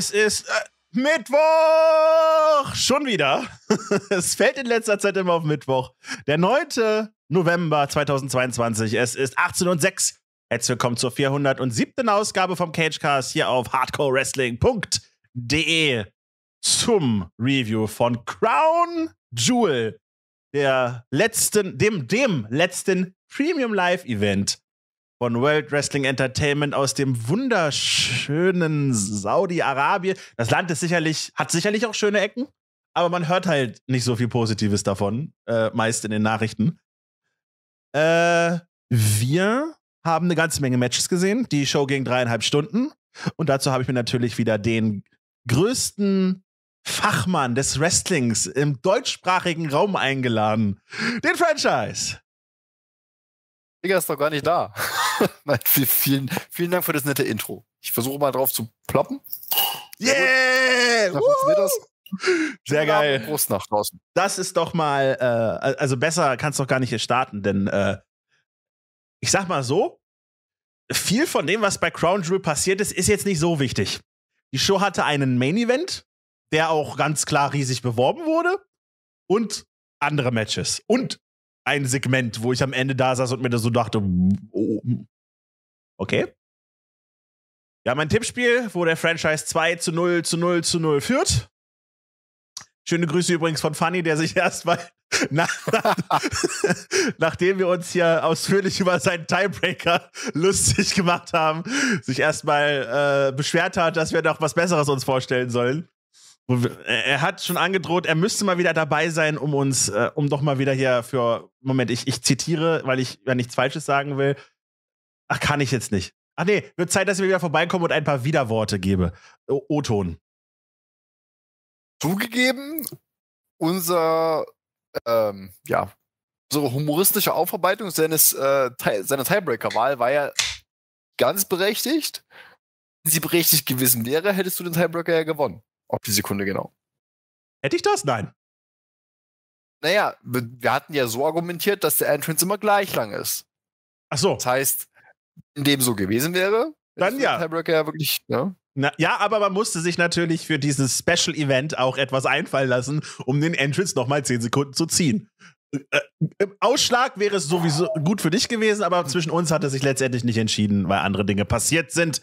Es ist äh, Mittwoch! Schon wieder. es fällt in letzter Zeit immer auf Mittwoch. Der 9. November 2022. Es ist 18.06 und Herzlich willkommen zur 407. Ausgabe vom Cagecast hier auf hardcorewrestling.de zum Review von Crown Jewel, der letzten, dem, dem letzten Premium Live Event von World Wrestling Entertainment aus dem wunderschönen Saudi-Arabien. Das Land ist sicherlich, hat sicherlich auch schöne Ecken, aber man hört halt nicht so viel Positives davon, äh, meist in den Nachrichten. Äh, wir haben eine ganze Menge Matches gesehen. Die Show ging dreieinhalb Stunden. Und dazu habe ich mir natürlich wieder den größten Fachmann des Wrestlings im deutschsprachigen Raum eingeladen. Den Franchise. Digga ist doch gar nicht da. vielen, vielen Dank für das nette Intro. Ich versuche mal drauf zu ploppen. Yeah! Da funktioniert das. Sehr geil. Prost nach draußen. Das ist doch mal, äh, also besser kannst du doch gar nicht hier starten, denn äh, ich sag mal so, viel von dem, was bei Crown Jewel passiert ist, ist jetzt nicht so wichtig. Die Show hatte einen Main Event, der auch ganz klar riesig beworben wurde und andere Matches und ein Segment, wo ich am Ende da saß und mir das so dachte, oh, okay. Ja, mein Tippspiel, wo der Franchise 2 zu 0 zu 0 zu 0 führt. Schöne Grüße übrigens von Fanny, der sich erstmal, nach, nach, nachdem wir uns hier ausführlich über seinen Tiebreaker lustig gemacht haben, sich erstmal äh, beschwert hat, dass wir noch was Besseres uns vorstellen sollen. Er hat schon angedroht, er müsste mal wieder dabei sein, um uns, äh, um doch mal wieder hier für. Moment, ich, ich zitiere, weil ich ja nichts Falsches sagen will. Ach, kann ich jetzt nicht. Ach nee, wird Zeit, dass wir wieder vorbeikommen und ein paar Widerworte gebe. O-Ton. Zugegeben, unser, ähm, ja, unsere humoristische Aufarbeitung seines, äh, seiner Tiebreaker-Wahl war ja ganz berechtigt. Wenn sie berechtigt gewesen wäre, hättest du den Tiebreaker ja gewonnen auf die Sekunde genau. Hätte ich das? Nein. Naja, wir hatten ja so argumentiert, dass der Entrance immer gleich lang ist. Ach so. Das heißt, in dem so gewesen wäre, dann ja. ja wirklich, ja. Ne? Na, ja, aber man musste sich natürlich für dieses Special Event auch etwas einfallen lassen, um den Entrance nochmal 10 Sekunden zu ziehen. Äh, äh, Im Ausschlag wäre es sowieso gut für dich gewesen, aber zwischen uns hat er sich letztendlich nicht entschieden, weil andere Dinge passiert sind.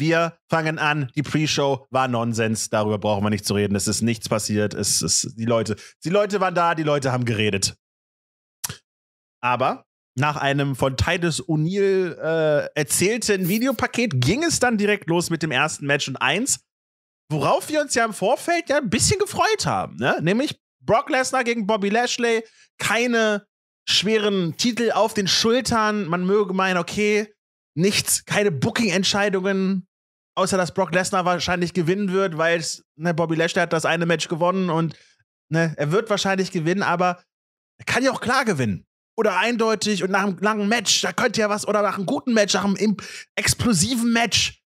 Wir fangen an. Die Pre-Show war Nonsens. Darüber brauchen wir nicht zu reden. Es ist nichts passiert. Es ist, die Leute, die Leute waren da, die Leute haben geredet. Aber nach einem von Titus O'Neill äh, erzählten Videopaket ging es dann direkt los mit dem ersten Match und eins, worauf wir uns ja im Vorfeld ja ein bisschen gefreut haben, ne? Nämlich Brock Lesnar gegen Bobby Lashley, keine schweren Titel auf den Schultern. Man möge meinen, okay, nichts, keine Booking-Entscheidungen, außer dass Brock Lesnar wahrscheinlich gewinnen wird, weil ne, Bobby Lashley hat das eine Match gewonnen und ne, er wird wahrscheinlich gewinnen, aber er kann ja auch klar gewinnen. Oder eindeutig und nach einem langen Match, da könnte ja was, oder nach einem guten Match, nach einem explosiven Match.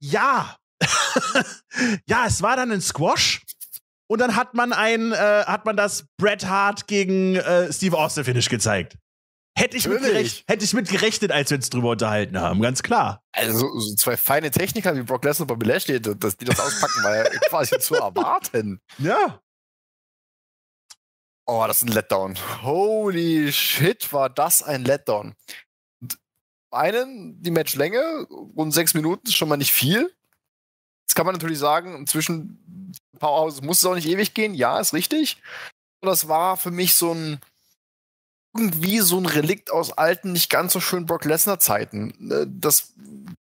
Ja. ja, es war dann ein Squash. Und dann hat man ein, äh, hat man das Bret Hart gegen äh, Steve Austin Finish gezeigt. Hätte ich, mit hätte ich mit als wir uns drüber unterhalten haben, ganz klar. Also so zwei feine Techniker wie Brock Lesnar und Bobby Lashley, dass die das auspacken, war ja quasi zu erwarten. Ja. Oh, das ist ein Letdown. Holy shit, war das ein Letdown. Und einen, die Matchlänge, rund sechs Minuten, ist schon mal nicht viel. Jetzt kann man natürlich sagen, inzwischen Powerhouse muss es auch nicht ewig gehen. Ja, ist richtig. Und das war für mich so ein irgendwie so ein Relikt aus alten, nicht ganz so schönen Brock Lesnar-Zeiten. Ne, das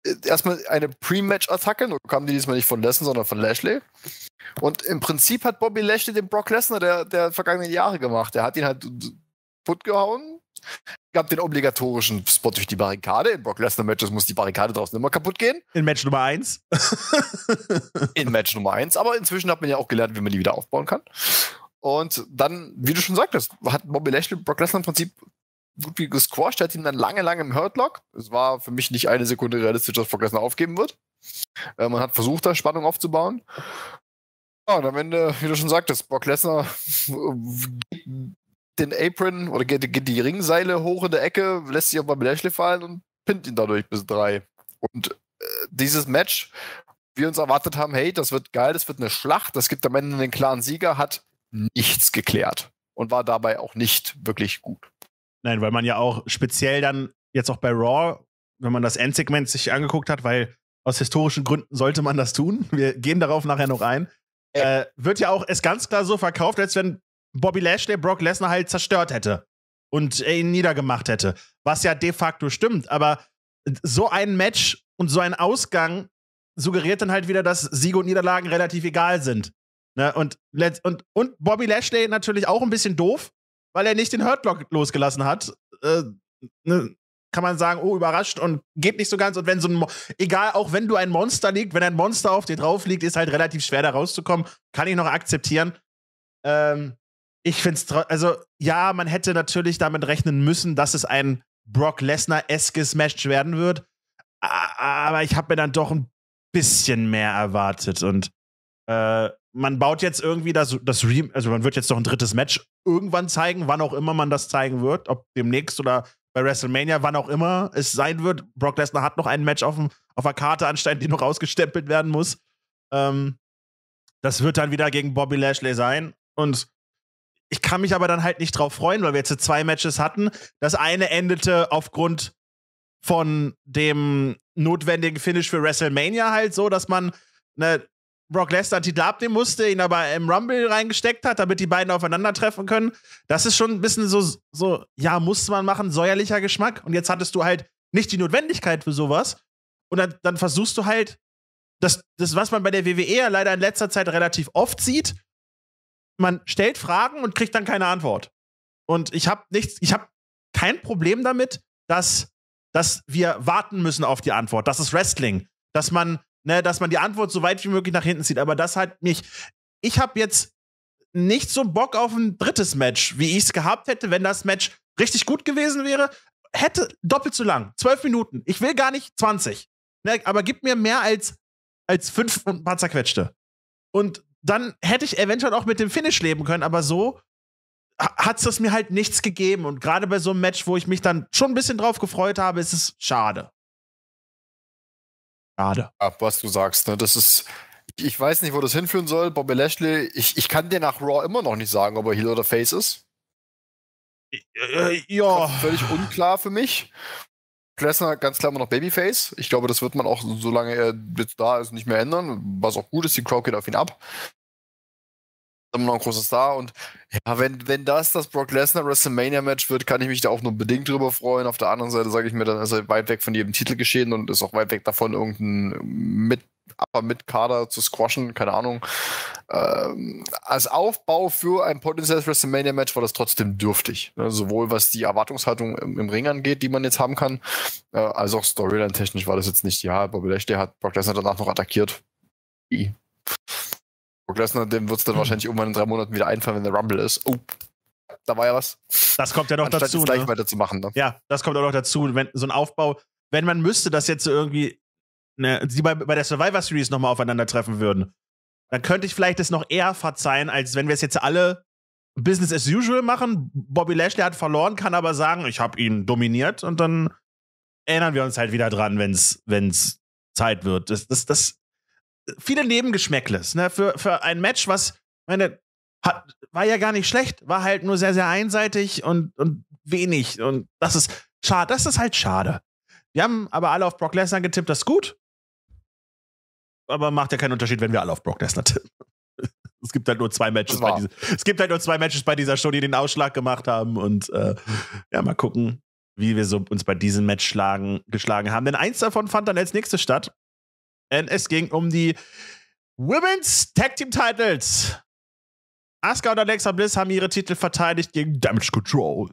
äh, erstmal eine Pre-Match-Attacke, nur kam die diesmal nicht von Lesnar, sondern von Lashley. Und im Prinzip hat Bobby Lashley den Brock Lesnar der, der vergangenen Jahre gemacht. Er hat ihn halt putt gehauen. Gab den obligatorischen Spot durch die Barrikade. In Brock Lesnar-Matches muss die Barrikade draußen immer kaputt gehen. In Match Nummer 1. in Match Nummer 1. Aber inzwischen hat man ja auch gelernt, wie man die wieder aufbauen kann. Und dann, wie du schon sagtest, hat Bobby Lashley Brock Lesnar im Prinzip gut wie gesquashed, hat ihn dann lange, lange im Hurtlock. Es war für mich nicht eine Sekunde realistisch, dass Brock Lesnar aufgeben wird. Äh, man hat versucht, da Spannung aufzubauen. Ja, und am Ende, wie du schon sagtest, Brock Lesnar äh, den Apron oder geht, geht, die Ringseile hoch in der Ecke, lässt sich auf Bobby Lashley fallen und pinnt ihn dadurch bis drei. Und äh, dieses Match, wir uns erwartet haben, hey, das wird geil, das wird eine Schlacht, das gibt am Ende einen klaren Sieger, hat nichts geklärt und war dabei auch nicht wirklich gut. Nein, weil man ja auch speziell dann jetzt auch bei Raw, wenn man das Endsegment sich angeguckt hat, weil aus historischen Gründen sollte man das tun. Wir gehen darauf nachher noch ein. Äh, wird ja auch es ganz klar so verkauft, als wenn Bobby Lashley Brock Lesnar halt zerstört hätte und ihn niedergemacht hätte. Was ja de facto stimmt, aber so ein Match und so ein Ausgang suggeriert dann halt wieder, dass Siege und Niederlagen relativ egal sind. Ne, und, und, und Bobby Lashley natürlich auch ein bisschen doof, weil er nicht den Hurtblock losgelassen hat. Äh, ne, kann man sagen, oh, überrascht und geht nicht so ganz. Und wenn so ein, Mo egal, auch wenn du ein Monster liegt, wenn ein Monster auf dir drauf liegt, ist halt relativ schwer da rauszukommen. Kann ich noch akzeptieren. Ähm, ich finde es, also ja, man hätte natürlich damit rechnen müssen, dass es ein Brock Lesnar-eskes Match werden wird. Aber ich habe mir dann doch ein bisschen mehr erwartet und äh, man baut jetzt irgendwie das, das Re also man wird jetzt noch ein drittes Match irgendwann zeigen, wann auch immer man das zeigen wird, ob demnächst oder bei WrestleMania, wann auch immer es sein wird. Brock Lesnar hat noch ein Match auf, dem, auf der Karte anscheinend, die noch ausgestempelt werden muss. Ähm, das wird dann wieder gegen Bobby Lashley sein. Und ich kann mich aber dann halt nicht drauf freuen, weil wir jetzt zwei Matches hatten. Das eine endete aufgrund von dem notwendigen Finish für WrestleMania halt so, dass man ne, Brock Lesnar Titel abnehmen musste, ihn aber im Rumble reingesteckt hat, damit die beiden aufeinandertreffen können. Das ist schon ein bisschen so, so, ja, muss man machen, säuerlicher Geschmack. Und jetzt hattest du halt nicht die Notwendigkeit für sowas. Und dann, dann versuchst du halt, das, das, was man bei der WWE ja leider in letzter Zeit relativ oft sieht, man stellt Fragen und kriegt dann keine Antwort. Und ich habe nichts, ich habe kein Problem damit, dass, dass wir warten müssen auf die Antwort. Das ist Wrestling. Dass man ne, dass man die Antwort so weit wie möglich nach hinten zieht. Aber das hat mich, ich habe jetzt nicht so Bock auf ein drittes Match, wie ich es gehabt hätte, wenn das Match richtig gut gewesen wäre. Hätte doppelt so lang, zwölf Minuten. Ich will gar nicht 20. Ne, aber gib mir mehr als, als fünf und ein paar zerquetschte. Und dann hätte ich eventuell auch mit dem Finish leben können, aber so hat es mir halt nichts gegeben. Und gerade bei so einem Match, wo ich mich dann schon ein bisschen drauf gefreut habe, ist es schade. Schade. Ab, was du sagst, ne? Das ist. Ich weiß nicht, wo das hinführen soll. Bobby Lashley, ich, ich kann dir nach Raw immer noch nicht sagen, ob er Heal oder Face ist. Äh, äh, ja. Völlig unklar für mich. Lesnar ganz klar immer noch Babyface. Ich glaube, das wird man auch, solange er jetzt da ist, nicht mehr ändern. Was auch gut ist, die Crowd geht auf ihn ab immer noch ein großer Star. Und ja, wenn, wenn das das Brock Lesnar WrestleMania-Match wird, kann ich mich da auch nur bedingt drüber freuen. Auf der anderen Seite sage ich mir, dann ist er weit weg von jedem Titel geschehen und ist auch weit weg davon, irgendein mit aber mit Kader zu squashen, keine Ahnung. Ähm, als Aufbau für ein potenzielles WrestleMania-Match war das trotzdem dürftig. Ne? Sowohl was die Erwartungshaltung im, im, Ring angeht, die man jetzt haben kann, äh, als auch Storyline-technisch war das jetzt nicht, ja, Bobby Lashley hat Brock Lesnar danach noch attackiert. I. Brock Lesnar, dem wird es dann mhm. wahrscheinlich hm. irgendwann in drei Monaten wieder einfallen, wenn der Rumble ist. Oh, da war ja was. Das kommt ja noch Anstatt dazu. Gleich ne? weiterzumachen, ne? Ja, das kommt auch noch dazu. Wenn, so ein Aufbau, wenn man müsste, dass jetzt irgendwie ne, die bei, bei der Survivor Series nochmal aufeinandertreffen würden, dann könnte ich vielleicht das noch eher verzeihen, als wenn wir es jetzt alle Business as usual machen. Bobby Lashley hat verloren, kann aber sagen, ich habe ihn dominiert und dann erinnern wir uns halt wieder dran, wenn es Zeit wird. Das, das, das viele Nebengeschmäckles, ne? Für, für ein Match, was, meine, hat, war ja gar nicht schlecht, war halt nur sehr, sehr einseitig und, und wenig. Und das ist schade, das ist halt schade. Wir haben aber alle auf Brock Lesnar getippt, das ist gut. Aber macht ja keinen Unterschied, wenn wir alle auf Brock Lesnar tippen. es gibt halt nur zwei Matches bei dieser, Es gibt halt nur zwei Matches bei dieser Show, die den Ausschlag gemacht haben. Und äh, ja, mal gucken, wie wir so uns bei diesem Match schlagen, geschlagen haben. Denn eins davon fand dann als nächstes statt. Denn es ging um die Women's Tag Team Titles. Asuka und Alexa Bliss haben ihre Titel verteidigt gegen Damage Control.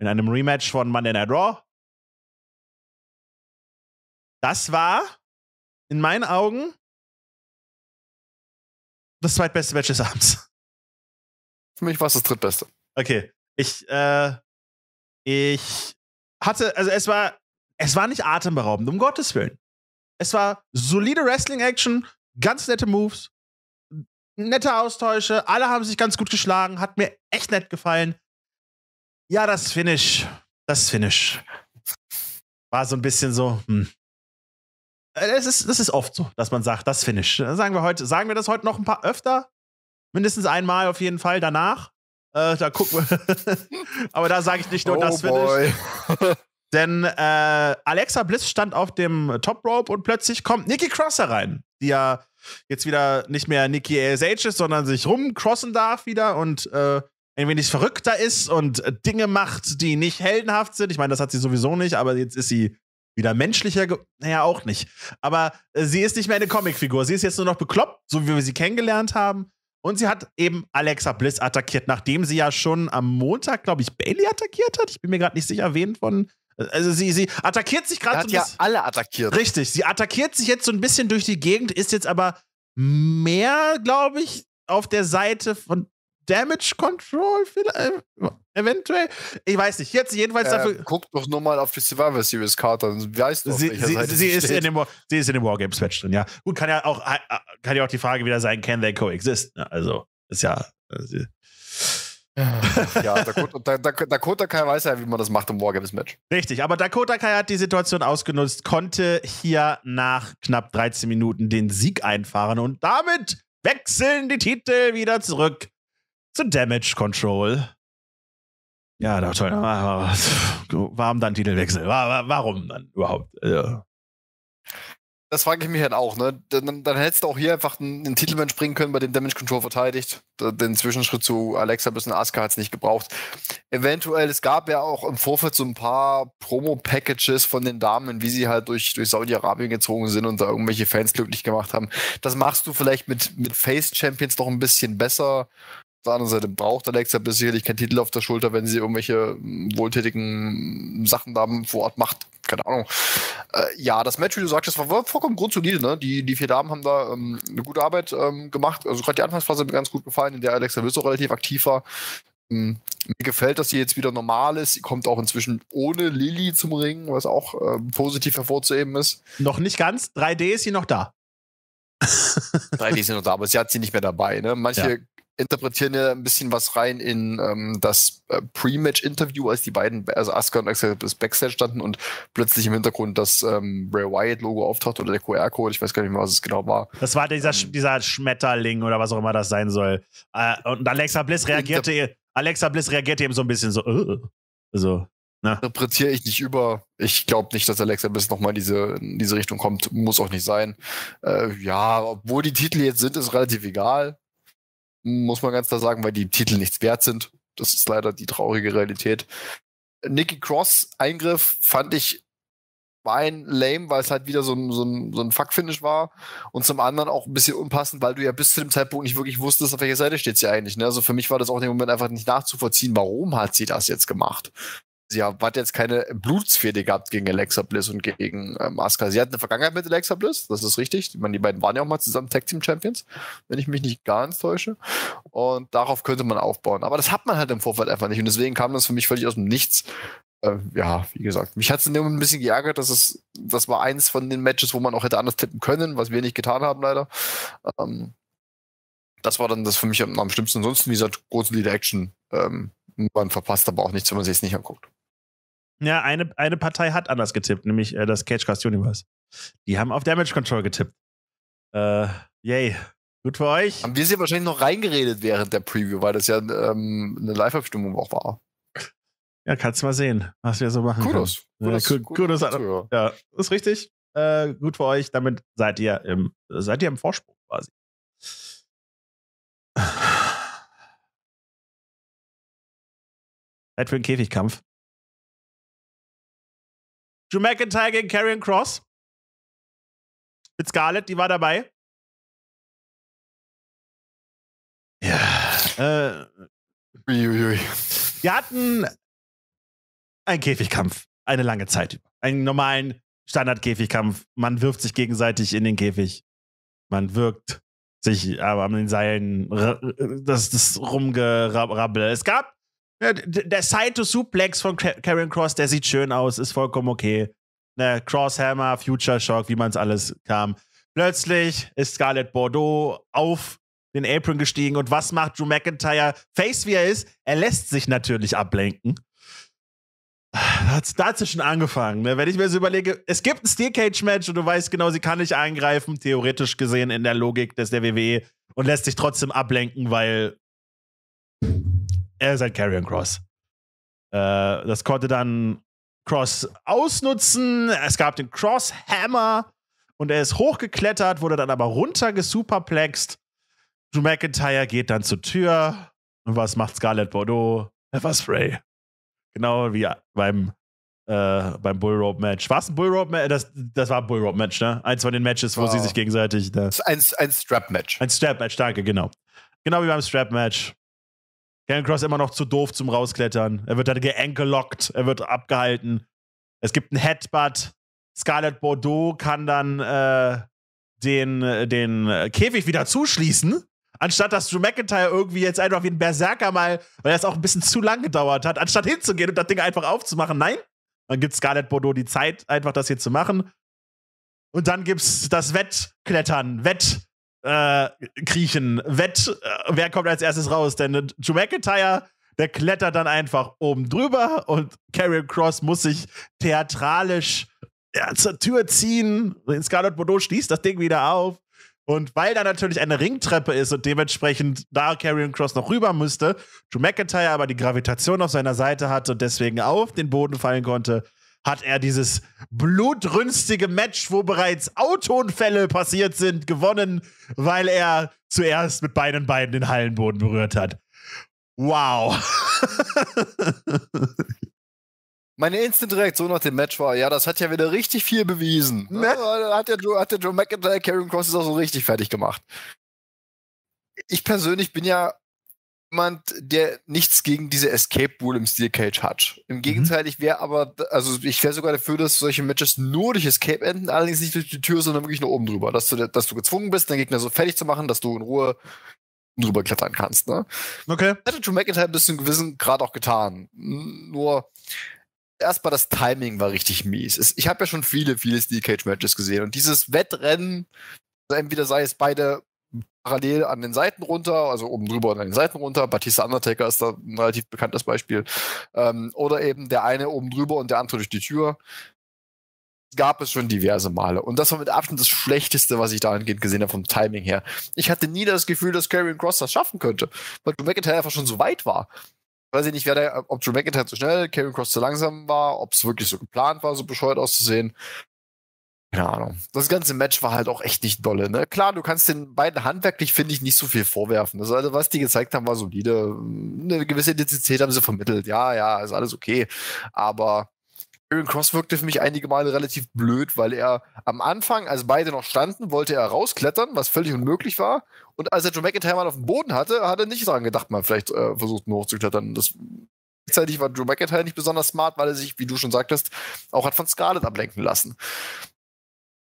In einem Rematch von Monday Night Raw. Das war in meinen Augen das zweitbeste Match des Abends. Für mich war es das drittbeste. Okay. Ich, äh, ich hatte, also es war, es war nicht atemberaubend, um Gottes Willen. Es war solide Wrestling-Action, ganz nette Moves, nette Austausche, alle haben sich ganz gut geschlagen, hat mir echt nett gefallen. Ja, das Finish, das Finish war so ein bisschen so, hm. Äh, es ist, das ist oft so, dass man sagt, das Finish. Äh, sagen wir heute, sagen wir das heute noch ein paar öfter. Mindestens einmal auf jeden Fall danach. Äh, da gucken wir. Aber da sage ich nicht nur oh das Finish. Denn äh, Alexa Bliss stand auf dem Top Rope und plötzlich kommt Nikki Cross herein, die ja jetzt wieder nicht mehr Nikki ASH ist, sondern sich rumcrossen darf wieder und äh, ein wenig verrückter ist und Dinge macht, die nicht heldenhaft sind. Ich meine, das hat sie sowieso nicht, aber jetzt ist sie wieder menschlicher. Naja, auch nicht. Aber äh, sie ist nicht mehr eine Comicfigur. Sie ist jetzt nur noch bekloppt, so wie wir sie kennengelernt haben. Und sie hat eben Alexa Bliss attackiert, nachdem sie ja schon am Montag, glaube ich, Bailey attackiert hat. Ich bin mir gerade nicht sicher, wen von also sie, sie attackiert sich gerade so ein ja alle attackiert. Richtig, sie attackiert sich jetzt so ein bisschen durch die Gegend, ist jetzt aber mehr, glaube ich, auf der Seite von Damage Control vielleicht, äh, eventuell. Ich weiß nicht. Jetzt jedenfalls äh, dafür. Guck doch nur mal auf die Survivor Series Karte, dann weißt du, sie, sie, sie, ist in sie ist in dem Wargames Match drin, ja. Gut, kann ja auch äh, äh, kann ja auch die Frage wieder sein, can they coexist? Also ist ja ja, Dakota, Dakota, Kai weiß ja, wie man das macht im Wargames-Match. Richtig, aber Dakota Kai hat die Situation ausgenutzt, konnte hier nach knapp 13 Minuten den Sieg einfahren und damit wechseln die Titel wieder zurück zu Damage Control. Ja, doch toll. Warum dann Titelwechsel? Warum dann überhaupt? Ja. Das frage ich mich halt auch, ne? Dann, dann hättest du auch hier einfach einen, einen Titelman springen können, bei dem Damage Control verteidigt. Den Zwischenschritt zu Alexa bis in Asuka hat es nicht gebraucht. Eventuell, es gab ja auch im Vorfeld so ein paar Promo-Packages von den Damen, wie sie halt durch, durch Saudi-Arabien gezogen sind und da irgendwelche Fans glücklich gemacht haben. Das machst du vielleicht mit, mit Face-Champions noch ein bisschen besser der anderen Seite braucht Alexa bis sicherlich keinen Titel auf der Schulter, wenn sie irgendwelche hm, wohltätigen Sachen da vor Ort macht. Keine Ahnung. Äh, ja, das Match, wie du sagst, war, war vollkommen grundsolide. Ne? Die, die vier Damen haben da ähm, eine gute Arbeit ähm, gemacht. Also gerade die Anfangsphase hat mir ganz gut gefallen, in der Alexa Bliss relativ aktiv war. Ähm, mir gefällt, dass sie jetzt wieder normal ist. Sie kommt auch inzwischen ohne Lilly zum Ringen, was auch äh, positiv hervorzuheben ist. Noch nicht ganz. 3D ist sie noch da. 3D ist sie noch da, aber sie hat sie nicht mehr dabei. Ne? Manche ja interpretieren ja ein bisschen was rein in ähm, das äh, Pre-Match-Interview, als die beiden, also Asuka und Axel bis Backstage standen und plötzlich im Hintergrund das ähm, Bray Wyatt-Logo auftaucht oder der QR-Code, ich weiß gar nicht mehr, was es genau war. Das war dieser, ähm, dieser Schmetterling oder was auch immer das sein soll. Äh, und Alexa Bliss reagierte, Alexa Bliss reagierte eben so ein bisschen so, uh, so. Na? Ne? Interpretiere ich nicht über. Ich glaube nicht, dass Alexa Bliss nochmal in diese, in diese Richtung kommt. Muss auch nicht sein. Äh, ja, obwohl die Titel jetzt sind, ist relativ egal muss man ganz klar sagen, weil die Titel nichts wert sind. Das ist leider die traurige Realität. Nikki Cross Eingriff fand ich war ein lame, weil es halt wieder so ein, so ein, so ein Fuck-Finish war und zum anderen auch ein bisschen unpassend, weil du ja bis zu dem Zeitpunkt nicht wirklich wusstest, auf welcher Seite steht sie eigentlich. Ne? Also für mich war das auch in dem Moment einfach nicht nachzuvollziehen, warum hat sie das jetzt gemacht. Sie hat jetzt keine Blutsphere gehabt gegen Alexa Bliss und gegen ähm, Asuka. Sie hat eine Vergangenheit mit Alexa Bliss, das ist richtig. Ich meine, die beiden waren ja auch mal zusammen Tag Team Champions, wenn ich mich nicht ganz täusche. Und darauf könnte man aufbauen. Aber das hat man halt im Vorfeld einfach nicht. Und deswegen kam das für mich völlig aus dem Nichts. Äh, ja, wie gesagt, mich hat es in dem Moment ein bisschen geärgert, dass es, das war eins von den Matches, wo man auch hätte anders tippen können, was wir nicht getan haben, leider. Ähm, das war dann das für mich am, am schlimmsten. Ansonsten, wie gesagt, große Lead Action. Ähm, man verpasst aber auch nichts, wenn man sich es nicht anguckt. Ja, eine, eine Partei hat anders getippt, nämlich äh, das Cast Universe. Die haben auf Damage Control getippt. Äh, yay. Gut für euch. Haben wir sie wahrscheinlich noch reingeredet während der Preview, weil das ja ähm, eine Live-Abstimmung auch war. Ja, kannst du mal sehen, was wir so machen. Kudos. Können. Kudos, ja, Kudos, Kudos, Kudos ja. ist richtig. Äh, gut für euch. Damit seid ihr im, seid ihr im Vorsprung quasi. Zeit für einen Käfigkampf. Drew McIntyre gegen Karrion Cross. Mit Scarlett, die war dabei. Ja. Äh, Uiuiui. Wir hatten einen Käfigkampf eine lange Zeit Einen normalen Standardkäfigkampf. Man wirft sich gegenseitig in den Käfig. Man wirkt sich aber an den Seilen äh, das, das Rumgerabbel. Es gab ja, der Side-to-Suplex von Karen Cross, der sieht schön aus, ist vollkommen okay. Ne, Crosshammer, Future Shock, wie man es alles kam. Plötzlich ist Scarlett Bordeaux auf den Apron gestiegen und was macht Drew McIntyre? Face wie er ist, er lässt sich natürlich ablenken. Ah, da Hat's dazu schon angefangen. Ne? Wenn ich mir so überlege, es gibt ein Steel Cage Match und du weißt genau, sie kann nicht eingreifen, theoretisch gesehen in der Logik des der WWE und lässt sich trotzdem ablenken, weil er ist halt Carrion Cross. Äh, das konnte dann Cross ausnutzen. Es gab den Cross Hammer und er ist hochgeklettert, wurde dann aber runtergesuperplext. Drew McIntyre geht dann zur Tür. Und was macht Scarlett Bordeaux? Was Frey. Genau wie beim, äh, beim Bullrope-Match. War es ein Bullrope-Match? Das, das war ein Bullrope-Match, ne? Eins von den Matches, wo wow. sie sich gegenseitig. Ne? Ein, ein Strap-Match. Ein Strap-Match, danke, genau. Genau wie beim Strap-Match. Karen Cross immer noch zu doof zum Rausklettern. Er wird dann geankelockt, er wird abgehalten. Es gibt einen Headbutt. Scarlett Bordeaux kann dann äh, den, äh, den äh, Käfig wieder zuschließen. Anstatt dass Drew McIntyre irgendwie jetzt einfach wie ein Berserker mal, weil das auch ein bisschen zu lang gedauert hat, anstatt hinzugehen und das Ding einfach aufzumachen. Nein, dann gibt Scarlett Bordeaux die Zeit, einfach das hier zu machen. Und dann gibt's das Wettklettern, Wett, äh, kriechen. Wett, äh, wer kommt als erstes raus? Denn äh, Drew McIntyre, der klettert dann einfach oben drüber und Karrion Cross muss sich theatralisch ja, zur Tür ziehen. Scarlett Bordeaux schließt das Ding wieder auf. Und weil da natürlich eine Ringtreppe ist und dementsprechend da Karrion Cross noch rüber müsste, Drew McIntyre aber die Gravitation auf seiner Seite hatte und deswegen auf den Boden fallen konnte, hat er dieses blutrünstige Match, wo bereits Autounfälle passiert sind, gewonnen, weil er zuerst mit beiden Beinen den Hallenboden berührt hat. Wow. Meine Instant-Reaktion nach dem Match war, ja, das hat ja wieder richtig viel bewiesen. Ne? Hat, der Joe, hat der Joe McIntyre Karen Cross auch so richtig fertig gemacht. Ich persönlich bin ja jemand, der nichts gegen diese Escape Rule im Steel Cage hat. Im mhm. Gegenteil, mhm. ich wäre aber, also ich wäre sogar dafür, dass solche Matches nur durch Escape enden, allerdings nicht durch die Tür, sondern wirklich nur oben drüber. Dass du, dass du gezwungen bist, den Gegner so fertig zu machen, dass du in Ruhe drüber klettern kannst. Ne? Okay. hätte Drew McIntyre bis zu einem gewissen Grad auch getan. Nur erstmal das Timing war richtig mies. Ich habe ja schon viele, viele Steel Cage Matches gesehen und dieses Wettrennen, entweder sei es beide parallel an den Seiten runter, also oben drüber und an den Seiten runter. Batista Undertaker ist da ein relativ bekanntes Beispiel. Ähm, oder eben der eine oben drüber und der andere durch die Tür. Gab es schon diverse Male. Und das war mit Abstand das Schlechteste, was ich dahingehend gesehen habe, vom Timing her. Ich hatte nie das Gefühl, dass Karrion Cross das schaffen könnte, weil Drew McIntyre einfach schon so weit war. Weiß ich nicht, wer der, ob Drew McIntyre zu schnell, Karrion Cross zu langsam war, ob es wirklich so geplant war, so bescheuert auszusehen keine Ahnung. Das ganze Match war halt auch echt nicht dolle. Ne? Klar, du kannst den beiden handwerklich, finde ich, nicht so viel vorwerfen. Also, also was die gezeigt haben, war solide. Eine gewisse Identität haben sie vermittelt. Ja, ja, ist alles okay. Aber Aaron Cross wirkte für mich einige Male relativ blöd, weil er am Anfang, als beide noch standen, wollte er rausklettern, was völlig unmöglich war. Und als er Joe McIntyre mal auf dem Boden hatte, hat er nicht daran gedacht, mal vielleicht äh, versucht, nur hochzuklettern. Das gleichzeitig war Drew McIntyre nicht besonders smart, weil er sich, wie du schon sagtest, auch hat von Scarlett ablenken lassen.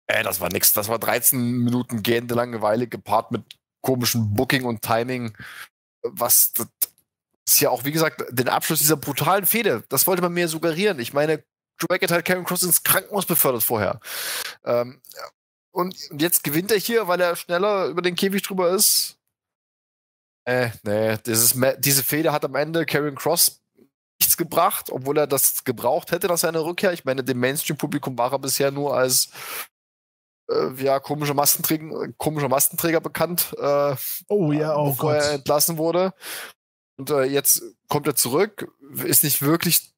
Äh, das war nix. Das war 13 Minuten gähnende Langeweile gepaart mit komischem Booking und Timing. Was das ist ja auch, wie gesagt, den Abschluss dieser brutalen Fehde. Das wollte man mir suggerieren. Ich meine, Drew Beckett hat Karen Cross ins Krankenhaus befördert vorher. Ähm, und jetzt gewinnt er hier, weil er schneller über den Käfig drüber ist. Äh, nee, dieses, diese Fehde hat am Ende Karen Cross nichts gebracht, obwohl er das gebraucht hätte nach seiner Rückkehr. Ich meine, dem Mainstream-Publikum war er bisher nur als äh, ja, komische, Mastenträger, komische Mastenträger bekannt. Äh, oh ja, oh bevor Gott. er entlassen wurde. Und äh, jetzt kommt er zurück, ist nicht wirklich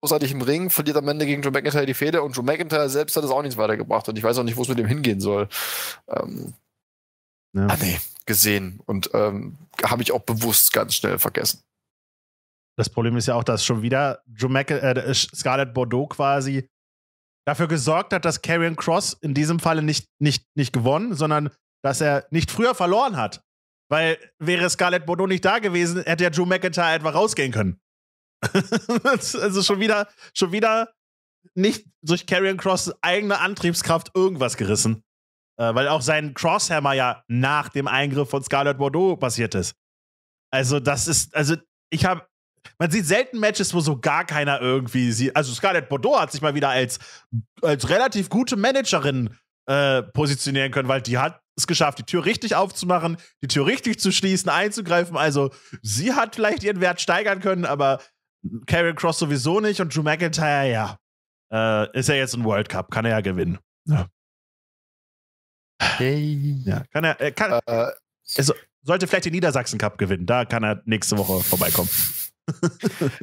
großartig im Ring, verliert am Ende gegen Joe McIntyre die Fehde und Joe McIntyre selbst hat es auch nichts weitergebracht und ich weiß auch nicht, wo es mit ihm hingehen soll. Ähm, ja. Ah nee, gesehen und ähm, habe ich auch bewusst ganz schnell vergessen. Das Problem ist ja auch, dass schon wieder Joe Mac äh, Scarlett Bordeaux quasi dafür gesorgt hat, dass Karrion Cross in diesem Falle nicht, nicht, nicht gewonnen, sondern dass er nicht früher verloren hat. Weil wäre Scarlett Bordeaux nicht da gewesen, hätte ja Drew McIntyre einfach rausgehen können. also schon wieder, schon wieder nicht durch Karrion Cross eigene Antriebskraft irgendwas gerissen. Äh, weil auch sein Crosshammer ja nach dem Eingriff von Scarlett Bordeaux passiert ist. Also, das ist, also ich habe man sieht selten Matches, wo so gar keiner irgendwie sieht. Also Scarlett Bordeaux hat sich mal wieder als, als relativ gute Managerin äh, positionieren können, weil die hat es geschafft, die Tür richtig aufzumachen, die Tür richtig zu schließen, einzugreifen. Also sie hat vielleicht ihren Wert steigern können, aber Karen Cross sowieso nicht und Drew McIntyre, ja. Äh, ist ja jetzt ein World Cup, kann er ja gewinnen. Ja. Okay. Ja, kann er, äh, kann, uh, also, sollte vielleicht den Niedersachsen Cup gewinnen, da kann er nächste Woche vorbeikommen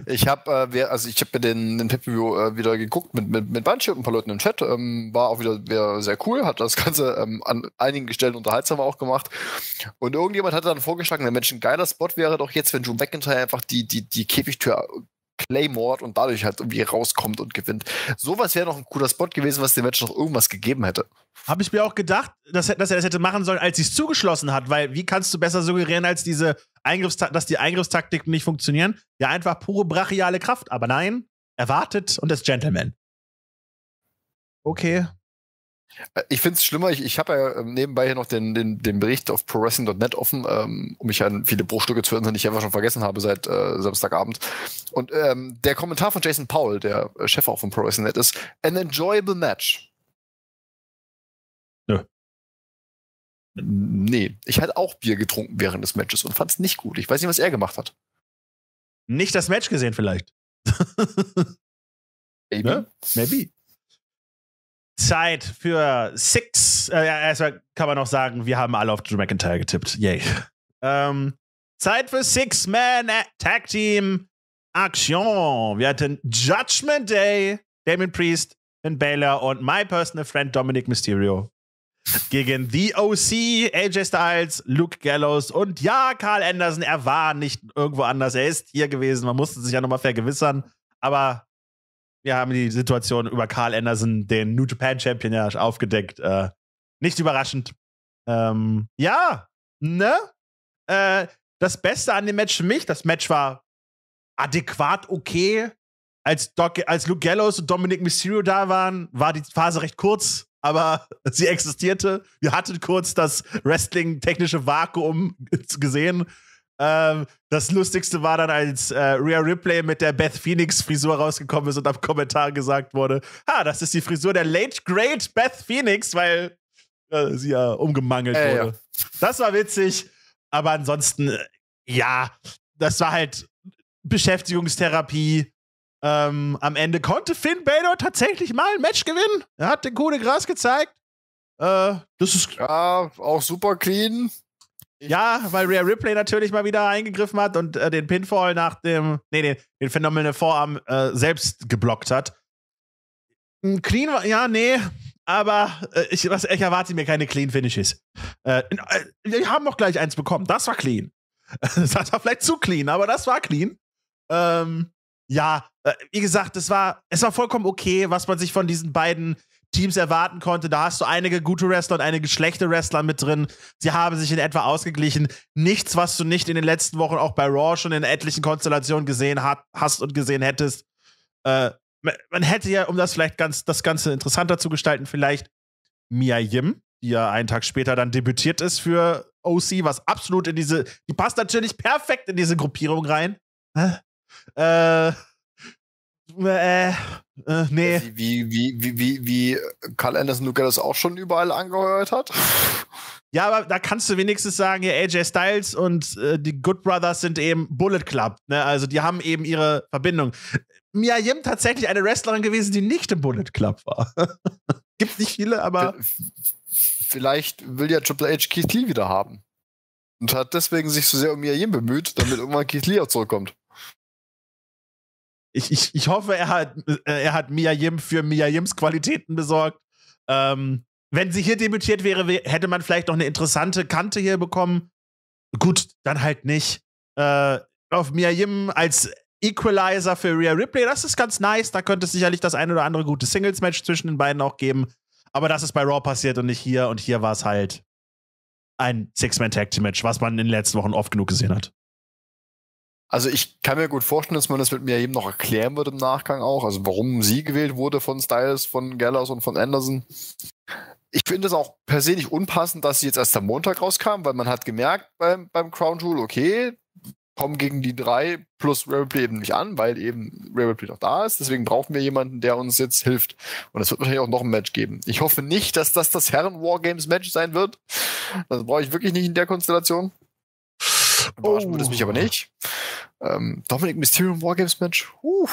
ich habe äh, also ich habe mir den, den Pay-Per-View äh, wieder geguckt mit, mit, mit Banshee und ein paar Leuten im Chat. Ähm, war auch wieder sehr cool, hat das Ganze ähm, an einigen Stellen unterhaltsamer auch gemacht. Und irgendjemand hatte dann vorgeschlagen, der Mensch ein geiler Spot wäre doch jetzt, wenn Drew McIntyre einfach die, die, die Käfigtür Claymore und dadurch halt irgendwie rauskommt und gewinnt. Sowas wäre noch ein cooler Spot gewesen, was dem Match noch irgendwas gegeben hätte. Habe ich mir auch gedacht, dass, dass, er das hätte machen sollen, als sie es zugeschlossen hat, weil wie kannst du besser suggerieren, als diese Eingriffsta dass die Eingriffstaktiken nicht funktionieren? Ja, einfach pure brachiale Kraft, aber nein, erwartet und ist Gentleman. Okay, äh, ich finde es schlimmer, ich, ich habe ja ähm, nebenbei hier noch den, den, den Bericht auf ProWrestling.net offen, ähm, um mich an viele Bruchstücke zu erinnern, die ich einfach schon vergessen habe seit äh, Samstagabend. Und ähm, der Kommentar von Jason Powell, der äh, Chef auch von ProWrestling.net, ist An enjoyable match. Nö. Nee, ich hatte auch Bier getrunken während des Matches und fand es nicht gut. Ich weiß nicht, was er gemacht hat. Nicht das Match gesehen vielleicht. Maybe. Ne? Maybe. Zeit für Six. Äh, erstmal also kann man noch sagen, wir haben alle auf Drew McIntyre getippt. Yay. Ähm, Zeit für Six Man Tag Team Action. Wir hatten Judgment Day, Damien Priest, Finn Baylor und my personal friend Dominic Mysterio gegen The OC, AJ Styles, Luke Gallows und ja, Karl Anderson, er war nicht irgendwo anders, er ist hier gewesen, man musste sich ja nochmal vergewissern, aber wir haben die Situation über Carl Anderson, den New Japan Champion, ja aufgedeckt. Äh, nicht überraschend. Ähm, ja, ne? Äh, das Beste an dem Match für mich, das Match war adäquat okay. Als, Doc, als Luke Gallows und Dominic Mysterio da waren, war die Phase recht kurz, aber sie existierte. Wir hatten kurz das Wrestling-technische Vakuum gesehen ähm, das Lustigste war dann, als äh, Rhea Ripley mit der Beth Phoenix-Frisur rausgekommen ist und am Kommentar gesagt wurde: Ha, das ist die Frisur der late great Beth Phoenix, weil äh, sie ja umgemangelt äh, wurde. Ja. Das war witzig, aber ansonsten, äh, ja, das war halt Beschäftigungstherapie. Ähm, am Ende konnte Finn Balor tatsächlich mal ein Match gewinnen. Er hat den Code Gras gezeigt. Äh, das ist. Ja, auch super clean. Ja, weil Rhea Ripley natürlich mal wieder eingegriffen hat und äh, den Pinfall nach dem, nee, den, den Phenomenal Vorarm äh, selbst geblockt hat. Ein Clean, ja, nee, aber äh, ich, was, ich erwarte mir keine Clean Finishes. Äh, äh, wir haben auch gleich eins bekommen, das war clean. das war vielleicht zu clean, aber das war clean. Ähm, ja, äh, wie gesagt, es war, es war vollkommen okay, was man sich von diesen beiden Teams erwarten konnte. Da hast du einige gute Wrestler und einige schlechte Wrestler mit drin. Sie haben sich in etwa ausgeglichen. Nichts, was du nicht in den letzten Wochen auch bei Raw schon in etlichen Konstellationen gesehen hat, hast und gesehen hättest. Äh, man hätte ja, um das vielleicht ganz, das Ganze interessanter zu gestalten, vielleicht Mia Yim, die ja einen Tag später dann debütiert ist für OC, was absolut in diese, die passt natürlich perfekt in diese Gruppierung rein. Äh, äh, äh, nee. Wie, wie, wie, wie, wie Carl Anderson Luca das auch schon überall angeheuert hat. Ja, aber da kannst du wenigstens sagen, ja, AJ Styles und äh, die Good Brothers sind eben Bullet Club. Ne? Also die haben eben ihre Verbindung. Mia Yim tatsächlich eine Wrestlerin gewesen, die nicht im Bullet Club war. Gibt nicht viele, aber. Vielleicht will ja Triple H Keith Lee wieder haben. Und hat deswegen sich so sehr um Mia Yim bemüht, damit irgendwann Keith Lee auch zurückkommt ich, ich, ich hoffe, er hat, äh, er hat Mia Yim für Mia Yims Qualitäten besorgt. Ähm, wenn sie hier debütiert wäre, hätte man vielleicht noch eine interessante Kante hier bekommen. Gut, dann halt nicht. Äh, auf Mia Yim als Equalizer für Rhea Ripley, das ist ganz nice. Da könnte es sicherlich das ein oder andere gute Singles-Match zwischen den beiden auch geben. Aber das ist bei Raw passiert und nicht hier. Und hier war es halt ein Six-Man-Tag-Team-Match, was man in den letzten Wochen oft genug gesehen hat. Also ich kann mir gut vorstellen, dass man das mit mir eben noch erklären wird im Nachgang auch, also warum sie gewählt wurde von Styles, von Gallus und von Anderson. Ich finde es auch persönlich unpassend, dass sie jetzt erst am Montag rauskam, weil man hat gemerkt beim, beim Crown Jewel, okay, kommen gegen die drei plus Ripley eben nicht an, weil eben Ripley noch da ist. Deswegen brauchen wir jemanden, der uns jetzt hilft. Und es wird wahrscheinlich auch noch ein Match geben. Ich hoffe nicht, dass das das Herren Wargames Match sein wird. Das brauche ich wirklich nicht in der Konstellation. Überraschen oh. würde es mich aber nicht. Ähm, Dominic Mysterio im Wargames-Match. Uh.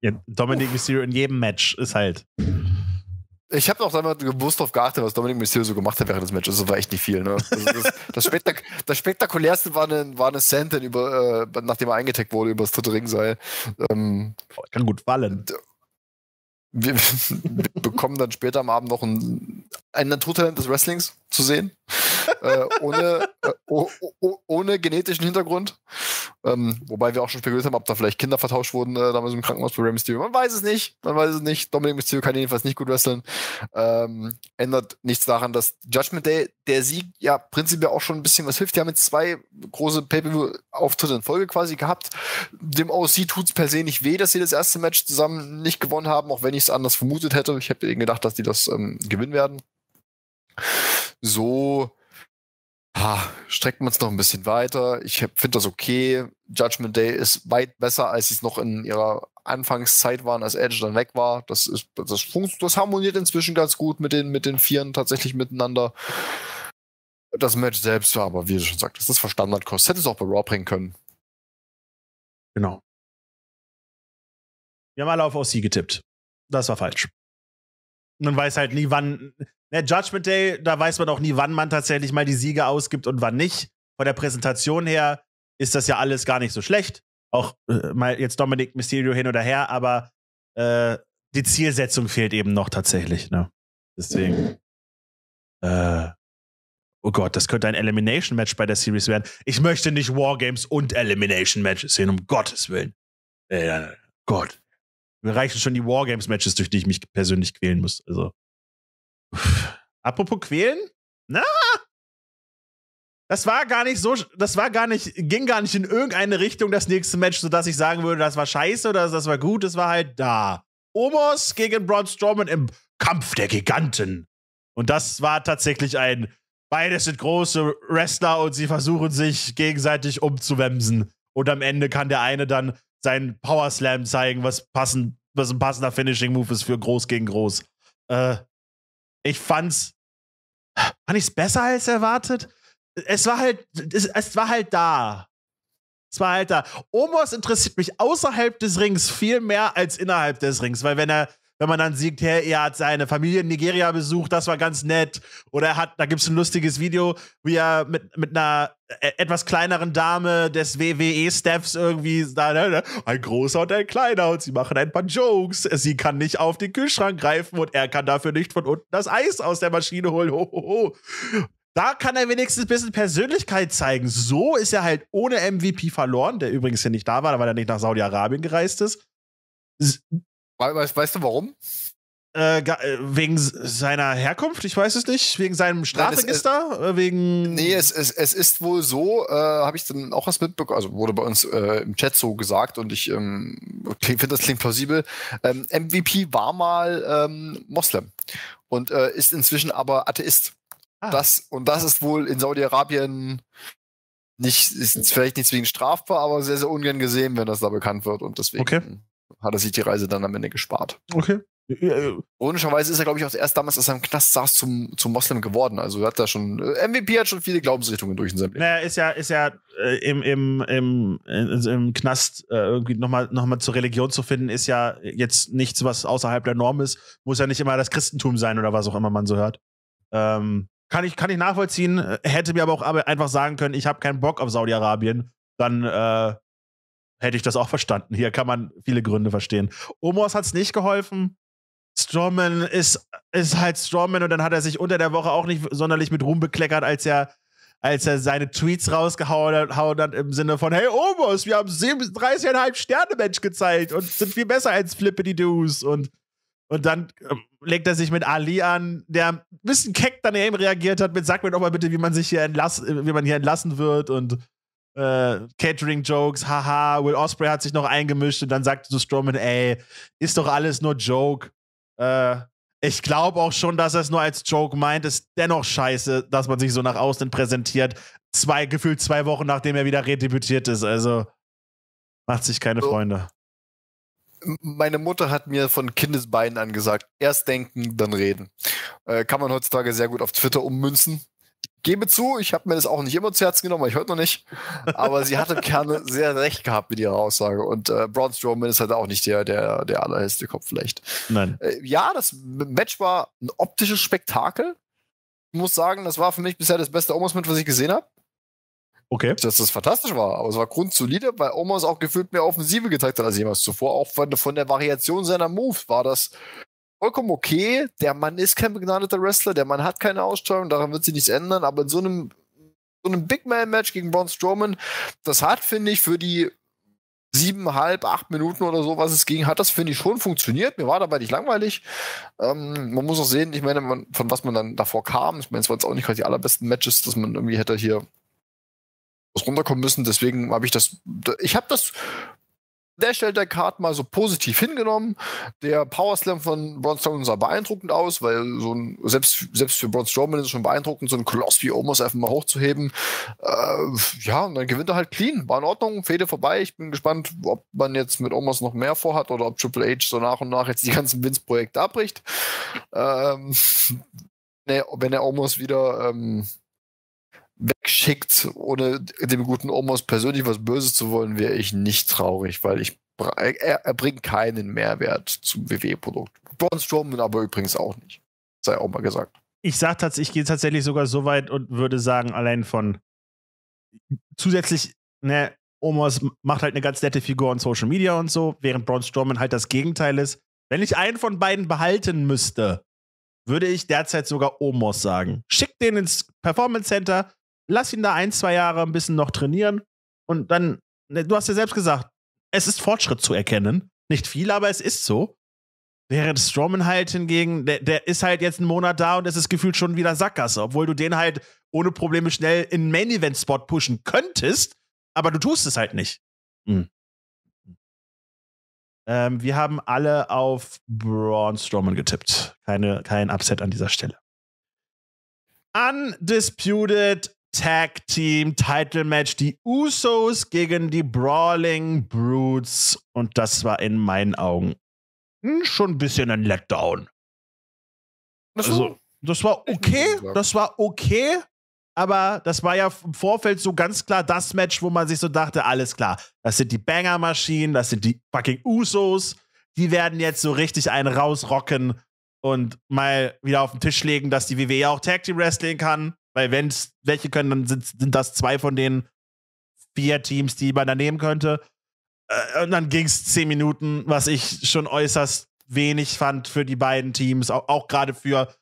Ja, Dominic Mysterio in jedem Match ist halt. Ich habe auch damals gewusst darauf geachtet, was Dominic Mysterio so gemacht hat während des Matches. Das war echt nicht viel. Ne? Das, also das, das, Spektak das, spektakulärste war eine, war eine Sentin, über, äh, nachdem er eingeteckt wurde über das dritte Ringseil. Ähm, kann gut fallen. Wir, wir bekommen dann später am Abend noch ein, ein Naturtalent des Wrestlings zu sehen äh, ohne, äh, oh, oh, ohne genetischen Hintergrund. Ähm, wobei wir auch schon spekuliert haben, ob da vielleicht Kinder vertauscht wurden äh, damals im Krankenhaus bei Rey Mysterio. Man weiß es nicht. Man weiß es nicht. Dominic Mysterio kann jedenfalls nicht gut wresteln. Ähm, ändert nichts daran, dass Judgment Day, der Sieg, ja prinzipiell auch schon ein bisschen was hilft. Die haben jetzt zwei große Pay-Per-View-Auftritte in Folge quasi gehabt. Dem OC tut es per se nicht weh, dass sie das erste Match zusammen nicht gewonnen haben, auch wenn ich es anders vermutet hätte. Ich hätte eben gedacht, dass die das ähm, gewinnen werden. So ha, streckt man es noch ein bisschen weiter. Ich finde das okay. Judgment Day ist weit besser, als sie es noch in ihrer Anfangszeit waren, als Edge dann weg war. Das ist, das, das harmoniert inzwischen ganz gut mit den, mit den Vieren tatsächlich miteinander. Das Match selbst war aber, wie du schon sagtest, das war Standardkost. Hätte es auch bei Raw bringen können. Genau. Wir haben alle auf OC getippt. Das war falsch man weiß halt nie, wann. Ne, Judgment Day, da weiß man auch nie, wann man tatsächlich mal die Siege ausgibt und wann nicht. Von der Präsentation her ist das ja alles gar nicht so schlecht. Auch äh, mal jetzt Dominic Mysterio hin oder her, aber äh, die Zielsetzung fehlt eben noch tatsächlich. Ne? Deswegen. Äh, oh Gott, das könnte ein Elimination Match bei der Series werden. Ich möchte nicht Wargames und Elimination Matches sehen, um Gottes Willen. Äh, Gott. Mir reichen schon die Wargames-Matches, durch die ich mich persönlich quälen muss. Also. Apropos quälen? Na! Das war gar nicht so, das war gar nicht, ging gar nicht in irgendeine Richtung das nächste Match, sodass ich sagen würde, das war scheiße oder das war gut, das war halt da. Omos gegen Braun Strowman im Kampf der Giganten. Und das war tatsächlich ein, beides sind große Wrestler und sie versuchen sich gegenseitig umzuwemsen. Und am Ende kann der eine dann seinen Power Slam zeigen, was, passend, was ein passender Finishing Move ist für groß gegen groß. Äh, ich fand's, fand ich's besser als erwartet. Es war halt, es, es war halt da. Es war halt da. Omos interessiert mich außerhalb des Rings viel mehr als innerhalb des Rings, weil wenn er wenn man dann sieht, hey, er hat seine Familie in Nigeria besucht, das war ganz nett. Oder er hat, da gibt es ein lustiges Video, wie er mit, mit einer äh, etwas kleineren Dame des WWE-Staffs irgendwie, ne, ne, ein großer und ein kleiner und sie machen ein paar Jokes. Sie kann nicht auf den Kühlschrank greifen und er kann dafür nicht von unten das Eis aus der Maschine holen. Ho, ho, ho. Da kann er wenigstens ein bisschen Persönlichkeit zeigen. So ist er halt ohne MVP verloren, der übrigens hier nicht da war, weil er nicht nach Saudi-Arabien gereist ist Weißt, weißt du warum? Äh, äh wegen seiner Herkunft, ich weiß es nicht, wegen seinem Strafregister, Nein, es, äh, äh, wegen. Nee, es, es, es ist wohl so, äh, habe ich dann auch was mitbekommen, also wurde bei uns äh, im Chat so gesagt und ich ähm, finde das klingt plausibel. Ähm, MVP war mal ähm, Moslem und ist inzwischen aber Atheist. Ah. Das, und das ist wohl in Saudi-Arabien nicht, ist vielleicht nicht zwingend strafbar, aber sehr, sehr ungern gesehen, wenn das da bekannt wird und deswegen. Okay hat er sich die Reise dann am Ende gespart. Okay. Äh, Ironischerweise ist er, glaube ich, auch erst damals, als er im Knast saß, zum, zum Moslem geworden. Also hat er schon, äh, MVP hat schon viele Glaubensrichtungen durch in seinem Leben. Naja, ist ja, ist ja äh, im, im, im, im Knast äh, irgendwie nochmal noch mal zur Religion zu finden, ist ja jetzt nichts, was außerhalb der Norm ist. Muss ja nicht immer das Christentum sein oder was auch immer man so hört. Ähm, kann, ich, kann ich nachvollziehen, äh, hätte mir aber auch einfach sagen können, ich habe keinen Bock auf Saudi-Arabien. Dann äh, hätte ich das auch verstanden. Hier kann man viele Gründe verstehen. Omos hat es nicht geholfen. Strowman ist, ist halt Strowman und dann hat er sich unter der Woche auch nicht sonderlich mit Ruhm bekleckert, als er, als er seine Tweets rausgehauen hat im Sinne von: Hey Omos, wir haben 37,5 Sterne Mensch gezeigt und sind viel besser als Flippity Doos und. Und dann ähm, legt er sich mit Ali an, der ein bisschen keck daneben reagiert hat mit, sag mir doch mal bitte, wie man sich hier entlassen, wie man hier entlassen wird und äh, Catering-Jokes, haha, Will Osprey hat sich noch eingemischt und dann sagte zu Strowman, ey, ist doch alles nur Joke. Äh, ich glaube auch schon, dass er es nur als Joke meint, ist dennoch scheiße, dass man sich so nach außen präsentiert. Zwei, gefühlt zwei Wochen, nachdem er wieder redebütiert ist. Also macht sich keine so. Freunde. Meine Mutter hat mir von Kindesbeinen an gesagt, erst denken, dann reden. Äh, kann man heutzutage sehr gut auf Twitter ummünzen gebe zu, ich habe mir das auch nicht immer zu Herzen genommen, weil ich heute noch nicht. Aber sie hat im Kern sehr recht gehabt mit ihrer Aussage. Und äh, Braun Strowman ist halt auch nicht der, der, der allerhellste Kopf vielleicht. Nein. Äh, ja, das Match war ein optisches Spektakel. Ich muss sagen, das war für mich bisher das beste Omos-Match, was ich gesehen habe. Okay. Dass das fantastisch war, aber es war grundsolide, weil Omos auch gefühlt mehr Offensive gezeigt hat als jemals zuvor. Auch von, von der Variation seiner Moves war das vollkommen okay. Der Mann ist kein begnadeter Wrestler, der Mann hat keine Ausstrahlung, daran wird sich nichts ändern, aber in so einem, so einem Big Man-Match gegen Braun Strowman, das hat, finde ich, für die siebeneinhalb, acht Minuten oder so, was es ging, hat das, finde ich, schon funktioniert. Mir war dabei nicht langweilig. Ähm, man muss auch sehen, ich meine, man, von was man dann davor kam. Ich meine, es waren jetzt auch nicht gerade die allerbesten Matches, dass man irgendwie hätte hier was runterkommen müssen. Deswegen habe ich das, ich habe das der stellt der Card mal so positiv hingenommen. Der Power Slam von Braun Strowman sah beeindruckend aus, weil so ein, selbst, selbst für Braun Strowman ist es schon beeindruckend, so einen Koloss wie Omos einfach mal hochzuheben. Äh, ja, und dann gewinnt er halt clean. War in Ordnung, Fehde vorbei. Ich bin gespannt, ob man jetzt mit Omos noch mehr vorhat oder ob Triple H so nach und nach jetzt die ganzen Wins-Projekte abbricht. Ähm, ne, wenn er Omos wieder ähm, wegschickt, ohne dem guten Omos persönlich was Böses zu wollen, wäre ich nicht traurig, weil ich er, er bringt keinen Mehrwert zum WWE-Produkt. Braun Strowman aber übrigens auch nicht. Sei auch mal gesagt. Ich sag tatsächlich, ich gehe tatsächlich sogar so weit und würde sagen, allein von zusätzlich, ne, Omos macht halt eine ganz nette Figur on Social Media und so, während Braun Strowman halt das Gegenteil ist. Wenn ich einen von beiden behalten müsste, würde ich derzeit sogar Omos sagen. Schick den ins Performance Center, lass ihn da ein, zwei Jahre ein bisschen noch trainieren und dann, ne, du hast ja selbst gesagt, es ist Fortschritt zu erkennen. Nicht viel, aber es ist so. Während Strowman halt hingegen, der, der ist halt jetzt einen Monat da und es ist gefühlt schon wieder Sackgasse, obwohl du den halt ohne Probleme schnell in einen Main-Event-Spot pushen könntest, aber du tust es halt nicht. Mhm. Ähm, wir haben alle auf Braun Strowman getippt. Keine, kein Upset an dieser Stelle. Undisputed Tag Team Title Match, die Usos gegen die Brawling Brutes. Und das war in meinen Augen hm, schon ein bisschen ein Letdown. Also, das war okay, das war okay, aber das war ja im Vorfeld so ganz klar das Match, wo man sich so dachte: alles klar, das sind die Banger-Maschinen, das sind die fucking Usos, die werden jetzt so richtig einen rausrocken und mal wieder auf den Tisch legen, dass die WWE auch Tag Team Wrestling kann. Weil wenn es welche können, dann sind, sind das zwei von den vier Teams, die man da nehmen könnte. Äh, und dann ging es zehn Minuten, was ich schon äußerst wenig fand für die beiden Teams, auch, auch gerade für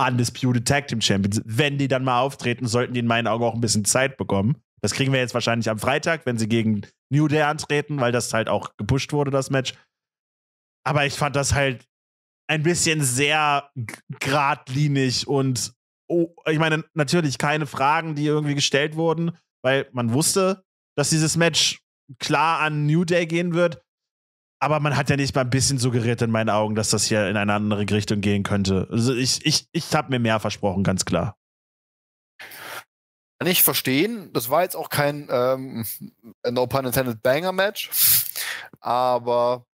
Undisputed Tag Team Champions. Wenn die dann mal auftreten, sollten die in meinen Augen auch ein bisschen Zeit bekommen. Das kriegen wir jetzt wahrscheinlich am Freitag, wenn sie gegen New Day antreten, weil das halt auch gepusht wurde, das Match. Aber ich fand das halt ein bisschen sehr geradlinig und oh, ich meine, natürlich keine Fragen, die irgendwie gestellt wurden, weil man wusste, dass dieses Match klar an New Day gehen wird. Aber man hat ja nicht mal ein bisschen suggeriert in meinen Augen, dass das hier in eine andere Richtung gehen könnte. Also ich, ich, ich habe mir mehr versprochen, ganz klar. Kann ich verstehen. Das war jetzt auch kein ähm, No Pun Intended Banger Match. Aber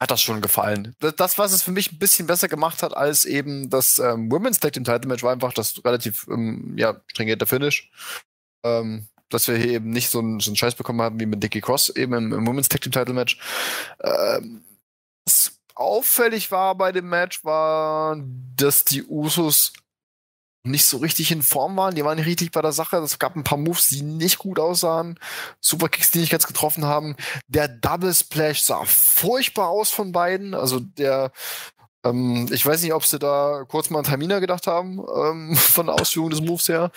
hat das schon gefallen. Das, was es für mich ein bisschen besser gemacht hat als eben das ähm, Women's Tag Team Title Match, war einfach das relativ ähm, ja, stringierter Finish. Ähm, dass wir hier eben nicht so einen, so einen Scheiß bekommen haben wie mit Dickie Cross eben im, im Women's Tag Team Title Match. Ähm, was auffällig war bei dem Match, war, dass die Usos nicht so richtig in Form waren. Die waren nicht richtig bei der Sache. Es gab ein paar Moves, die nicht gut aussahen. Super Kicks, die nicht ganz getroffen haben. Der Double Splash sah furchtbar aus von beiden. Also der, ähm, ich weiß nicht, ob sie da kurz mal an Tamina gedacht haben, ähm, von der Ausführung des Moves her.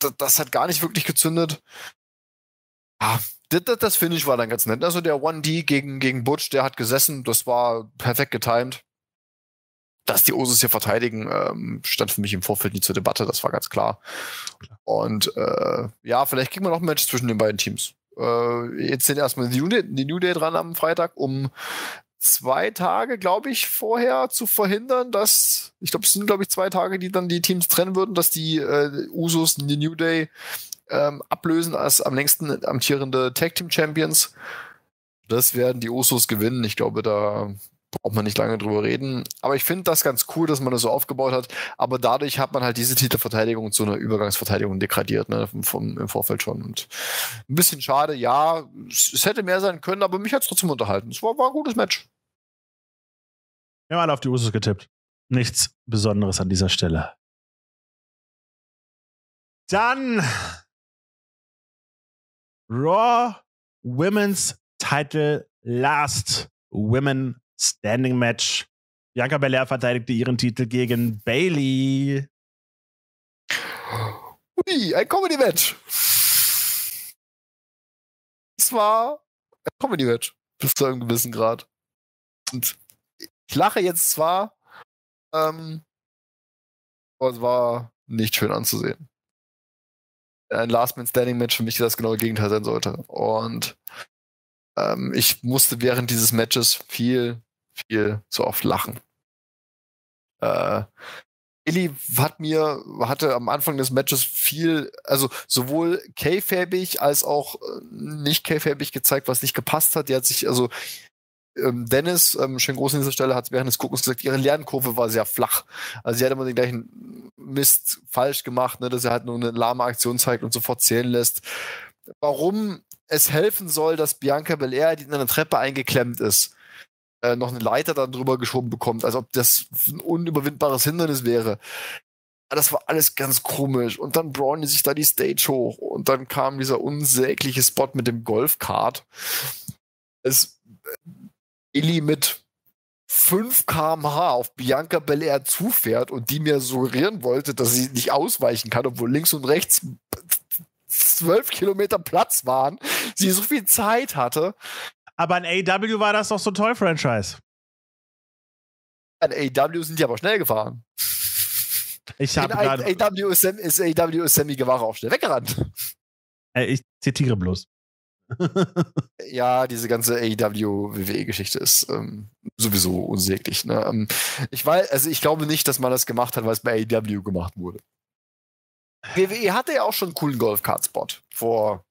Das, das hat gar nicht wirklich gezündet. Ja, das, Finish war dann ganz nett. Also der 1D gegen, gegen Butch, der hat gesessen, das war perfekt getimed dass die Osus hier verteidigen, ähm, stand für mich im Vorfeld nie zur Debatte, das war ganz klar. Und äh, ja, vielleicht kriegen wir noch ein Match zwischen den beiden Teams. Äh, jetzt sind erstmal die New, Day, die New Day dran am Freitag, um zwei Tage, glaube ich, vorher zu verhindern, dass, ich glaube, es sind, glaube ich, zwei Tage, die dann die Teams trennen würden, dass die äh, Usos in die New Day ähm, ablösen als am längsten amtierende Tag Team Champions. Das werden die Usos gewinnen. Ich glaube, da braucht man nicht lange drüber reden. Aber ich finde das ganz cool, dass man das so aufgebaut hat. Aber dadurch hat man halt diese Titelverteidigung zu einer Übergangsverteidigung degradiert, ne, vom, vom, im Vorfeld schon. Und ein bisschen schade, ja, es, es hätte mehr sein können, aber mich hat es trotzdem unterhalten. Es war, war, ein gutes Match. Wir haben alle auf die Usus getippt. Nichts Besonderes an dieser Stelle. Dann Raw Women's Title Last Women Standing Match. Bianca Belair verteidigte ihren Titel gegen Bailey. Ui, ein Comedy-Match. Es war ein Comedy-Match bis zu einem gewissen Grad. Und ich lache jetzt zwar, ähm, aber es war nicht schön anzusehen. Ein Last-Man-Standing-Match für mich, das genau das Gegenteil sein sollte. Und ähm, ich musste während dieses Matches viel, viel zu oft lachen. Äh, Illy hat mir, hatte am Anfang des Matches viel, also sowohl k-fäbig als auch äh, nicht k-fäbig gezeigt, was nicht gepasst hat. Die hat sich, also ähm, Dennis, ähm, schön groß an dieser Stelle, hat während des Guckens gesagt, ihre Lernkurve war sehr flach. Also sie hat immer den gleichen Mist falsch gemacht, ne, dass er halt nur eine lahme Aktion zeigt und sofort zählen lässt. Warum es helfen soll, dass Bianca Belair, die in einer Treppe eingeklemmt ist, äh, noch eine Leiter dann drüber geschoben bekommt, als ob das ein unüberwindbares Hindernis wäre. Aber das war alles ganz komisch. Und dann die sich da die Stage hoch und dann kam dieser unsägliche Spot mit dem Golfkart. Es äh, Illy mit 5 km/h auf Bianca Belair zufährt und die mir suggerieren wollte, dass sie nicht ausweichen kann, obwohl links und rechts zwölf Kilometer Platz waren, sie so viel Zeit hatte. Aber an AW war das doch so toll, franchise An AW sind die aber schnell gefahren. Ich habe gerade. AW ist, ist, AW ist Sammy Guevara auch schnell weggerannt. Ich zitiere bloß. ja, diese ganze AEW-WWE-Geschichte ist ähm, sowieso unsäglich. Ne? Ähm, ich weiß, also ich glaube nicht, dass man das gemacht hat, weil es bei AEW gemacht wurde. WWE hatte ja auch schon einen coolen Golfkart-Spot vor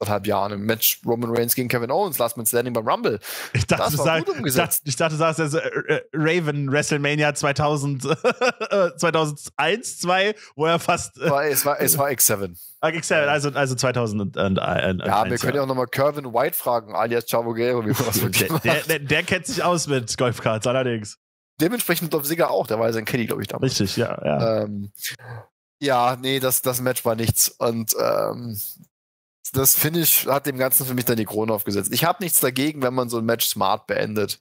anderthalb Jahren im Match Roman Reigns gegen Kevin Owens, Last Man Standing beim Rumble. Ich dachte, das du sagst, ich dachte, ich dachte, du sagst also, äh, äh, Raven WrestleMania 2000, 2001, 2, wo er fast. Äh, es, war, es war X7. Ah, X7, also, also 2001. Ja, wir können ja auch nochmal Kervin White fragen, alias Chavo Guerrero, wie was der, der, der, der kennt sich aus mit Golfkarts, allerdings dementsprechend Dolph Sigger auch, der war ja sein Kenny, glaube ich, damals. Richtig, ja. ja. Ähm, ja, nee, das, das Match war nichts. Und ähm, das Finish hat dem Ganzen für mich dann die Krone aufgesetzt. Ich habe nichts dagegen, wenn man so ein Match smart beendet.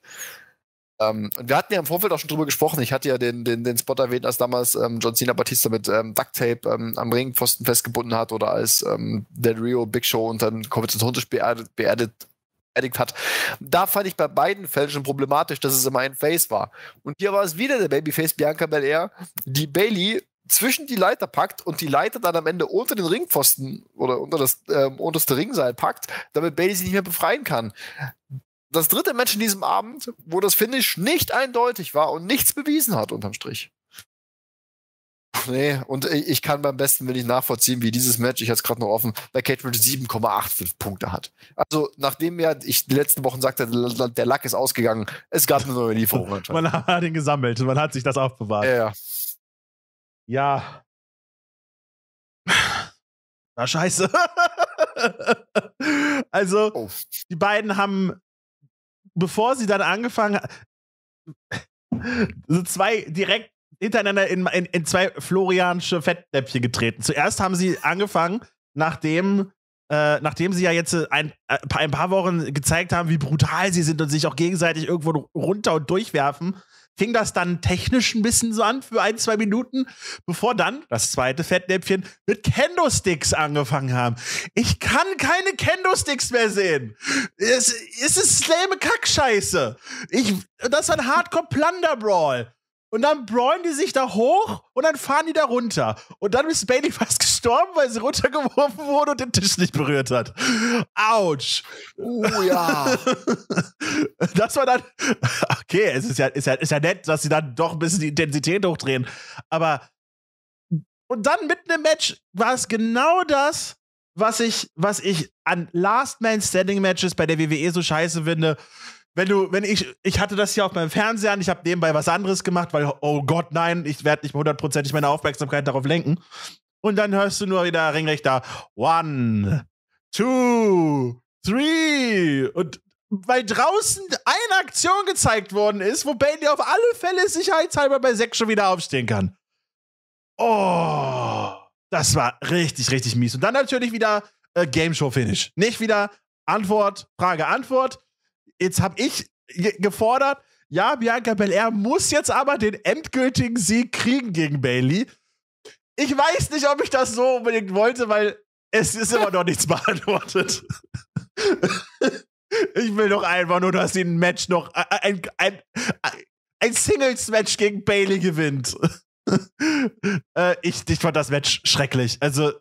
Ähm, und wir hatten ja im Vorfeld auch schon drüber gesprochen. Ich hatte ja den, den, den Spot erwähnt, als damals ähm, John Cena Batista mit ähm, Duct Tape ähm, am Ringpfosten festgebunden hat oder als ähm, Del Rio Big Show und dann kompetenz beerdigt, beerdigt, beerdigt hat. Da fand ich bei beiden Fällen schon problematisch, dass es immer ein Face war. Und hier war es wieder der Babyface Bianca Belair, die Bailey zwischen die Leiter packt und die Leiter dann am Ende unter den Ringpfosten oder unter das ähm, unterste Ringseil packt, damit Bailey sie nicht mehr befreien kann. Das dritte Match in diesem Abend, wo das Finish nicht eindeutig war und nichts bewiesen hat unterm Strich. Nee, und ich kann beim besten Willen nicht nachvollziehen, wie dieses Match, ich hatte es gerade noch offen, bei Catridge 7,85 Punkte hat. Also, nachdem ja ich die letzten Wochen sagte, der Lack ist ausgegangen, es gab eine neue Lieferung. man hat ihn gesammelt, man hat sich das aufbewahrt. Ja, ja. Ja. Na scheiße. also, oh. die beiden haben, bevor sie dann angefangen haben, so zwei direkt hintereinander in, in, in zwei florianische Fettnäpfchen getreten. Zuerst haben sie angefangen, nachdem äh, nachdem sie ja jetzt äh, ein, äh, ein, paar Wochen gezeigt haben, wie brutal sie sind und sich auch gegenseitig irgendwo runter und durchwerfen, fing das dann technisch ein bisschen so an für ein, zwei Minuten, bevor dann das zweite Fettnäpfchen mit Kendo-Sticks angefangen haben. Ich kann keine Kendo-Sticks mehr sehen. Es, es ist slame Kackscheiße. Ich, das ist ein Hardcore-Plunder-Brawl und dann bräunen die sich da hoch und dann fahren die da runter. Und dann ist Bailey fast gestorben, weil sie runtergeworfen wurde und den Tisch nicht berührt hat. Autsch. Uh, ja. das war dann. Okay, es ist ja, ist, ja, ist ja nett, dass sie dann doch ein bisschen die Intensität hochdrehen. Aber. Und dann mitten im Match war es genau das, was ich, was ich an Last Man Standing Matches bei der WWE so scheiße finde wenn du, wenn ich, ich hatte das hier auf meinem Fernseher an, ich habe nebenbei was anderes gemacht, weil, oh Gott, nein, ich werde nicht hundertprozentig meine Aufmerksamkeit darauf lenken. Und dann hörst du nur wieder ringrecht one, two, three. Und weil draußen eine Aktion gezeigt worden ist, wo Bailey auf alle Fälle sicherheitshalber bei sechs schon wieder aufstehen kann. Oh, das war richtig, richtig mies. Und dann natürlich wieder äh, Game Show Finish. Nicht wieder Antwort, Frage, Antwort, jetzt habe ich gefordert, ja, Bianca Belair muss jetzt aber den endgültigen Sieg kriegen gegen Bailey. Ich weiß nicht, ob ich das so unbedingt wollte, weil es ist immer noch nichts beantwortet. ich will doch einfach nur, dass sie ein Match noch, ein, ein, ein Singles-Match gegen Bailey gewinnt. äh, ich, ich fand das Match schrecklich. Also,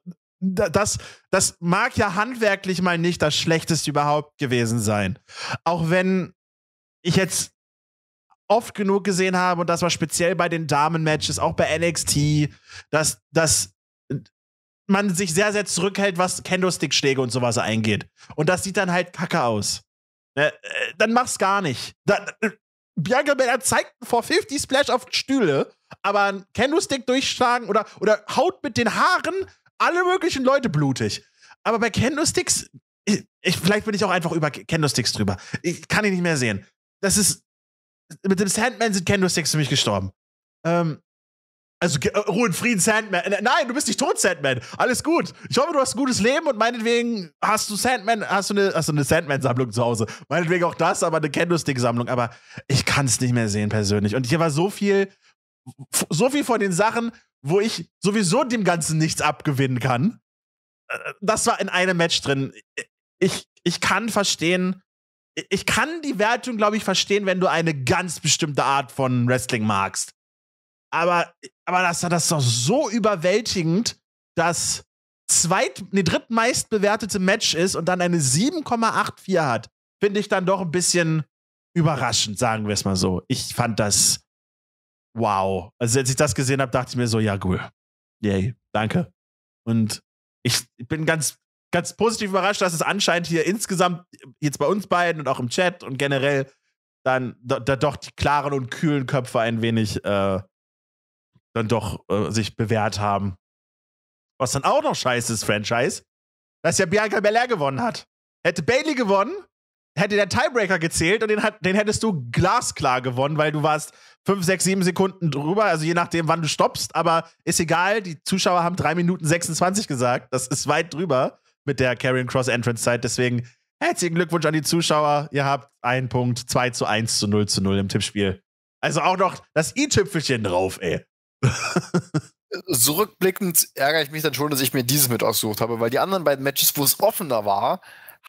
das, das mag ja handwerklich mal nicht das Schlechteste überhaupt gewesen sein. Auch wenn ich jetzt oft genug gesehen habe, und das war speziell bei den Damen-Matches, auch bei NXT, dass, dass man sich sehr, sehr zurückhält, was Candlestick-Schläge und sowas eingeht. Und das sieht dann halt kacke aus. Ne, äh, dann mach's gar nicht. Dann, äh, Bianca Belair zeigt vor 50 Splash auf Stühle, aber einen Candlestick durchschlagen oder, oder haut mit den Haaren alle möglichen Leute blutig. Aber bei Candlesticks, ich, ich, vielleicht bin ich auch einfach über Candlesticks drüber. Ich kann ihn nicht mehr sehen. Das ist, mit dem Sandman sind Candlesticks für mich gestorben. Ähm, also äh, Ruhe in Frieden, Sandman. Äh, nein, du bist nicht tot, Sandman. Alles gut. Ich hoffe, du hast ein gutes Leben und meinetwegen hast du Sandman, hast du eine, eine Sandman-Sammlung zu Hause. Meinetwegen auch das, aber eine Candlestick-Sammlung. Aber ich kann es nicht mehr sehen persönlich. Und hier war so viel, so viel von den Sachen, wo ich sowieso dem Ganzen nichts abgewinnen kann. Äh, das war in einem Match drin. Ich, ich kann verstehen, ich kann die Wertung, glaube ich, verstehen, wenn du eine ganz bestimmte Art von Wrestling magst. Aber, aber das, das doch so überwältigend, dass zweit, nee, drittmeist bewertete Match ist und dann eine 7,84 hat, finde ich dann doch ein bisschen überraschend, sagen wir es mal so. Ich fand das, wow. Also als ich das gesehen habe, dachte ich mir so, ja, cool. Yay, danke. Und ich bin ganz, ganz positiv überrascht, dass es anscheinend hier insgesamt, jetzt bei uns beiden und auch im Chat und generell, dann da, da doch die klaren und kühlen Köpfe ein wenig äh, dann doch äh, sich bewährt haben. Was dann auch noch scheiße ist, Franchise, dass ja Bianca Belair gewonnen hat. Hätte Bailey gewonnen, hätte der Tiebreaker gezählt und den, den hättest du glasklar gewonnen, weil du warst fünf, sechs, sieben Sekunden drüber, also je nachdem, wann du stoppst, aber ist egal, die Zuschauer haben drei Minuten 26 gesagt, das ist weit drüber mit der Carrion Cross Entrance Zeit, deswegen herzlichen Glückwunsch an die Zuschauer, ihr habt einen Punkt, 2 zu 1 zu 0 zu 0 im Tippspiel. Also auch noch das i-Tüpfelchen drauf, ey. Zurückblickend ärgere ich mich dann schon, dass ich mir dieses mit ausgesucht habe, weil die anderen beiden Matches, wo es offener war,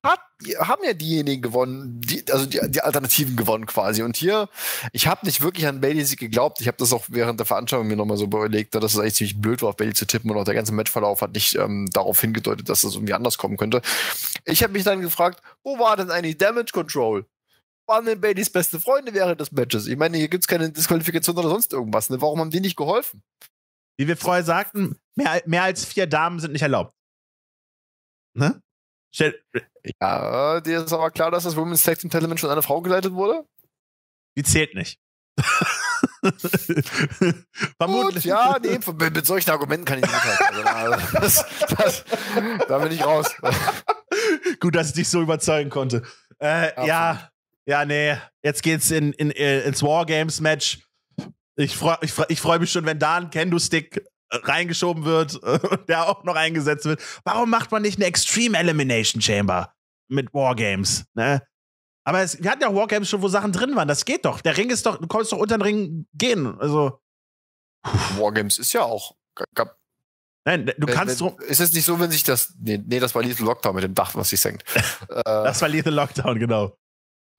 hat, haben ja diejenigen gewonnen, die, also die, die, Alternativen gewonnen quasi. Und hier, ich habe nicht wirklich an Bailey Sieg geglaubt. Ich habe das auch während der Veranstaltung mir nochmal so überlegt, dass es eigentlich ziemlich blöd war, auf Bailey zu tippen und auch der ganze Matchverlauf hat nicht ähm, darauf hingedeutet, dass das irgendwie anders kommen könnte. Ich habe mich dann gefragt, wo war denn eigentlich Damage Control? waren denn Baileys beste Freunde während des Matches? Ich meine, hier gibt es keine Disqualifikation oder sonst irgendwas. Ne? Warum haben die nicht geholfen? Wie wir vorher sagten, mehr, mehr als vier Damen sind nicht erlaubt. Ne? ja, dir ist aber klar, dass das Women's Sex Entitlement schon eine Frau geleitet wurde? Die zählt nicht. Vermutlich. Gut, ja, nee, mit, mit, solchen Argumenten kann ich nicht mithalten. Also, also das, das, da bin ich raus. Gut, dass ich dich so überzeugen konnte. Äh, ja, ja, nee. Jetzt geht's in, in, äh, ins Wargames-Match. Ich freue ich freu, ich freu mich schon, wenn da ein Kendo-Stick reingeschoben wird und der auch noch eingesetzt wird. Warum macht man nicht eine Extreme Elimination Chamber mit Wargames? Ne? Aber es, wir hatten ja auch Wargames schon, wo Sachen drin waren. Das geht doch. Der Ring ist doch, du konntest doch unter den Ring gehen. Also. Wargames ist ja auch. Gab, Nein, du wenn, kannst wenn, Ist es nicht so, wenn sich das. Nee, nee das war Lethal Lockdown mit dem Dach, was sich senkt. Äh. das war Lethal Lockdown, genau.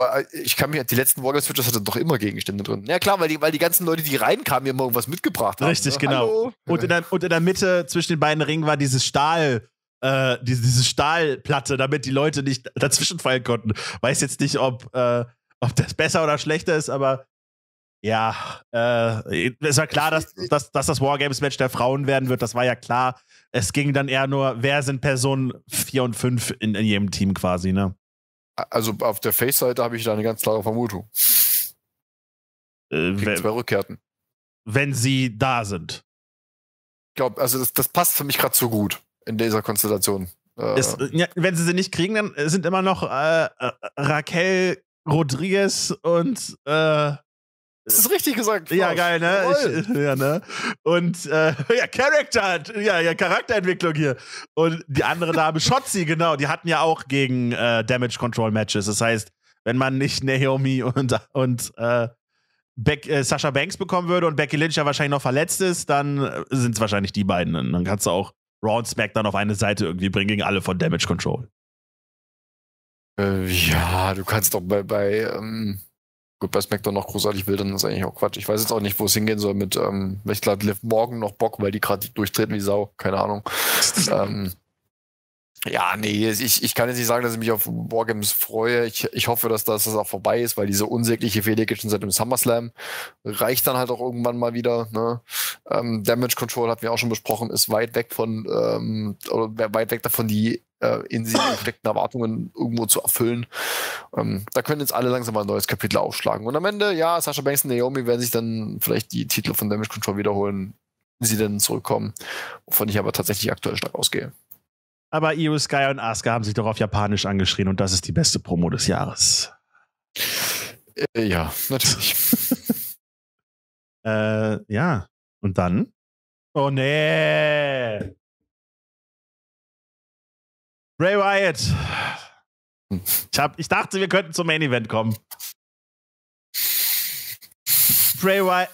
Äh, ich kann mich, die letzten Wargames Switches hatten doch immer Gegenstände drin. Ja klar, weil die, weil die ganzen Leute, die reinkamen, immer irgendwas mitgebracht haben. Richtig, ne? genau. Und in, der, und in der Mitte zwischen den beiden Ringen war dieses Stahl, äh, diese, diese Stahlplatte, damit die Leute nicht dazwischen fallen konnten. Weiß jetzt nicht, ob, äh, ob das besser oder schlechter ist, aber ja, äh, es war klar, dass, dass, dass das Wargames-Match der Frauen werden wird. Das war ja klar. Es ging dann eher nur, wer sind Personen 4 und 5 in, in jedem Team quasi, ne? Also auf der Face-Seite habe ich da eine ganz klare Vermutung. Äh, Kriegt wenn, zwei Rückkehrten. Wenn sie da sind. Ich glaube, also das, das passt für mich gerade so gut in dieser Konstellation. Äh, Ist, ja, wenn sie sie nicht kriegen, dann sind immer noch äh, äh Raquel Rodriguez und äh, das ist richtig gesagt. Ja, geil, ne? Ich, ja, ne? Und äh, ja, Charakter, ja, ja, Charakterentwicklung hier. Und die andere Dame, Schotzi, genau, die hatten ja auch gegen äh, Damage Control Matches. Das heißt, wenn man nicht Naomi und, und äh, Beck, äh, Sascha Banks bekommen würde und Becky Lynch ja wahrscheinlich noch verletzt ist, dann äh, sind es wahrscheinlich die beiden. Und dann kannst du auch Raw und dann auf eine Seite irgendwie bringen gegen alle von Damage Control. Äh, ja, du kannst doch bei, bei ähm Gut, bei SmackDown noch großartig will, dann ist eigentlich auch Quatsch. Ich weiß jetzt auch nicht, wo es hingehen soll mit, ähm, ich glaube, Liv morgen noch Bock, weil die gerade durchtreten wie Sau. Keine Ahnung. ähm, ja, nee, ich, ich kann jetzt nicht sagen, dass ich mich auf Wargames freue. Ich, ich hoffe, dass das, dass das auch vorbei ist, weil diese unsägliche Fehde schon seit dem SummerSlam reicht dann halt auch irgendwann mal wieder. Ne? Ähm, Damage Control hatten wir auch schon besprochen, ist weit weg von, ähm, oder weit weg davon, die äh, in sich versteckten Erwartungen irgendwo zu erfüllen. Ähm, da können jetzt alle langsam mal ein neues Kapitel aufschlagen. Und am Ende, ja, Sasha Banks und Naomi werden sich dann vielleicht die Titel von Damage Control wiederholen, wenn sie dann zurückkommen, wovon ich aber tatsächlich aktuell stark ausgehe. Aber Io Sky und Asuka haben sich doch auf Japanisch angeschrien und das ist die beste Promo des Jahres. Äh, ja, natürlich. äh, ja, und dann? Oh nee! Ray Wyatt. Ich, hab, ich dachte, wir könnten zum Main Event kommen. Bray Wyatt.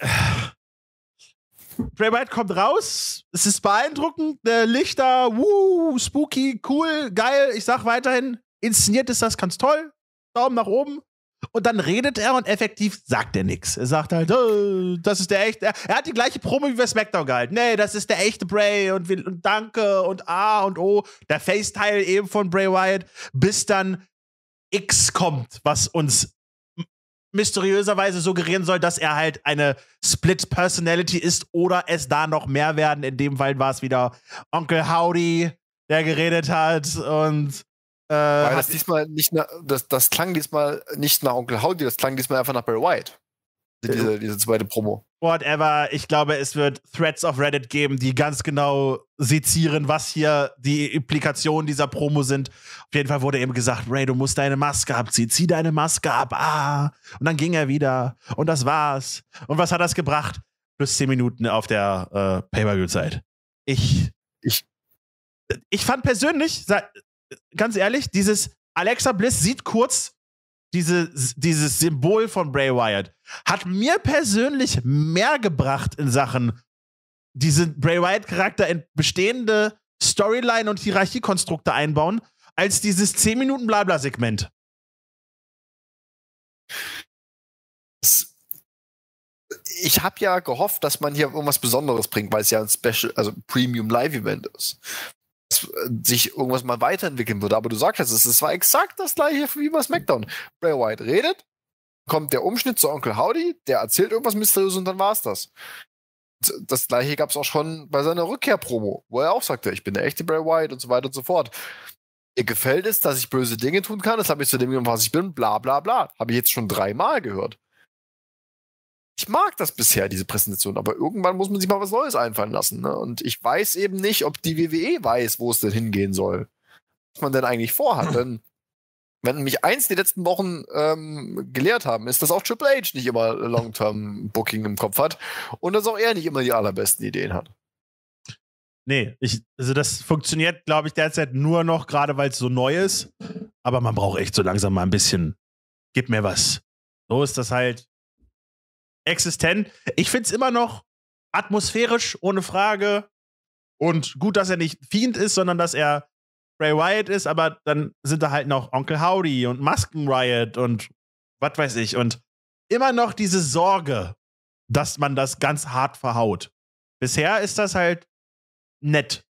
Bray Wyatt kommt raus, es ist beeindruckend, Der äh, Lichter, wuh, spooky, cool, geil. Ich sag weiterhin, inszeniert ist das ganz toll. Daumen nach oben. Und dann redet er und effektiv sagt er nichts. Er sagt halt, oh, das ist der echte. Er, hat die gleiche Promo wie bei SmackDown gehalten. Nee, das ist der echte Bray und, und danke und A und O. Der Face-Teil eben von Bray Wyatt. Bis dann X kommt, was uns mysteriöserweise suggerieren soll, dass er halt eine Split Personality ist oder es da noch mehr werden. In dem Fall war es wieder Onkel Howdy, der geredet hat und äh, Weil das diesmal nicht na, das, das klang diesmal nicht nach Onkel Howdy, das klang diesmal einfach nach Barry White. Diese, diese zweite Promo. Whatever. Ich glaube, es wird Threads auf Reddit geben, die ganz genau sezieren, was hier die Implikationen dieser Promo sind. Auf jeden Fall wurde eben gesagt, Ray, du musst deine Maske abziehen. Zieh deine Maske ab. Ah. Und dann ging er wieder. Und das war's. Und was hat das gebracht? Plus zehn Minuten auf der äh, Pay-Per-View-Zeit. Ich, ich. Ich fand persönlich, ganz ehrlich, dieses Alexa Bliss sieht kurz diese, dieses Symbol von Bray Wyatt hat mir persönlich mehr gebracht in Sachen diesen Bray Wyatt-Charakter in bestehende Storyline- und Hierarchiekonstrukte einbauen, als dieses 10-Minuten-Blabla-Segment. Ich habe ja gehofft, dass man hier irgendwas Besonderes bringt, weil es ja ein Special, also Premium Live Event ist. Äh, sich irgendwas mal weiterentwickeln würde. Aber du sagtest, es war exakt das gleiche wie bei SmackDown. Bray White redet, kommt der Umschnitt zu Onkel Howdy, der erzählt irgendwas Mysteriöses und dann war es das. das gleiche gab es auch schon bei seiner Rückkehr-Promo, wo er auch sagte, ich bin der echte Bray White und so weiter und so fort. Ihr gefällt es, dass ich böse Dinge tun kann, das habe ich zu dem gemacht, was ich bin, bla bla bla. Habe ich jetzt schon dreimal gehört ich mag das bisher, diese Präsentation, aber irgendwann muss man sich mal was Neues einfallen lassen. Ne? Und ich weiß eben nicht, ob die WWE weiß, wo es denn hingehen soll. Was man denn eigentlich vorhat. Hm. Denn wenn mich eins die letzten Wochen ähm, gelehrt haben, ist, dass auch Triple H nicht immer Long-Term-Booking im Kopf hat und dass auch er nicht immer die allerbesten Ideen hat. Nee, ich, also das funktioniert, glaube ich, derzeit nur noch, gerade weil es so neu ist. Aber man braucht echt so langsam mal ein bisschen, gib mir was. So ist das halt existent. Ich finde es immer noch atmosphärisch, ohne Frage. Und gut, dass er nicht Fiend ist, sondern dass er Ray Wyatt ist, aber dann sind da halt noch Onkel Howdy und Masken Riot und was weiß ich. Und immer noch diese Sorge, dass man das ganz hart verhaut. Bisher ist das halt nett.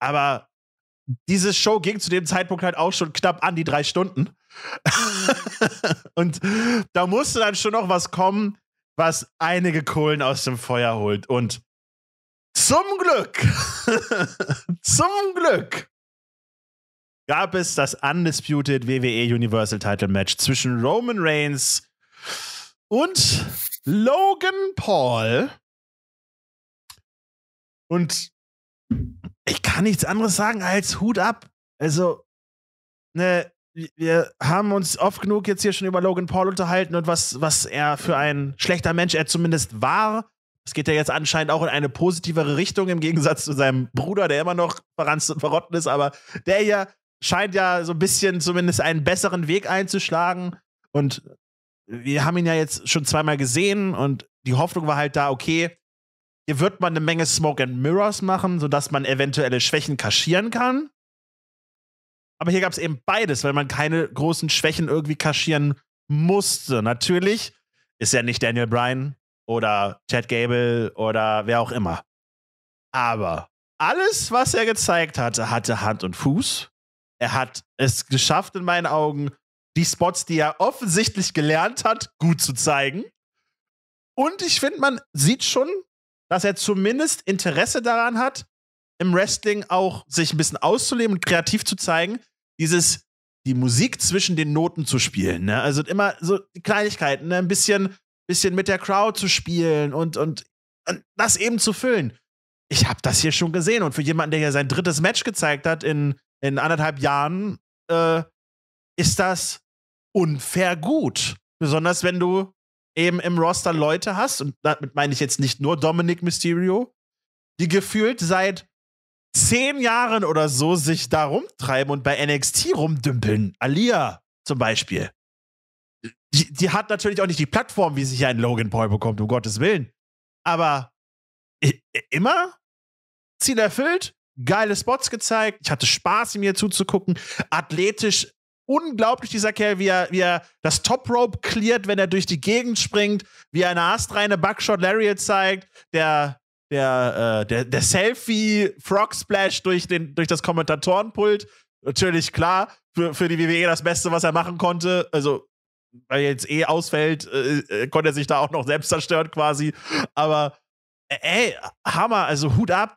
Aber diese Show ging zu dem Zeitpunkt halt auch schon knapp an die drei Stunden. und da musste dann schon noch was kommen, was einige Kohlen aus dem Feuer holt. Und zum Glück, zum Glück gab es das Undisputed WWE Universal Title Match zwischen Roman Reigns und Logan Paul. Und ich kann nichts anderes sagen als Hut ab. Also, ne, wir haben uns oft genug jetzt hier schon über Logan Paul unterhalten und was, was er für ein schlechter Mensch er zumindest war. Es geht ja jetzt anscheinend auch in eine positivere Richtung im Gegensatz zu seinem Bruder, der immer noch verranzt und verrotten ist, aber der hier scheint ja so ein bisschen zumindest einen besseren Weg einzuschlagen. Und wir haben ihn ja jetzt schon zweimal gesehen und die Hoffnung war halt da, okay, hier wird man eine Menge Smoke and Mirrors machen, sodass man eventuelle Schwächen kaschieren kann. Aber hier gab es eben beides, weil man keine großen Schwächen irgendwie kaschieren musste. Natürlich ist er nicht Daniel Bryan oder Chad Gable oder wer auch immer. Aber alles, was er gezeigt hatte, hatte Hand und Fuß. Er hat es geschafft, in meinen Augen, die Spots, die er offensichtlich gelernt hat, gut zu zeigen. Und ich finde, man sieht schon, dass er zumindest Interesse daran hat, im Wrestling auch sich ein bisschen auszuleben und kreativ zu zeigen, dieses die Musik zwischen den Noten zu spielen. Ne? Also immer so Kleinigkeiten, ne? ein bisschen, bisschen mit der Crowd zu spielen und, und, und das eben zu füllen. Ich habe das hier schon gesehen und für jemanden, der ja sein drittes Match gezeigt hat in, in anderthalb Jahren, äh, ist das unfair gut. Besonders wenn du eben im Roster Leute hast, und damit meine ich jetzt nicht nur Dominic Mysterio, die gefühlt seit zehn Jahren oder so sich da rumtreiben und bei NXT rumdümpeln. Alia zum Beispiel. Die, die hat natürlich auch nicht die Plattform, wie sie hier ein Logan Paul bekommt, um Gottes Willen. Aber immer Ziel erfüllt, geile Spots gezeigt. Ich hatte Spaß, ihm hier zuzugucken. Athletisch unglaublich, dieser Kerl, wie er, wie er das Top Rope cleart, wenn er durch die Gegend springt, wie er eine astreine Buckshot Lariat zeigt. Der der, äh, der, der Selfie-Frog-Splash durch, durch das Kommentatorenpult. Natürlich klar, für, für die WWE das Beste, was er machen konnte. Also, weil er jetzt eh ausfällt, äh, äh konnte er sich da auch noch selbst zerstören quasi. Aber äh, ey, Hammer, also Hut ab.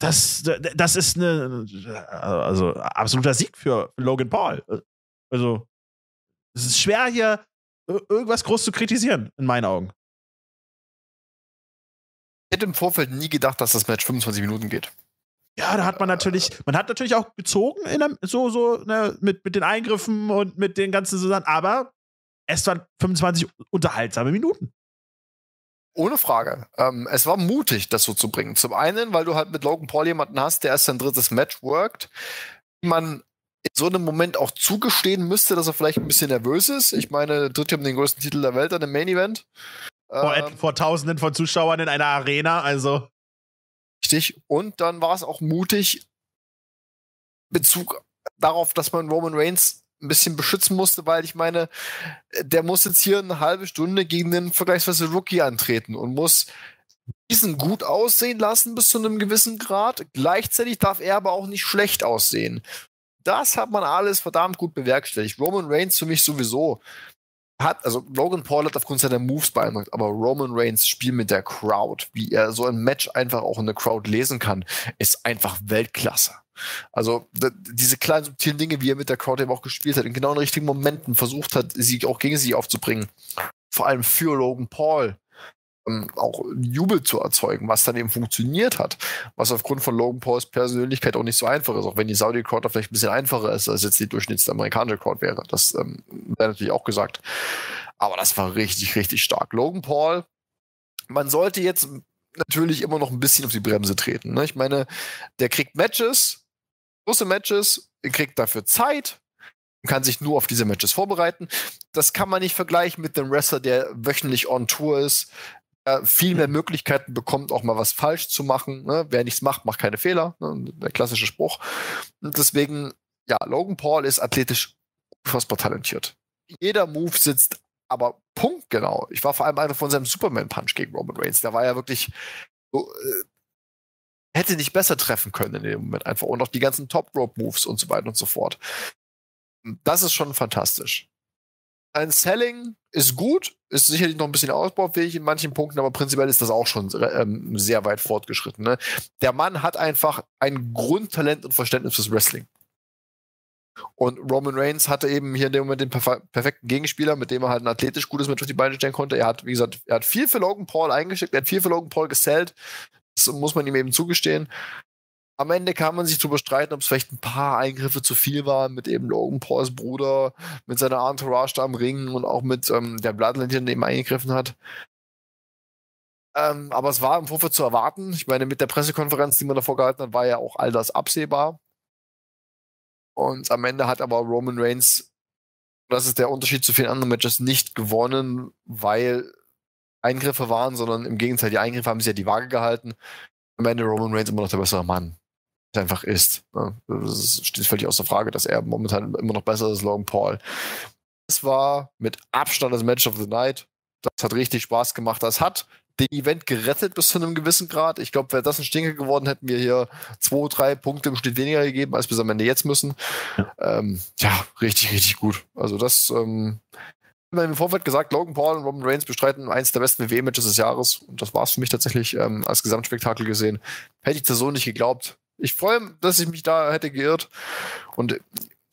Das, das ist eine, also absoluter Sieg für Logan Paul. Also, es ist schwer hier irgendwas groß zu kritisieren, in meinen Augen hätte im Vorfeld nie gedacht, dass das Match 25 Minuten geht. Ja, da hat man natürlich, man hat natürlich auch gezogen in einem, so, so, ne, mit, mit den Eingriffen und mit den ganzen Sachen, aber es waren 25 unterhaltsame Minuten. Ohne Frage. Ähm, es war mutig, das so zu bringen. Zum einen, weil du halt mit Logan Paul jemanden hast, der erst sein drittes Match worked, man in so einem Moment auch zugestehen müsste, dass er vielleicht ein bisschen nervös ist. Ich meine, tritt hier um den größten Titel der Welt an dem Main Event. Vor, ähm, vor Tausenden von Zuschauern in einer Arena, also. Richtig. Und dann war es auch mutig, Bezug darauf, dass man Roman Reigns ein bisschen beschützen musste, weil ich meine, der muss jetzt hier eine halbe Stunde gegen den vergleichsweise Rookie antreten und muss diesen gut aussehen lassen bis zu einem gewissen Grad. Gleichzeitig darf er aber auch nicht schlecht aussehen. Das hat man alles verdammt gut bewerkstelligt. Roman Reigns für mich sowieso hat, also Logan Paul hat aufgrund seiner Moves beeindruckt, aber Roman Reigns Spiel mit der Crowd, wie er so ein Match einfach auch in der Crowd lesen kann, ist einfach Weltklasse. Also diese kleinen subtilen Dinge, wie er mit der Crowd eben auch gespielt hat, in genau den richtigen Momenten versucht hat, sie auch gegen sie aufzubringen. Vor allem für Logan Paul ähm, auch Jubel zu erzeugen, was dann eben funktioniert hat, was aufgrund von Logan Pauls Persönlichkeit auch nicht so einfach ist, auch wenn die Saudi-Court da vielleicht ein bisschen einfacher ist, als jetzt die durchschnittsamerikanische Court wäre. Das ähm, wäre natürlich auch gesagt. Aber das war richtig, richtig stark. Logan Paul, man sollte jetzt natürlich immer noch ein bisschen auf die Bremse treten. Ne? Ich meine, der kriegt Matches, große Matches, er kriegt dafür Zeit, kann sich nur auf diese Matches vorbereiten. Das kann man nicht vergleichen mit dem Wrestler, der wöchentlich on Tour ist, äh, viel mehr Möglichkeiten bekommt, auch mal was falsch zu machen. Ne? Wer nichts macht, macht keine Fehler. Ne? Der klassische Spruch. Und deswegen, ja, Logan Paul ist athletisch unfassbar talentiert. Jeder Move sitzt aber punktgenau. Ich war vor allem einer von seinem Superman-Punch gegen Roman Reigns. Der war ja wirklich so, äh, hätte nicht besser treffen können in dem Moment einfach. Und auch die ganzen Top-Rope-Moves und so weiter und so fort. Das ist schon fantastisch. Ein Selling ist gut, ist sicherlich noch ein bisschen ausbaufähig in manchen Punkten, aber prinzipiell ist das auch schon ähm, sehr weit fortgeschritten. Ne? Der Mann hat einfach ein Grundtalent und Verständnis fürs Wrestling. Und Roman Reigns hatte eben hier in dem Moment den perf perfekten Gegenspieler, mit dem er halt ein athletisch gutes Match auf die Beine stellen konnte. Er hat, wie gesagt, er hat viel für Logan Paul eingeschickt, er hat viel für Logan Paul gesellt. Das muss man ihm eben zugestehen. Am Ende kann man sich darüber streiten, ob es vielleicht ein paar Eingriffe zu viel waren mit eben Logan Pauls Bruder, mit seiner Entourage da am Ring und auch mit ähm, der Bloodline, die eben eingegriffen hat. Ähm, aber es war im Vorfeld zu erwarten. Ich meine, mit der Pressekonferenz, die man davor gehalten hat, war ja auch all das absehbar. Und am Ende hat aber Roman Reigns, das ist der Unterschied zu vielen anderen Matches, nicht gewonnen, weil Eingriffe waren, sondern im Gegenteil, die Eingriffe haben sie ja die Waage gehalten. Am Ende Roman Reigns immer noch der bessere Mann einfach ist. Es ne? steht völlig außer Frage, dass er momentan immer noch besser ist als Logan Paul. Es war mit Abstand das Match of the Night. Das hat richtig Spaß gemacht. Das hat den Event gerettet bis zu einem gewissen Grad. Ich glaube, wäre das ein Stinker geworden, hätten wir hier zwei, drei Punkte im Schnitt weniger gegeben, als wir es am Ende jetzt müssen. Ja, ähm, ja richtig, richtig gut. Also das, ähm, wir im Vorfeld gesagt, Logan Paul und Roman Reigns bestreiten eins der besten WWE-Matches des Jahres. Und das war es für mich tatsächlich ähm, als Gesamtspektakel gesehen. Hätte ich das so nicht geglaubt, ich freue mich, dass ich mich da hätte geirrt. Und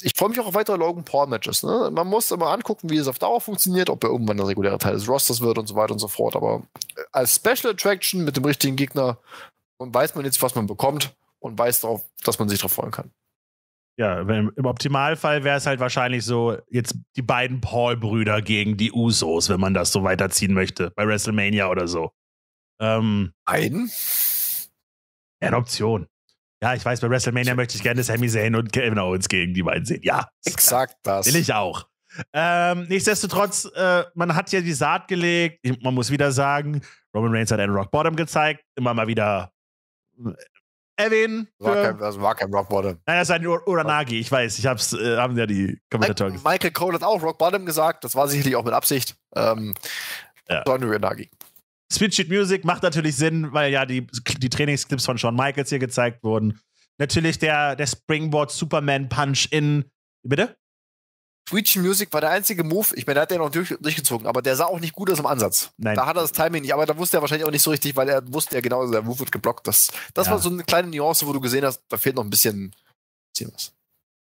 ich freue mich auch auf weitere Logan Paul Matches. Ne? Man muss immer angucken, wie es auf Dauer funktioniert, ob er irgendwann ein regulärer Teil des Rosters wird und so weiter und so fort. Aber äh, als Special Attraction mit dem richtigen Gegner weiß man jetzt, was man bekommt und weiß darauf, dass man sich darauf freuen kann. Ja, im, Optimalfall wäre es halt wahrscheinlich so, jetzt die beiden Paul-Brüder gegen die Usos, wenn man das so weiterziehen möchte, bei WrestleMania oder so. Ähm, Einen? eine Option. Ja, ich weiß, bei WrestleMania möchte ich gerne Sammy Zayn und Kevin Owens gegen die beiden sehen. Ja. Exakt das. Will ich auch. Ähm, nichtsdestotrotz, äh, man hat ja die Saat gelegt. Ich, man muss wieder sagen, Roman Reigns hat einen Rock Bottom gezeigt. Immer mal wieder äh, erwähnen. das also war kein Rock Bottom. Nein, das ist ein Ur Uranagi. Ich weiß, ich hab's, äh, haben ja die Kommentatoren gesagt. Michael Cole hat auch Rock Bottom gesagt. Das war sicherlich auch mit Absicht. Ähm, ja. Uranagi. Sweet Sheet Music macht natürlich Sinn, weil ja die, die Trainingsclips von Shawn Michaels hier gezeigt wurden. Natürlich der, der Springboard Superman Punch in. Bitte? Sweet Sheet Music war der einzige Move. Ich meine, da hat er noch durch, durchgezogen, aber der sah auch nicht gut aus im Ansatz. Nein. Da hat er das Timing nicht, aber da wusste er wahrscheinlich auch nicht so richtig, weil er wusste ja genau, der Move wird geblockt. Das, das ja. war so eine kleine Nuance, wo du gesehen hast, da fehlt noch ein bisschen, bisschen was.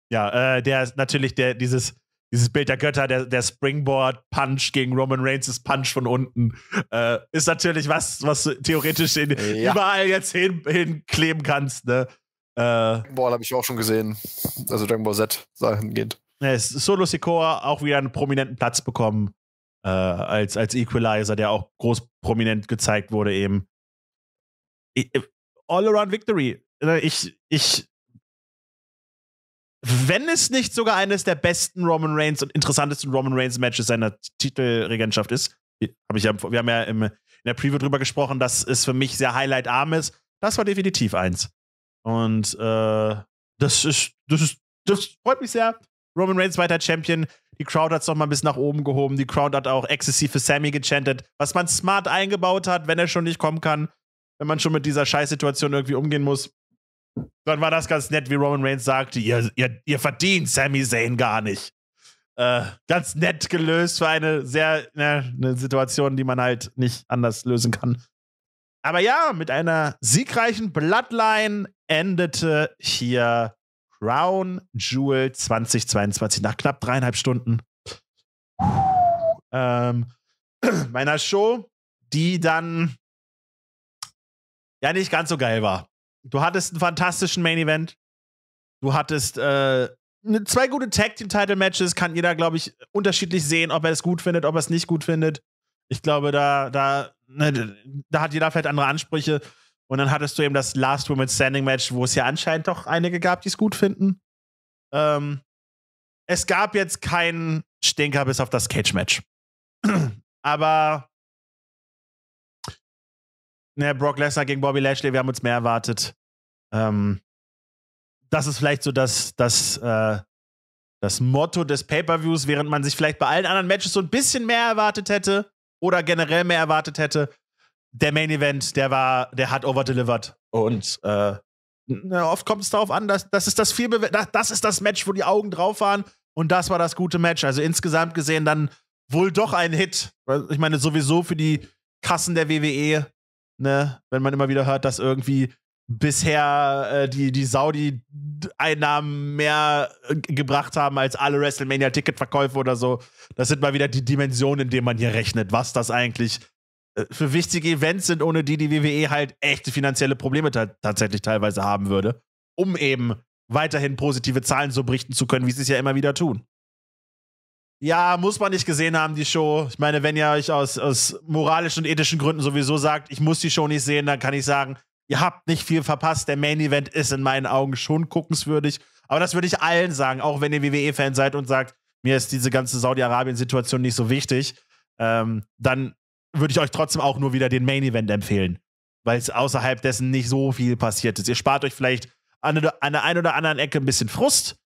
Ja, äh, der natürlich, der, dieses dieses Bild der Götter, der, der Springboard-Punch gegen Roman Reigns' Punch von unten, äh, ist natürlich was, was du theoretisch in, ja. überall jetzt hin, hinkleben kannst. Ne? Äh, Ball habe ich auch schon gesehen. Also Dragon Ball Z dahingehend. Ja, Solo Sikoa auch wieder einen prominenten Platz bekommen äh, als, als Equalizer, der auch groß prominent gezeigt wurde eben. All-Around Victory. Ne, ich, ich wenn es nicht sogar eines der besten Roman Reigns und interessantesten Roman Reigns Matches seiner Titelregentschaft ist. Hab ich ja, wir haben ja im, in der Preview drüber gesprochen, dass es für mich sehr highlightarm ist. Das war definitiv eins. Und äh, das ist, das ist, das freut mich sehr. Roman Reigns weiter Champion. Die Crowd hat es nochmal bis nach oben gehoben. Die Crowd hat auch exzessiv für Sammy gechantet, was man smart eingebaut hat, wenn er schon nicht kommen kann, wenn man schon mit dieser Scheißsituation irgendwie umgehen muss. Dann war das ganz nett, wie Roman Reigns sagte, ihr, ihr, ihr verdient Sami Zayn gar nicht. Äh, ganz nett gelöst für eine sehr, ne, eine Situation, die man halt nicht anders lösen kann. Aber ja, mit einer siegreichen Bloodline endete hier Crown Jewel 2022 nach knapp dreieinhalb Stunden ähm, meiner Show, die dann ja nicht ganz so geil war. Du hattest einen fantastischen Main Event. Du hattest äh, ne, zwei gute Tag Team Title Matches. Kann jeder, glaube ich, unterschiedlich sehen, ob er es gut findet, ob er es nicht gut findet. Ich glaube, da, da, ne, da hat jeder vielleicht andere Ansprüche. Und dann hattest du eben das Last Woman Standing Match, wo es ja anscheinend doch einige gab, die es gut finden. Ähm, es gab jetzt keinen Stinker bis auf das Cage Match. Aber ne, Brock Lesnar gegen Bobby Lashley, wir haben uns mehr erwartet. Ähm, das ist vielleicht so das, das, äh, das Motto des Pay-Per-Views, während man sich vielleicht bei allen anderen Matches so ein bisschen mehr erwartet hätte oder generell mehr erwartet hätte. Der Main Event, der war, der hat overdelivered. Und äh, na, oft kommt es darauf an, dass das ist das viel das, das ist das Match, wo die Augen drauf waren und das war das gute Match. Also insgesamt gesehen dann wohl doch ein Hit. Ich meine, sowieso für die Kassen der WWE ne, wenn man immer wieder hört, dass irgendwie bisher äh, die, die Saudi-Einnahmen mehr äh, gebracht haben als alle WrestleMania-Ticketverkäufe oder so. Das sind mal wieder die Dimensionen, in denen man hier rechnet, was das eigentlich äh, für wichtige Events sind, ohne die die WWE halt echte finanzielle Probleme ta tatsächlich teilweise haben würde, um eben weiterhin positive Zahlen so berichten zu können, wie sie es ja immer wieder tun. Ja, muss man nicht gesehen haben, die Show. Ich meine, wenn ihr euch aus, aus moralischen und ethischen Gründen sowieso sagt, ich muss die Show nicht sehen, dann kann ich sagen, ihr habt nicht viel verpasst. Der Main Event ist in meinen Augen schon guckenswürdig. Aber das würde ich allen sagen, auch wenn ihr WWE-Fan seid und sagt, mir ist diese ganze Saudi-Arabien-Situation nicht so wichtig, ähm, dann würde ich euch trotzdem auch nur wieder den Main Event empfehlen, weil es außerhalb dessen nicht so viel passiert ist. Ihr spart euch vielleicht an, an der einen oder anderen Ecke ein bisschen Frust,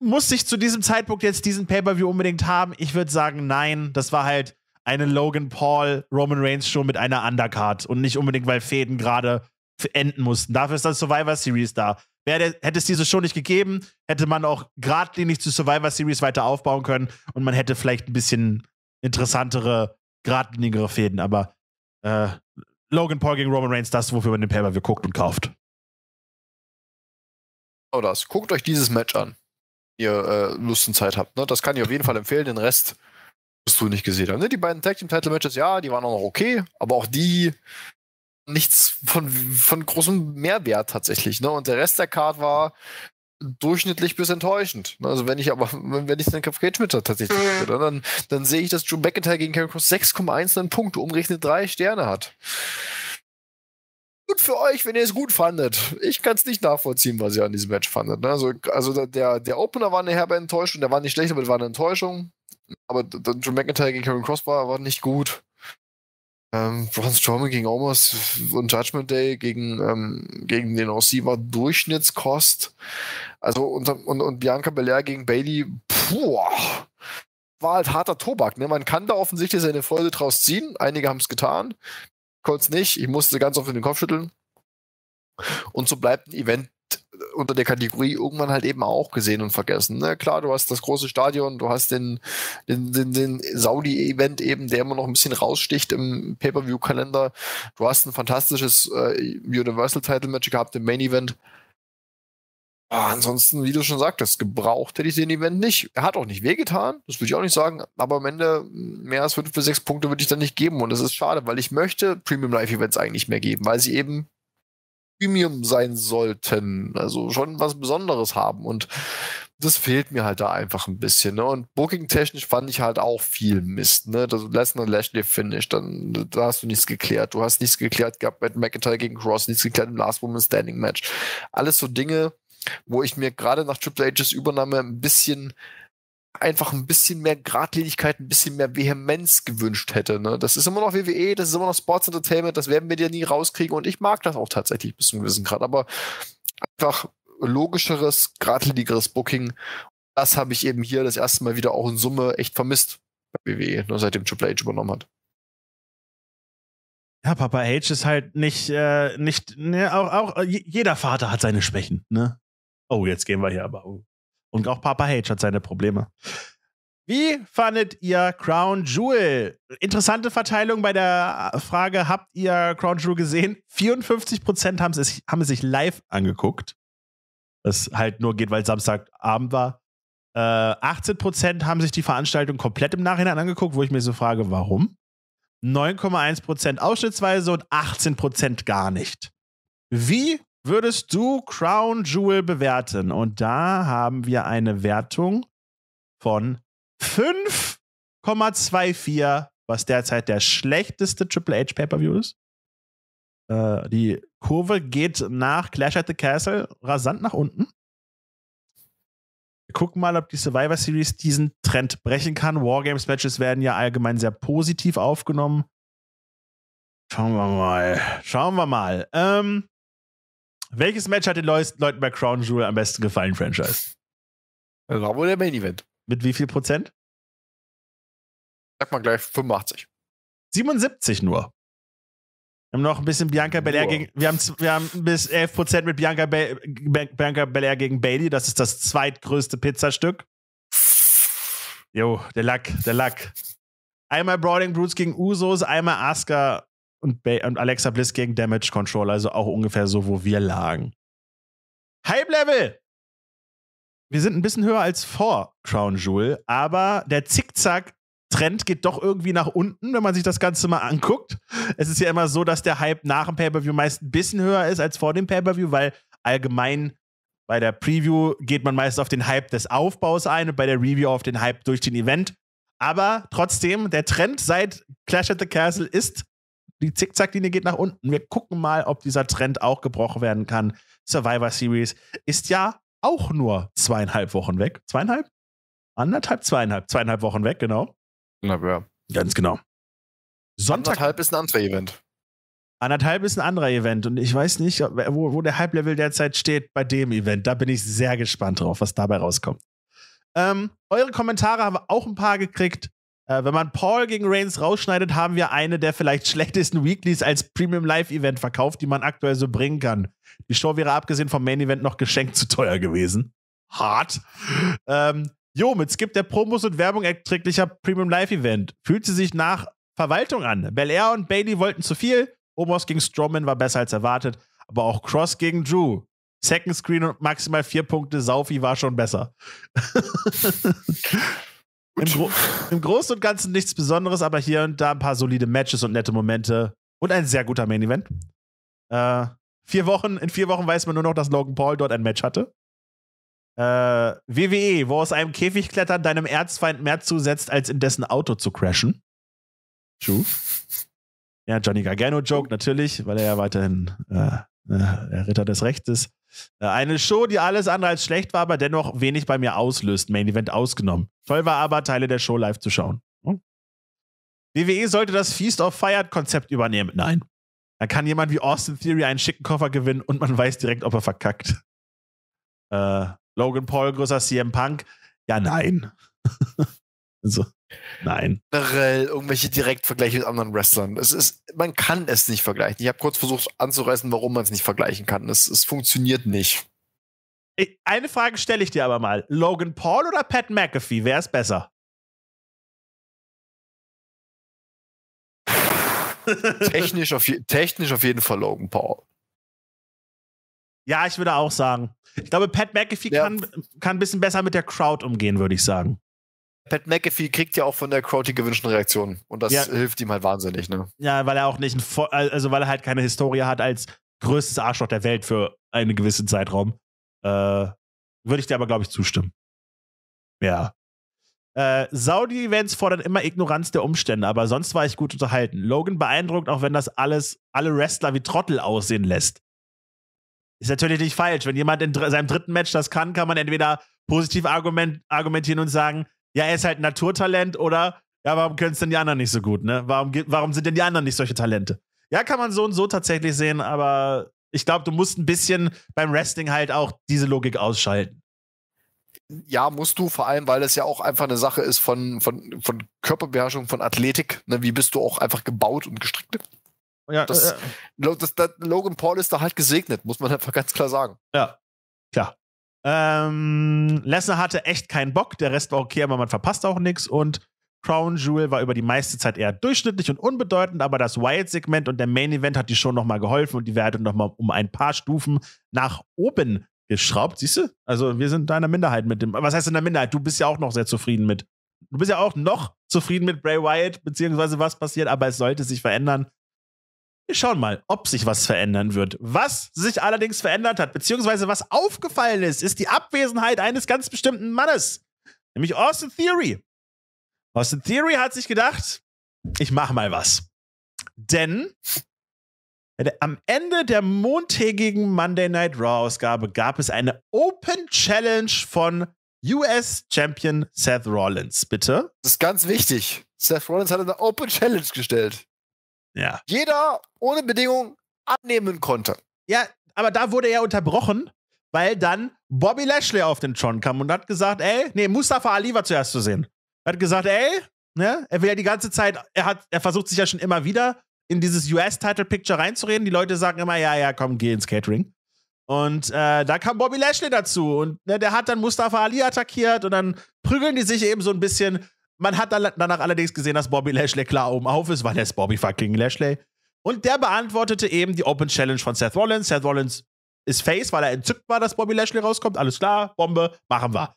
muss ich zu diesem Zeitpunkt jetzt diesen Pay-Per-View unbedingt haben? Ich würde sagen, nein. Das war halt eine Logan Paul, Roman Reigns Show mit einer Undercard und nicht unbedingt, weil Fäden gerade enden mussten. Dafür ist das Survivor Series da. hätte es diese Show nicht gegeben, hätte man auch geradlinig zu Survivor Series weiter aufbauen können und man hätte vielleicht ein bisschen interessantere, geradlinigere Fäden. Aber äh, Logan Paul gegen Roman Reigns, das, wofür man den Pay-Per-View guckt und kauft. Oh, das. Guckt euch dieses Match an ihr äh, Lust und Zeit habt. Ne? Das kann ich auf jeden Fall empfehlen. Den Rest wirst du nicht gesehen haben. Ne? Die beiden Tag Team Title Matches, ja, die waren auch noch okay, aber auch die nichts von, von großem Mehrwert tatsächlich. Ne? Und der Rest der Card war durchschnittlich bis enttäuschend. Ne? Also wenn ich aber, wenn ich dann Kevin Schmidt tatsächlich mhm. Bin, dann, dann sehe ich, dass Drew McIntyre gegen Kevin Cross 6,1 Punkte umrechnet drei Sterne hat gut für euch, wenn ihr es gut fandet. Ich kann es nicht nachvollziehen, was ihr an diesem Match fandet. Ne? Also, also der, der Opener war eine herbe Enttäuschung, der war nicht schlecht, aber es war eine Enttäuschung. Aber dann Drew McIntyre gegen Kevin Cross war, war nicht gut. Ähm, Braun Strowman gegen Omos und Judgment Day gegen, ähm, gegen den OC war Durchschnittskost. Also und, und, und Bianca Belair gegen Bailey, puh, war halt harter Tobak. Ne? Man kann da offensichtlich seine Folge draus ziehen. Einige haben es getan. Colts nicht. Ich musste ganz oft den Kopf schütteln. Und so bleibt ein Event äh, unter der Kategorie irgendwann halt eben auch gesehen und vergessen. Ne? Klar, du hast das große Stadion, du hast den, den, den, den Saudi-Event eben, der immer noch ein bisschen raussticht im Pay-Per-View-Kalender. Du hast ein fantastisches äh, Universal-Title-Match gehabt im Main-Event. Ah, ansonsten, wie du schon sagtest, gebraucht hätte ich den Event nicht. Er hat auch nicht wehgetan, das würde ich auch nicht sagen, aber am Ende hm, mehr als fünf bis sechs Punkte würde ich dann nicht geben und das ist schade, weil ich möchte Premium Live Events eigentlich mehr geben, weil sie eben Premium sein sollten, also schon was Besonderes haben und das fehlt mir halt da einfach ein bisschen. Ne? Und Booking-technisch fand ich halt auch viel Mist. Ne? Das Lesnar Lashley Finish, dann da hast du nichts geklärt. Du hast nichts geklärt gehabt mit McIntyre gegen Cross, nichts geklärt im Last Woman Standing Match. Alles so Dinge, wo ich mir gerade nach Triple H's Übernahme ein bisschen einfach ein bisschen mehr Gradlinigkeit, ein bisschen mehr Vehemenz gewünscht hätte. Ne? Das ist immer noch WWE, das ist immer noch Sports Entertainment, das werden wir dir nie rauskriegen und ich mag das auch tatsächlich bis zum gewissen Grad, aber einfach logischeres, gradlinigeres Booking, das habe ich eben hier das erste Mal wieder auch in Summe echt vermisst bei WWE, nur ne, seitdem Triple H übernommen hat. Ja, Papa H ist halt nicht, äh, nicht, ne, auch, auch äh, jeder Vater hat seine Schwächen, ne? Oh, jetzt gehen wir hier aber. Und auch Papa H hat seine Probleme. Wie fandet ihr Crown Jewel? Interessante Verteilung bei der Frage, habt ihr Crown Jewel gesehen? 54% haben es, haben es sich live angeguckt. Das halt nur geht, weil Samstagabend war. Äh, 18% haben sich die Veranstaltung komplett im Nachhinein angeguckt, wo ich mir so frage, warum? 9,1% ausschnittsweise und 18% gar nicht. Wie würdest du Crown Jewel bewerten? Und da haben wir eine Wertung von 5,24, was derzeit der schlechteste Triple H Pay-Per-View ist. Äh, die Kurve geht nach Clash at the Castle rasant nach unten. Wir gucken mal, ob die Survivor Series diesen Trend brechen kann. Wargames-Matches werden ja allgemein sehr positiv aufgenommen. Schauen wir mal. Schauen wir mal. Ähm, welches Match hat den Leuten bei Crown Jewel am besten gefallen, Franchise? Das war wohl der Main Event. Mit wie viel Prozent? Sag mal gleich 85. 77 nur. Wir haben noch ein bisschen Bianca Belair oh. gegen. Wir haben, wir haben bis 11% Prozent mit Bianca, Be Bianca Belair gegen Bailey. Das ist das zweitgrößte Pizzastück. Jo, der Lack, der Lack. Einmal Brawling Brutes gegen Usos, einmal Asuka und, und Alexa Bliss gegen Damage Control, also auch ungefähr so, wo wir lagen. Hype Level! Wir sind ein bisschen höher als vor Crown Jewel, aber der Zickzack Trend geht doch irgendwie nach unten, wenn man sich das Ganze mal anguckt. Es ist ja immer so, dass der Hype nach dem Pay-Per-View meist ein bisschen höher ist als vor dem Pay-Per-View, weil allgemein bei der Preview geht man meist auf den Hype des Aufbaus ein und bei der Review auf den Hype durch den Event. Aber trotzdem, der Trend seit Clash at the Castle ist die Zickzacklinie geht nach unten. Wir gucken mal, ob dieser Trend auch gebrochen werden kann. Survivor Series ist ja auch nur zweieinhalb Wochen weg. Zweieinhalb? Anderthalb, zweieinhalb. Zweieinhalb Wochen weg, genau. Na ja. Ganz genau. Sonntag. Anderthalb ist ein anderer Event. Anderthalb ist ein anderer Event und ich weiß nicht, wo, wo der Hype-Level derzeit steht bei dem Event. Da bin ich sehr gespannt drauf, was dabei rauskommt. Ähm, eure Kommentare haben wir auch ein paar gekriegt. Äh, wenn man Paul gegen Reigns rausschneidet, haben wir eine der vielleicht schlechtesten Weeklies als Premium Live Event verkauft, die man aktuell so bringen kann. Die Show wäre abgesehen vom Main Event noch geschenkt zu teuer gewesen. Hart. Ähm, jo, mit Skip der Promos und Werbung erträglicher Premium Live Event. Fühlt sie sich nach Verwaltung an. Bel Air und Bailey wollten zu viel. Omos gegen Strowman war besser als erwartet, aber auch Cross gegen Drew. Second Screen und maximal vier Punkte Saufi war schon besser. Im, Gro Im, Großen und Ganzen nichts Besonderes, aber hier und da ein paar solide Matches und nette Momente und ein sehr guter Main Event. Äh, vier Wochen, in vier Wochen weiß man nur noch, dass Logan Paul dort ein Match hatte. Äh, WWE, wo aus einem Käfig klettern deinem Erzfeind mehr zusetzt, als in dessen Auto zu crashen. True. Ja, Johnny Gargano-Joke natürlich, weil er ja weiterhin äh, äh, der Ritter des Rechtes. Äh, eine Show, die alles andere als schlecht war, aber dennoch wenig bei mir auslöst, Main Event ausgenommen. Toll war aber, Teile der Show live zu schauen. Hm? WWE sollte das Feast of Fire Konzept übernehmen. Nein. Da kann jemand wie Austin Theory einen schicken Koffer gewinnen und man weiß direkt, ob er verkackt. Äh, Logan Paul größer CM Punk. Ja, nein. also, Nein. Generell irgendwelche Direktvergleiche mit anderen Wrestlern. Es ist, man kann es nicht vergleichen. Ich habe kurz versucht anzureißen, warum man es nicht vergleichen kann. Es, es funktioniert nicht. Eine Frage stelle ich dir aber mal. Logan Paul oder Pat McAfee? Wer ist besser? technisch, auf, technisch auf jeden Fall Logan Paul. Ja, ich würde auch sagen. Ich glaube, Pat McAfee ja. kann, kann ein bisschen besser mit der Crowd umgehen, würde ich sagen. Pat McAfee kriegt ja auch von der Crowd die gewünschten Reaktionen. Und das ja. hilft ihm halt wahnsinnig, ne? Ja, weil er auch nicht, ein also weil er halt keine Historie hat als größtes Arschloch der Welt für einen gewissen Zeitraum. Äh, würde ich dir aber, glaube ich, zustimmen. Ja. Äh, Saudi-Events fordern immer Ignoranz der Umstände, aber sonst war ich gut unterhalten. Logan beeindruckt, auch wenn das alles alle Wrestler wie Trottel aussehen lässt. Ist natürlich nicht falsch. Wenn jemand in dr seinem dritten Match das kann, kann man entweder positiv argument argumentieren und sagen, ja, er ist halt Naturtalent oder ja, warum können es denn die anderen nicht so gut, ne? Warum, warum sind denn die anderen nicht solche Talente? Ja, kann man so und so tatsächlich sehen, aber ich glaube, du musst ein bisschen beim Wrestling halt auch diese Logik ausschalten. Ja, musst du, vor allem, weil es ja auch einfach eine Sache ist von, von, von Körperbeherrschung, von Athletik. Ne? Wie bist du auch einfach gebaut und gestrickt? Ja, das, ja. Das, das, Logan Paul ist da halt gesegnet, muss man einfach ganz klar sagen. Ja, klar. Ähm, Lesnar hatte echt keinen Bock, der Rest war okay, aber man verpasst auch nichts und Crown Jewel war über die meiste Zeit eher durchschnittlich und unbedeutend, aber das Wild-Segment und der Main-Event hat die schon nochmal geholfen und die Wertung nochmal um ein paar Stufen nach oben geschraubt, siehst du? Also wir sind da in der Minderheit mit dem. Was heißt in der Minderheit? Du bist ja auch noch sehr zufrieden mit. Du bist ja auch noch zufrieden mit Bray Wyatt, beziehungsweise was passiert, aber es sollte sich verändern. Wir schauen mal, ob sich was verändern wird. Was sich allerdings verändert hat, beziehungsweise was aufgefallen ist, ist die Abwesenheit eines ganz bestimmten Mannes, nämlich Austin Theory. Austin Theory hat sich gedacht, ich mach mal was. Denn am Ende der montägigen Monday Night Raw Ausgabe gab es eine Open Challenge von US Champion Seth Rollins, bitte. Das ist ganz wichtig. Seth Rollins hat eine Open Challenge gestellt ja. jeder ohne Bedingung abnehmen konnte. Ja, aber da wurde er unterbrochen, weil dann Bobby Lashley auf den Tron kam und hat gesagt, ey, nee, Mustafa Ali war zuerst zu sehen. Er Hat gesagt, ey, ne, er will ja die ganze Zeit, er hat, er versucht sich ja schon immer wieder in dieses US-Title-Picture reinzureden. Die Leute sagen immer, ja, ja, komm, geh ins Catering. Und äh, da kam Bobby Lashley dazu und ne, der hat dann Mustafa Ali attackiert und dann prügeln die sich eben so ein bisschen. Man hat danach allerdings gesehen, dass Bobby Lashley klar oben auf ist, weil er ist Bobby fucking Lashley. Und der beantwortete eben die Open Challenge von Seth Rollins. Seth Rollins ist Face, weil er entzückt war, dass Bobby Lashley rauskommt. Alles klar, Bombe, machen wir.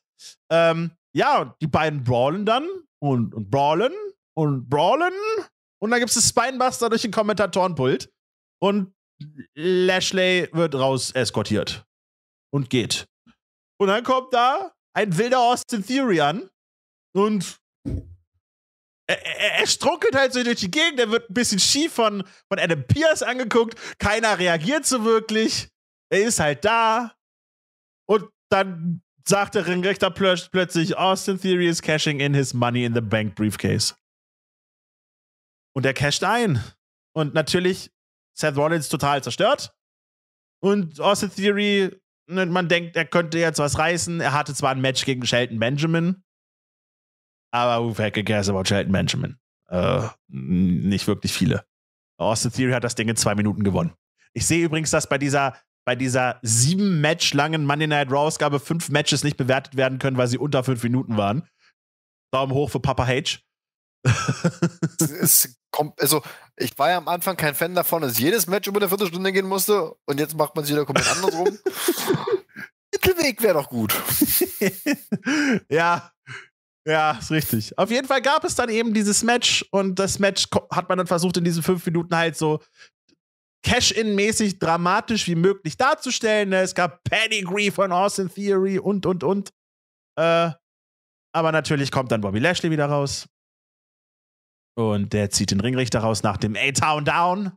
Ähm, ja, und die beiden brawlen dann und, und brawlen und brawlen. Und dann gibt es das Spinebuster durch den Kommentatorenpult. Und Lashley wird raus eskortiert. Und geht. Und dann kommt da ein wilder Austin Theory an und er, er, er, strunkelt halt so durch die Gegend, er wird ein bisschen schief von, von Adam Pierce angeguckt, keiner reagiert so wirklich, er ist halt da und dann sagt der Ringrichter plötz plötzlich, Austin Theory is cashing in his money in the bank briefcase. Und er casht ein. Und natürlich, Seth Rollins total zerstört. Und Austin Theory, ne, man denkt, er könnte jetzt was reißen. Er hatte zwar ein Match gegen Shelton Benjamin, aber who the heck cares about Shelton Benjamin? Äh, nicht wirklich viele. Austin Theory hat das Ding in zwei Minuten gewonnen. Ich sehe übrigens, dass bei dieser, bei dieser sieben Match langen Monday Night Raw Ausgabe fünf Matches nicht bewertet werden können, weil sie unter fünf Minuten waren. Daumen hoch für Papa H. es kommt, also ich war ja am Anfang kein Fan davon, dass jedes Match über eine Viertelstunde gehen musste und jetzt macht man es wieder komplett andersrum. Mittelweg wäre doch gut. ja, ja, ist richtig. Auf jeden Fall gab es dann eben dieses Match und das Match hat man dann versucht, in diesen fünf Minuten halt so Cash-In-mäßig dramatisch wie möglich darzustellen. Ne? Es gab Pedigree von Austin Theory und, und, und. Äh, aber natürlich kommt dann Bobby Lashley wieder raus. Und der zieht den Ringrichter raus nach dem A-Town Down.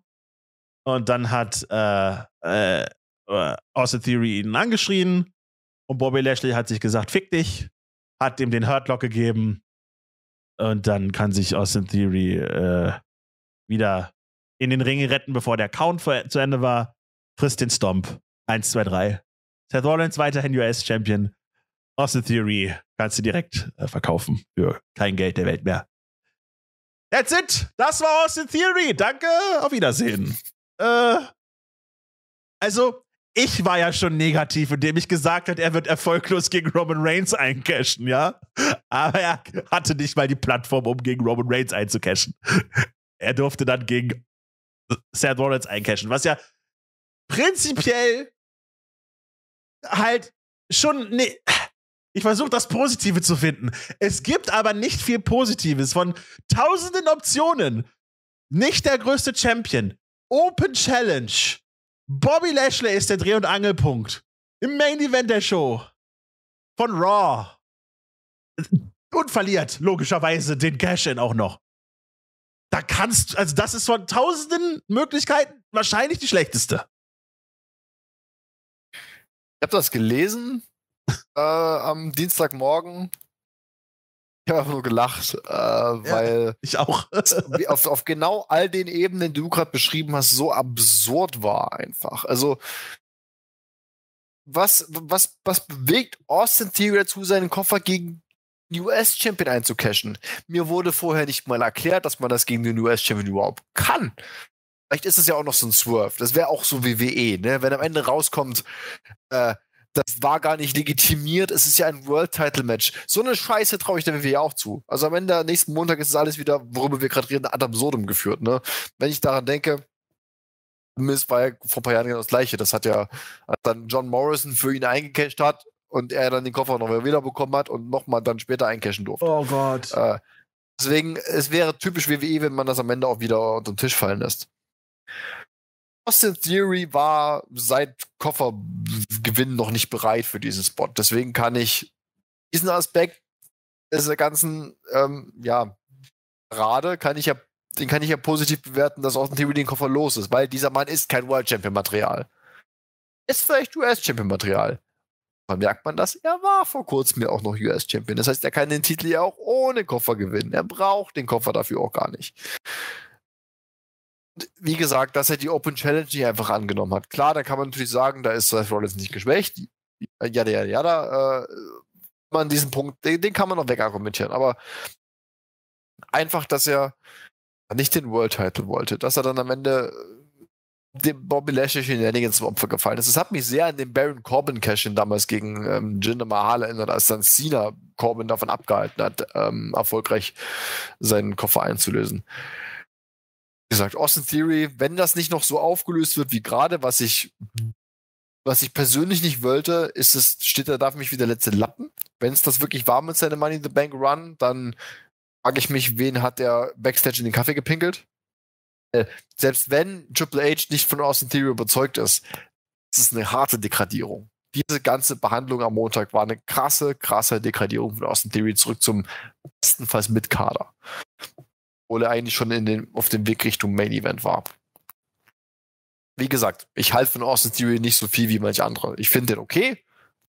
Und dann hat äh, äh, äh Austin Theory ihn angeschrien. Und Bobby Lashley hat sich gesagt, fick dich hat ihm den Hurtlock gegeben und dann kann sich Austin Theory äh, wieder in den Ring retten, bevor der Count zu Ende war. Frisst den Stomp. 1, 2, 3. Seth Rollins weiterhin US-Champion. Austin Theory kannst du direkt äh, verkaufen für kein Geld der Welt mehr. That's it. Das war Austin Theory. Danke. Auf Wiedersehen. Äh, also, ich war ja schon negativ, indem ich gesagt habe, er wird erfolglos gegen Roman Reigns eincashen, ja. Aber er hatte nicht mal die Plattform, um gegen Roman Reigns einzucashen. Er durfte dann gegen Seth Rollins eincashen, was ja prinzipiell halt schon. Nee, ich versuche das Positive zu finden. Es gibt aber nicht viel Positives von tausenden Optionen. Nicht der größte Champion. Open Challenge Bobby Lashley ist der Dreh- und Angelpunkt. Im Main Event der Show. Von Raw. Und verliert, logischerweise, den Cash-In auch noch. Da kannst, du, also das ist von tausenden Möglichkeiten wahrscheinlich die schlechteste. Ich habe das gelesen äh, am Dienstagmorgen ich habe einfach nur gelacht, äh, ja, weil ich auch auf, auf, genau all den Ebenen, die du gerade beschrieben hast, so absurd war einfach. Also was, was, was bewegt Austin Theory dazu, seinen Koffer gegen den US-Champion einzucashen? Mir wurde vorher nicht mal erklärt, dass man das gegen den US-Champion überhaupt kann. Vielleicht ist es ja auch noch so ein Swerve. Das wäre auch so WWE, ne? Wenn am Ende rauskommt, äh, das war gar nicht legitimiert, es ist ja ein World-Title-Match. So eine Scheiße traue ich der WWE auch zu. Also am Ende, nächsten Montag ist es alles wieder, worüber wir gerade reden, ad absurdum geführt. Ne? Wenn ich daran denke, Mist war ja vor ein paar Jahren genau das Gleiche. Das hat ja als dann John Morrison für ihn eingecasht hat und er dann den Koffer noch wieder bekommen hat und nochmal dann später eincashen durfte. Oh Gott. Äh, deswegen, es wäre typisch WWE, wenn man das am Ende auch wieder unter den Tisch fallen lässt. Austin Theory war seit Koffergewinn noch nicht bereit für diesen Spot. Deswegen kann ich diesen Aspekt dieser ganzen ähm, ja, Rade kann ich ja, den kann ich ja positiv bewerten, dass Austin Theory den Koffer los ist, weil dieser Mann ist kein World Champion Material. Ist vielleicht US Champion Material. Dann merkt man das, er war vor kurzem ja auch noch US Champion. Das heißt, er kann den Titel ja auch ohne Koffer gewinnen. Er braucht den Koffer dafür auch gar nicht wie gesagt, dass er die Open Challenge nicht einfach angenommen hat. Klar, da kann man natürlich sagen, da ist Seth Rollins nicht geschwächt. Äh, ja, ja, ja, da äh, man diesen Punkt, den, den kann man noch wegargumentieren. Aber einfach, dass er nicht den World Title wollte, dass er dann am Ende äh, dem Bobby Lashley Shenanigans zum Opfer gefallen ist. Das hat mich sehr an den Baron Corbin Cashin damals gegen ähm, Jinder Mahal erinnert, als dann Cena Corbin davon abgehalten hat, ähm, erfolgreich seinen Koffer einzulösen gesagt, Austin Theory, wenn das nicht noch so aufgelöst wird wie gerade, was ich, was ich persönlich nicht wollte, ist es, steht da darf mich wieder letzte Lappen. Wenn es das wirklich war mit seinem Money in the Bank Run, dann frage ich mich, wen hat der Backstage in den Kaffee gepinkelt? Äh, selbst wenn Triple H nicht von Austin Theory überzeugt ist, ist es eine harte Degradierung. Diese ganze Behandlung am Montag war eine krasse, krasse Degradierung von Austin Theory zurück zum bestenfalls Mitkader obwohl er eigentlich schon in den, auf dem Weg Richtung Main Event war. Wie gesagt, ich halte von Austin Theory nicht so viel wie manch andere. Ich finde den okay,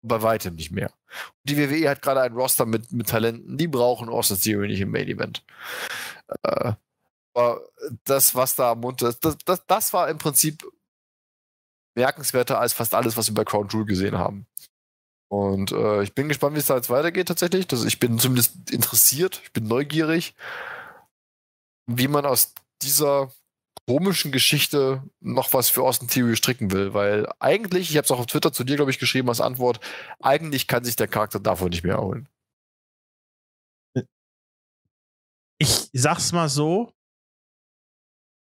bei weitem nicht mehr. Und die WWE hat gerade ein Roster mit, mit Talenten, die brauchen Austin Theory nicht im Main Event. Äh, aber das, was da am Mund ist, das, das, das war im Prinzip merkenswerter als fast alles, was wir bei Crown Jewel gesehen haben. Und äh, ich bin gespannt, wie es da jetzt weitergeht tatsächlich. Das, ich bin zumindest interessiert, ich bin neugierig wie man aus dieser komischen Geschichte noch was für Austin Theory stricken will, weil eigentlich, ich habe es auch auf Twitter zu dir, glaube ich, geschrieben als Antwort, eigentlich kann sich der Charakter davon nicht mehr erholen. Ich sag's mal so,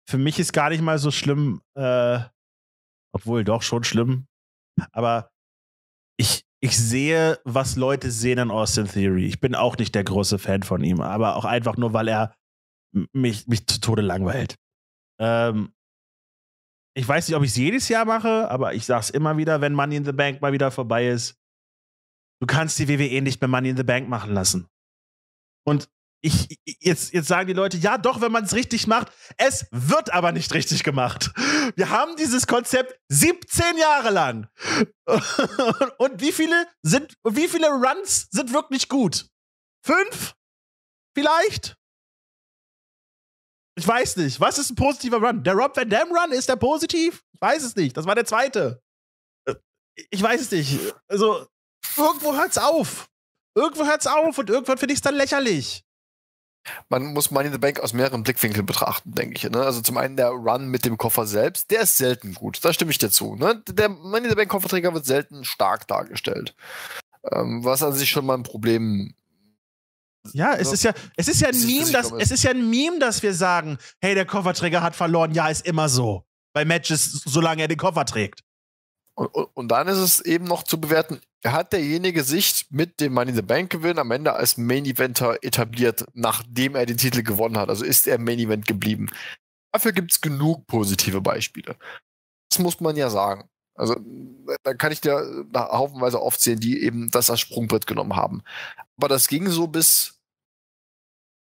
für mich ist gar nicht mal so schlimm, äh, obwohl doch schon schlimm, aber ich, ich sehe, was Leute sehen an Austin Theory. Ich bin auch nicht der große Fan von ihm, aber auch einfach nur, weil er mich, mich zu Tode langweilt. Ähm, ich weiß nicht, ob ich es jedes Jahr mache, aber ich sage es immer wieder, wenn Money in the Bank mal wieder vorbei ist. Du kannst die WWE nicht mehr Money in the Bank machen lassen. Und ich, jetzt, jetzt sagen die Leute, ja doch, wenn man es richtig macht. Es wird aber nicht richtig gemacht. Wir haben dieses Konzept 17 Jahre lang. Und wie viele sind, wie viele Runs sind wirklich gut? Fünf? Vielleicht? Ich weiß nicht. Was ist ein positiver Run? Der Rob Van Dam Run? Ist der positiv? Ich weiß es nicht. Das war der zweite. Äh, ich weiß es nicht. Also, irgendwo hört's auf. Irgendwo hört's auf und irgendwann finde ich es dann lächerlich. Man muss Money in the Bank aus mehreren Blickwinkeln betrachten, denke ich. Ne? Also zum einen der Run mit dem Koffer selbst, der ist selten gut. Da stimme ich dir zu. Ne? Der Money in the Bank Kofferträger wird selten stark dargestellt. Ähm, was an sich schon mal ein Problem ja, es also, ist ja, es ist ja ein Meme, dass, es ist ja ein Meme, dass wir sagen, hey, der Kofferträger hat verloren. Ja, ist immer so. Bei Matches, solange er den Koffer trägt. Und, und, dann ist es eben noch zu bewerten, hat derjenige sich mit dem Money in the Bank Gewinn am Ende als Main Eventer etabliert, nachdem er den Titel gewonnen hat? Also ist er Main Event geblieben? Dafür gibt es genug positive Beispiele. Das muss man ja sagen. Also da kann ich dir äh, haufenweise aufzählen, die eben das als Sprungbrett genommen haben. Aber das ging so bis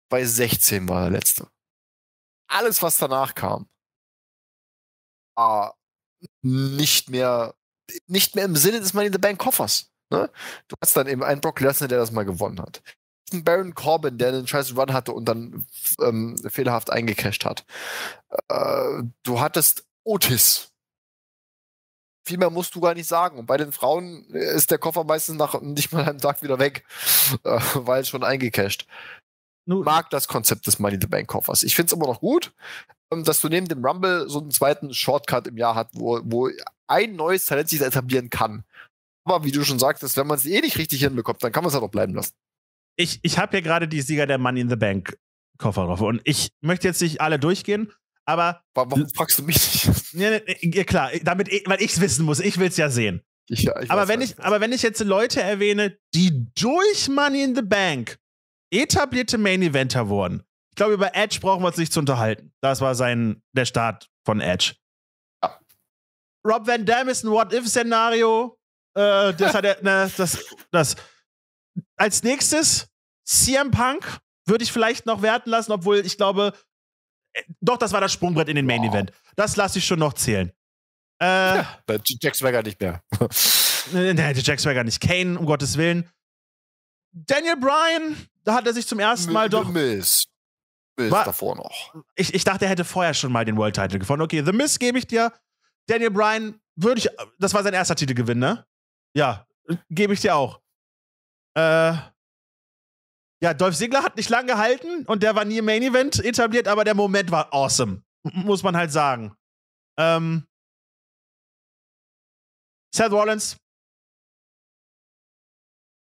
bei 16 war der letzte. Alles, was danach kam, war nicht mehr, nicht mehr im Sinne des Money in the Bank Koffers. Ne? Du hast dann eben einen Brock Lesnar, der das mal gewonnen hat. Einen Baron Corbin, der einen scheiß Run hatte und dann ähm, fehlerhaft eingecashed hat. Äh, du hattest Otis. Viel mehr musst du gar nicht sagen. Und bei den Frauen ist der Koffer meistens nach nicht mal einem Tag wieder weg, äh, weil schon eingecashed mag das Konzept des Money in the Bank Koffers. Ich finde es immer noch gut, ähm, dass du neben dem Rumble so einen zweiten Shortcut im Jahr hast, wo, wo ein neues Talent sich etablieren kann. Aber wie du schon sagtest, wenn man es eh nicht richtig hinbekommt, dann kann man es ja halt doch bleiben lassen. Ich, ich habe hier gerade die Sieger der Money in the Bank Koffer drauf und ich möchte jetzt nicht alle durchgehen, aber. Warum fragst du mich nicht? Nee, nee, klar, damit, weil ich es wissen muss. Ich will es ja sehen. Ich, ja, ich aber, wenn halt ich, aber wenn ich jetzt Leute erwähne, die durch Money in the Bank etablierte Main-Eventer wurden. Ich glaube, über Edge brauchen wir uns nicht zu unterhalten. Das war sein, der Start von Edge. Ja. Rob Van Dam ist ein What-If-Szenario. Äh, das hat er, ne, das, das. Als nächstes, CM Punk würde ich vielleicht noch werten lassen, obwohl ich glaube, äh, doch, das war das Sprungbrett in den Main Event. Wow. Das lasse ich schon noch zählen. Äh, ja, Jack Swagger nicht mehr. Äh, Nein, Jack Swagger nicht. Kane, um Gottes Willen. Daniel Bryan, da hat er sich zum ersten Mal doch. The Miss. war, davor noch. Ich, ich dachte, er hätte vorher schon mal den World Title gewonnen. Okay, The Miss gebe ich dir. Daniel Bryan, würde ich. Das war sein erster Titelgewinn, ne? Ja, gebe ich dir auch. Äh. Ja, Dolph Ziggler hat nicht lang gehalten und der war nie im Main Event etabliert, aber der Moment war awesome. Muss man halt sagen. Ähm, Seth Rollins,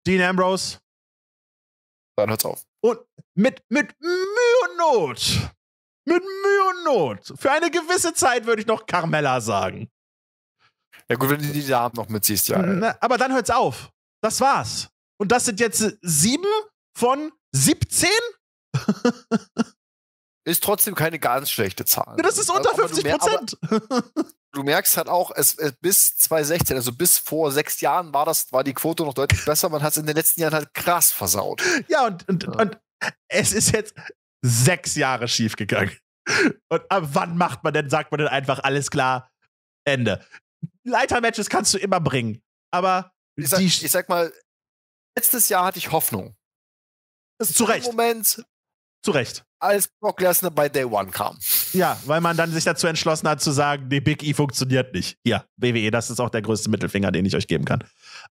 Dean Ambrose, dann hört's auf. Und mit, mit Mühe und Not, mit Mühe und Not, für eine gewisse Zeit würde ich noch Carmella sagen. Ja, gut, wenn du die Damen noch mitziehst, ja. Na, aber dann hört's auf. Das war's. Und das sind jetzt sieben von 17? ist trotzdem keine ganz schlechte Zahl. das ist also, unter 50 Prozent. du merkst halt auch, es, es, äh, bis 2016, also bis vor sechs Jahren war das, war die Quote noch deutlich besser. Man hat es in den letzten Jahren halt krass versaut. Ja, und, und, ja. und es ist jetzt sechs Jahre schiefgegangen. Und ab wann macht man denn, sagt man denn einfach, alles klar, Ende. Leitermatches kannst du immer bringen, aber ich sag, ich sag mal, letztes Jahr hatte ich Hoffnung. Zu Recht. Moment zu Recht. Als Brock Lesnar bei Day One kam. Ja, weil man dann sich dazu entschlossen hat zu sagen, die Big E funktioniert nicht. Ja, WWE, das ist auch der größte Mittelfinger, den ich euch geben kann.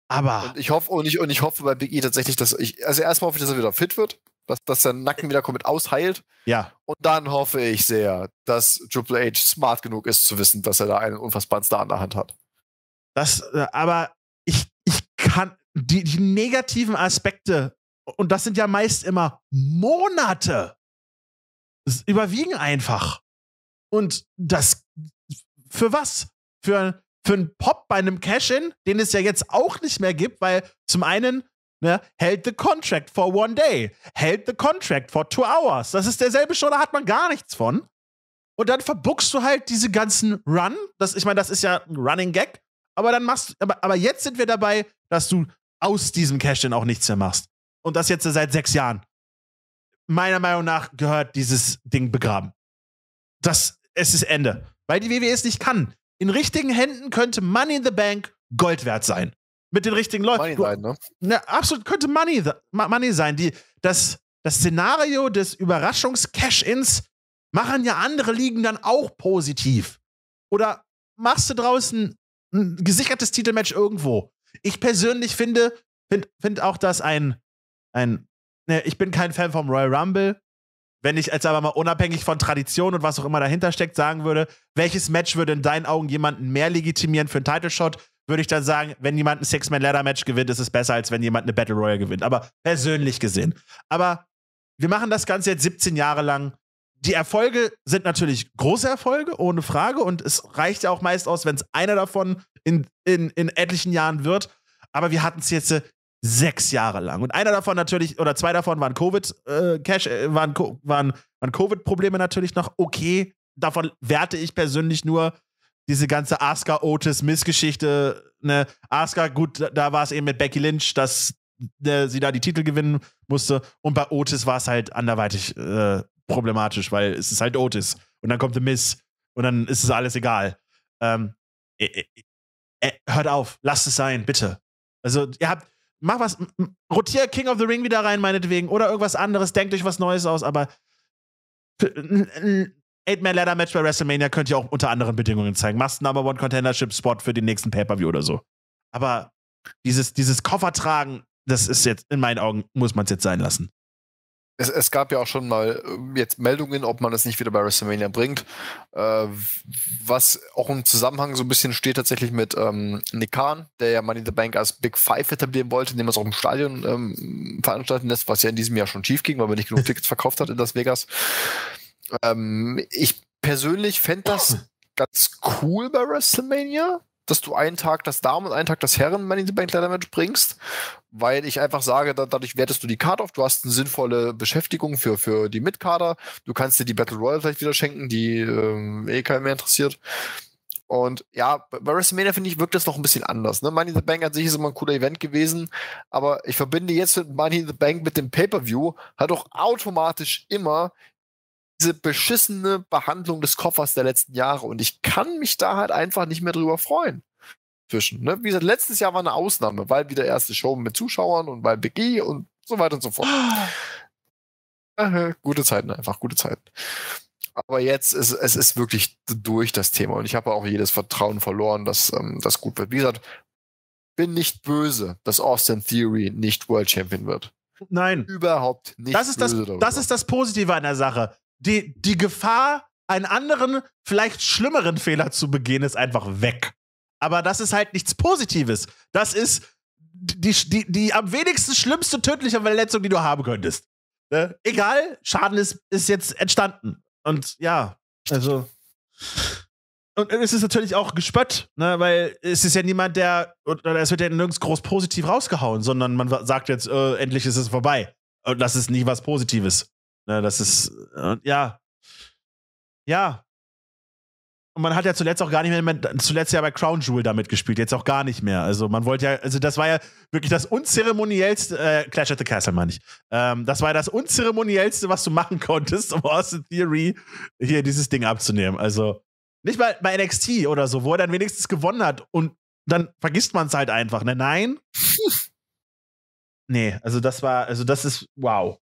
Aber. Und ich hoffe, und ich, und ich hoffe bei Big E tatsächlich, dass ich, also erstmal hoffe ich, dass er wieder fit wird, dass, dass der Nacken wieder komplett ausheilt. Ja. Und dann hoffe ich sehr, dass Triple H smart genug ist zu wissen, dass er da einen unfassbaren Star an der Hand hat. Das, äh, aber ich, ich kann, die, die negativen Aspekte und das sind ja meist immer Monate, das überwiegen einfach. Und das für was? Für, für einen Pop bei einem Cash-In, den es ja jetzt auch nicht mehr gibt, weil zum einen Ne? Held the contract for one day. Held the contract for two hours. Das ist derselbe Show, da hat man gar nichts von. Und dann verbuckst du halt diese ganzen Run. Das, ich meine, das ist ja ein Running Gag. Aber dann machst aber, aber jetzt sind wir dabei, dass du aus diesem Cash-In auch nichts mehr machst. Und das jetzt seit sechs Jahren. Meiner Meinung nach gehört dieses Ding begraben. Das, es ist Ende. Weil die WWE es nicht kann. In richtigen Händen könnte Money in the Bank Gold wert sein. Mit den richtigen Leuten. Money sein, ne? Na, absolut, könnte Money, Money sein. Die, das, das Szenario des Überraschungs-Cash-Ins machen ja andere Ligen dann auch positiv. Oder machst du draußen ein gesichertes Titelmatch irgendwo? Ich persönlich finde, finde find auch, dass ein ein. Ne, ich bin kein Fan vom Royal Rumble. Wenn ich jetzt aber mal unabhängig von Tradition und was auch immer dahinter steckt, sagen würde, welches Match würde in deinen Augen jemanden mehr legitimieren für einen Title Shot, würde ich dann sagen, wenn jemand ein Six-Man-Ladder-Match gewinnt, ist es besser, als wenn jemand eine Battle Royale gewinnt. Aber persönlich gesehen. Aber wir machen das Ganze jetzt 17 Jahre lang. Die Erfolge sind natürlich große Erfolge, ohne Frage. Und es reicht ja auch meist aus, wenn es einer davon in, in, in etlichen Jahren wird. Aber wir hatten es jetzt äh, Sechs Jahre lang. Und einer davon natürlich, oder zwei davon waren Covid-Cash, äh, äh, waren, waren, waren Covid-Probleme natürlich noch. Okay, davon werte ich persönlich nur diese ganze asuka otis missgeschichte Ne? Asuka, gut, da, war es eben mit Becky Lynch, dass ne, sie da die Titel gewinnen musste. Und bei Otis war es halt anderweitig äh, problematisch, weil es ist halt Otis. Und dann kommt der Miss. Und dann ist es alles egal. Ähm, äh, äh, äh, hört auf, lasst es sein, bitte. Also, ihr habt, mach was, rotier King of the Ring wieder rein, meinetwegen, oder irgendwas anderes, denkt euch was Neues aus, aber ein Eight-Man-Ladder-Match bei WrestleMania könnt ihr auch unter anderen Bedingungen zeigen. Machst Number One Contendership-Spot für den nächsten Pay-Per-View oder so. Aber dieses, dieses Koffer tragen, das ist jetzt, in meinen Augen, muss man es jetzt sein lassen es, es, gab ja auch schon mal ähm, jetzt Meldungen, ob man das nicht wieder bei WrestleMania bringt. Äh, was auch im Zusammenhang so ein bisschen steht tatsächlich mit ähm, Nick Khan, der ja Money in the Bank als Big Five etablieren wollte, indem er es auch im Stadion ähm, veranstalten lässt, was ja in diesem Jahr schon schief ging, weil man nicht genug Tickets verkauft hat in Las Vegas. Ähm, ich persönlich fände das ganz cool bei WrestleMania dass du einen Tag das Damen- und einen Tag das Herren Money in the Bank Ladder Match bringst, weil ich einfach sage, da, dadurch wertest du die Karte auf, du hast eine sinnvolle Beschäftigung für, für die Mitkader, du kannst dir die Battle Royale vielleicht wieder schenken, die ähm, eh keinen mehr interessiert. Und ja, bei WrestleMania finde ich, wirkt das noch ein bisschen anders. Ne? Money in the Bank an sich ist immer ein cooler Event gewesen, aber ich verbinde jetzt mit Money in the Bank mit dem Pay-Per-View halt auch automatisch immer diese beschissene Behandlung des Koffers der letzten Jahre. Und ich kann mich da halt einfach nicht mehr drüber freuen. Zwischen, ne? Wie gesagt, letztes Jahr war eine Ausnahme, weil wieder erste Show mit Zuschauern und weil Big E und so weiter und so fort. Ah. gute Zeiten einfach, gute Zeiten. Aber jetzt ist es ist wirklich durch das Thema und ich habe auch jedes Vertrauen verloren, dass ähm, das gut wird. Wie gesagt, bin nicht böse, dass Austin Theory nicht World Champion wird. Nein. Überhaupt nicht. Das ist, das, das, ist das Positive an der Sache die, die Gefahr, einen anderen, vielleicht schlimmeren Fehler zu begehen, ist einfach weg. Aber das ist halt nichts Positives. Das ist die, die, die am wenigsten schlimmste tödliche Verletzung, die du haben könntest. Ne? Egal, Schaden ist, ist jetzt entstanden. Und ja, also. Und es ist natürlich auch gespött, ne? weil es ist ja niemand, der, oder es wird ja nirgends groß positiv rausgehauen, sondern man sagt jetzt, äh, endlich ist es vorbei. Und das ist nie was Positives. Ne, das ist, äh, ja. Ja. Und man hat ja zuletzt auch gar nicht mehr, zuletzt ja bei Crown Jewel damit gespielt, jetzt auch gar nicht mehr. Also man wollte ja, also das war ja wirklich das unzeremoniellste, äh, Clash of the Castle meine ich. Ähm, das war ja das unzeremoniellste, was du machen konntest, um Austin Theory hier dieses Ding abzunehmen. Also nicht mal bei NXT oder so, wo er dann wenigstens gewonnen hat und dann vergisst man es halt einfach, ne? Nein? nee, also das war, also das ist wow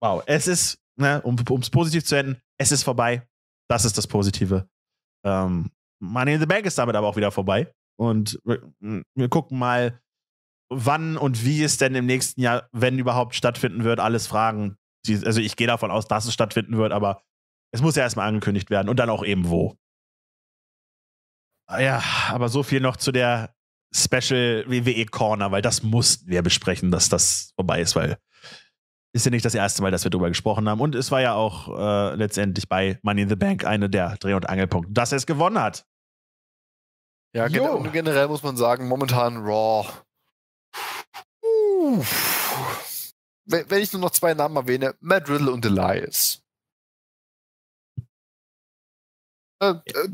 wow, es ist, ne, um es positiv zu enden, es ist vorbei. Das ist das Positive. Ähm, Money in the Bank ist damit aber auch wieder vorbei. Und wir, gucken mal, wann und wie es denn im nächsten Jahr, wenn überhaupt, stattfinden wird. Alles Fragen. also ich gehe davon aus, dass es stattfinden wird, aber es muss ja erstmal angekündigt werden und dann auch eben wo. Ah ja, aber so viel noch zu der Special WWE Corner, weil das mussten wir besprechen, dass das vorbei ist, weil ist ja nicht das erste Mal, dass wir darüber gesprochen haben. Und es war ja auch äh, letztendlich bei Money in the Bank eine der Dreh- und Angelpunkte, dass er es gewonnen hat. Ja, jo. generell muss man sagen, momentan Raw. Uff. Wenn ich nur noch zwei Namen erwähne, Matt Riddle und Elias. Äh, äh,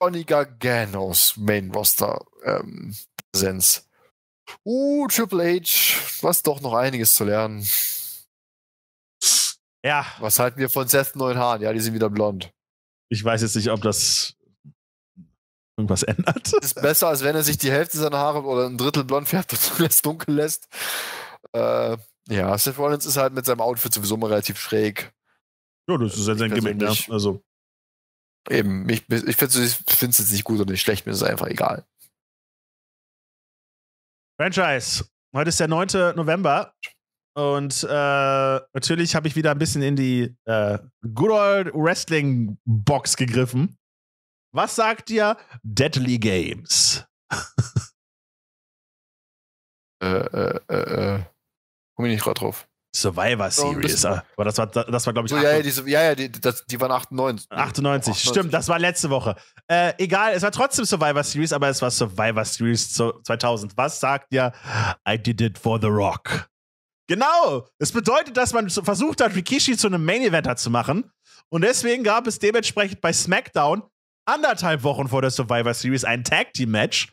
Johnny Garganos Main Roster ähm, Präsenz. Uh, Triple H, was doch noch einiges zu lernen. Ja. Was halten wir von Seth neuen Haaren? Ja, die sind wieder blond. Ich weiß jetzt nicht, ob das irgendwas ändert. Das Ist besser, als wenn er sich die Hälfte seiner Haare oder ein Drittel blond färbt und den dunkel lässt. Äh, ja, Seth Rollins ist halt mit seinem Outfit sowieso immer relativ schräg. Ja, das ist halt sein Gimmick, ja. Ne? Also. Eben, ich, ich finde es jetzt nicht gut oder nicht schlecht, mir ist es einfach egal. Franchise. Heute ist der 9. November. Und äh, natürlich habe ich wieder ein bisschen in die äh, Good Old Wrestling Box gegriffen. Was sagt ihr? Deadly Games? Äh, äh, äh, äh, Komm ich nicht gerade drauf. Survivor Series. So ah. aber das war, das war glaube ich. So, ja, ja, diese, ja, ja die, das, die waren 98. 98. 98, stimmt, das war letzte Woche. Äh, egal, es war trotzdem Survivor Series, aber es war Survivor Series 2000. Was sagt ihr? I did it for The Rock. Genau! Es bedeutet, dass man versucht hat, Rikishi zu einem Main-Eventer zu machen. Und deswegen gab es dementsprechend bei SmackDown anderthalb Wochen vor der Survivor Series ein Tag-Team-Match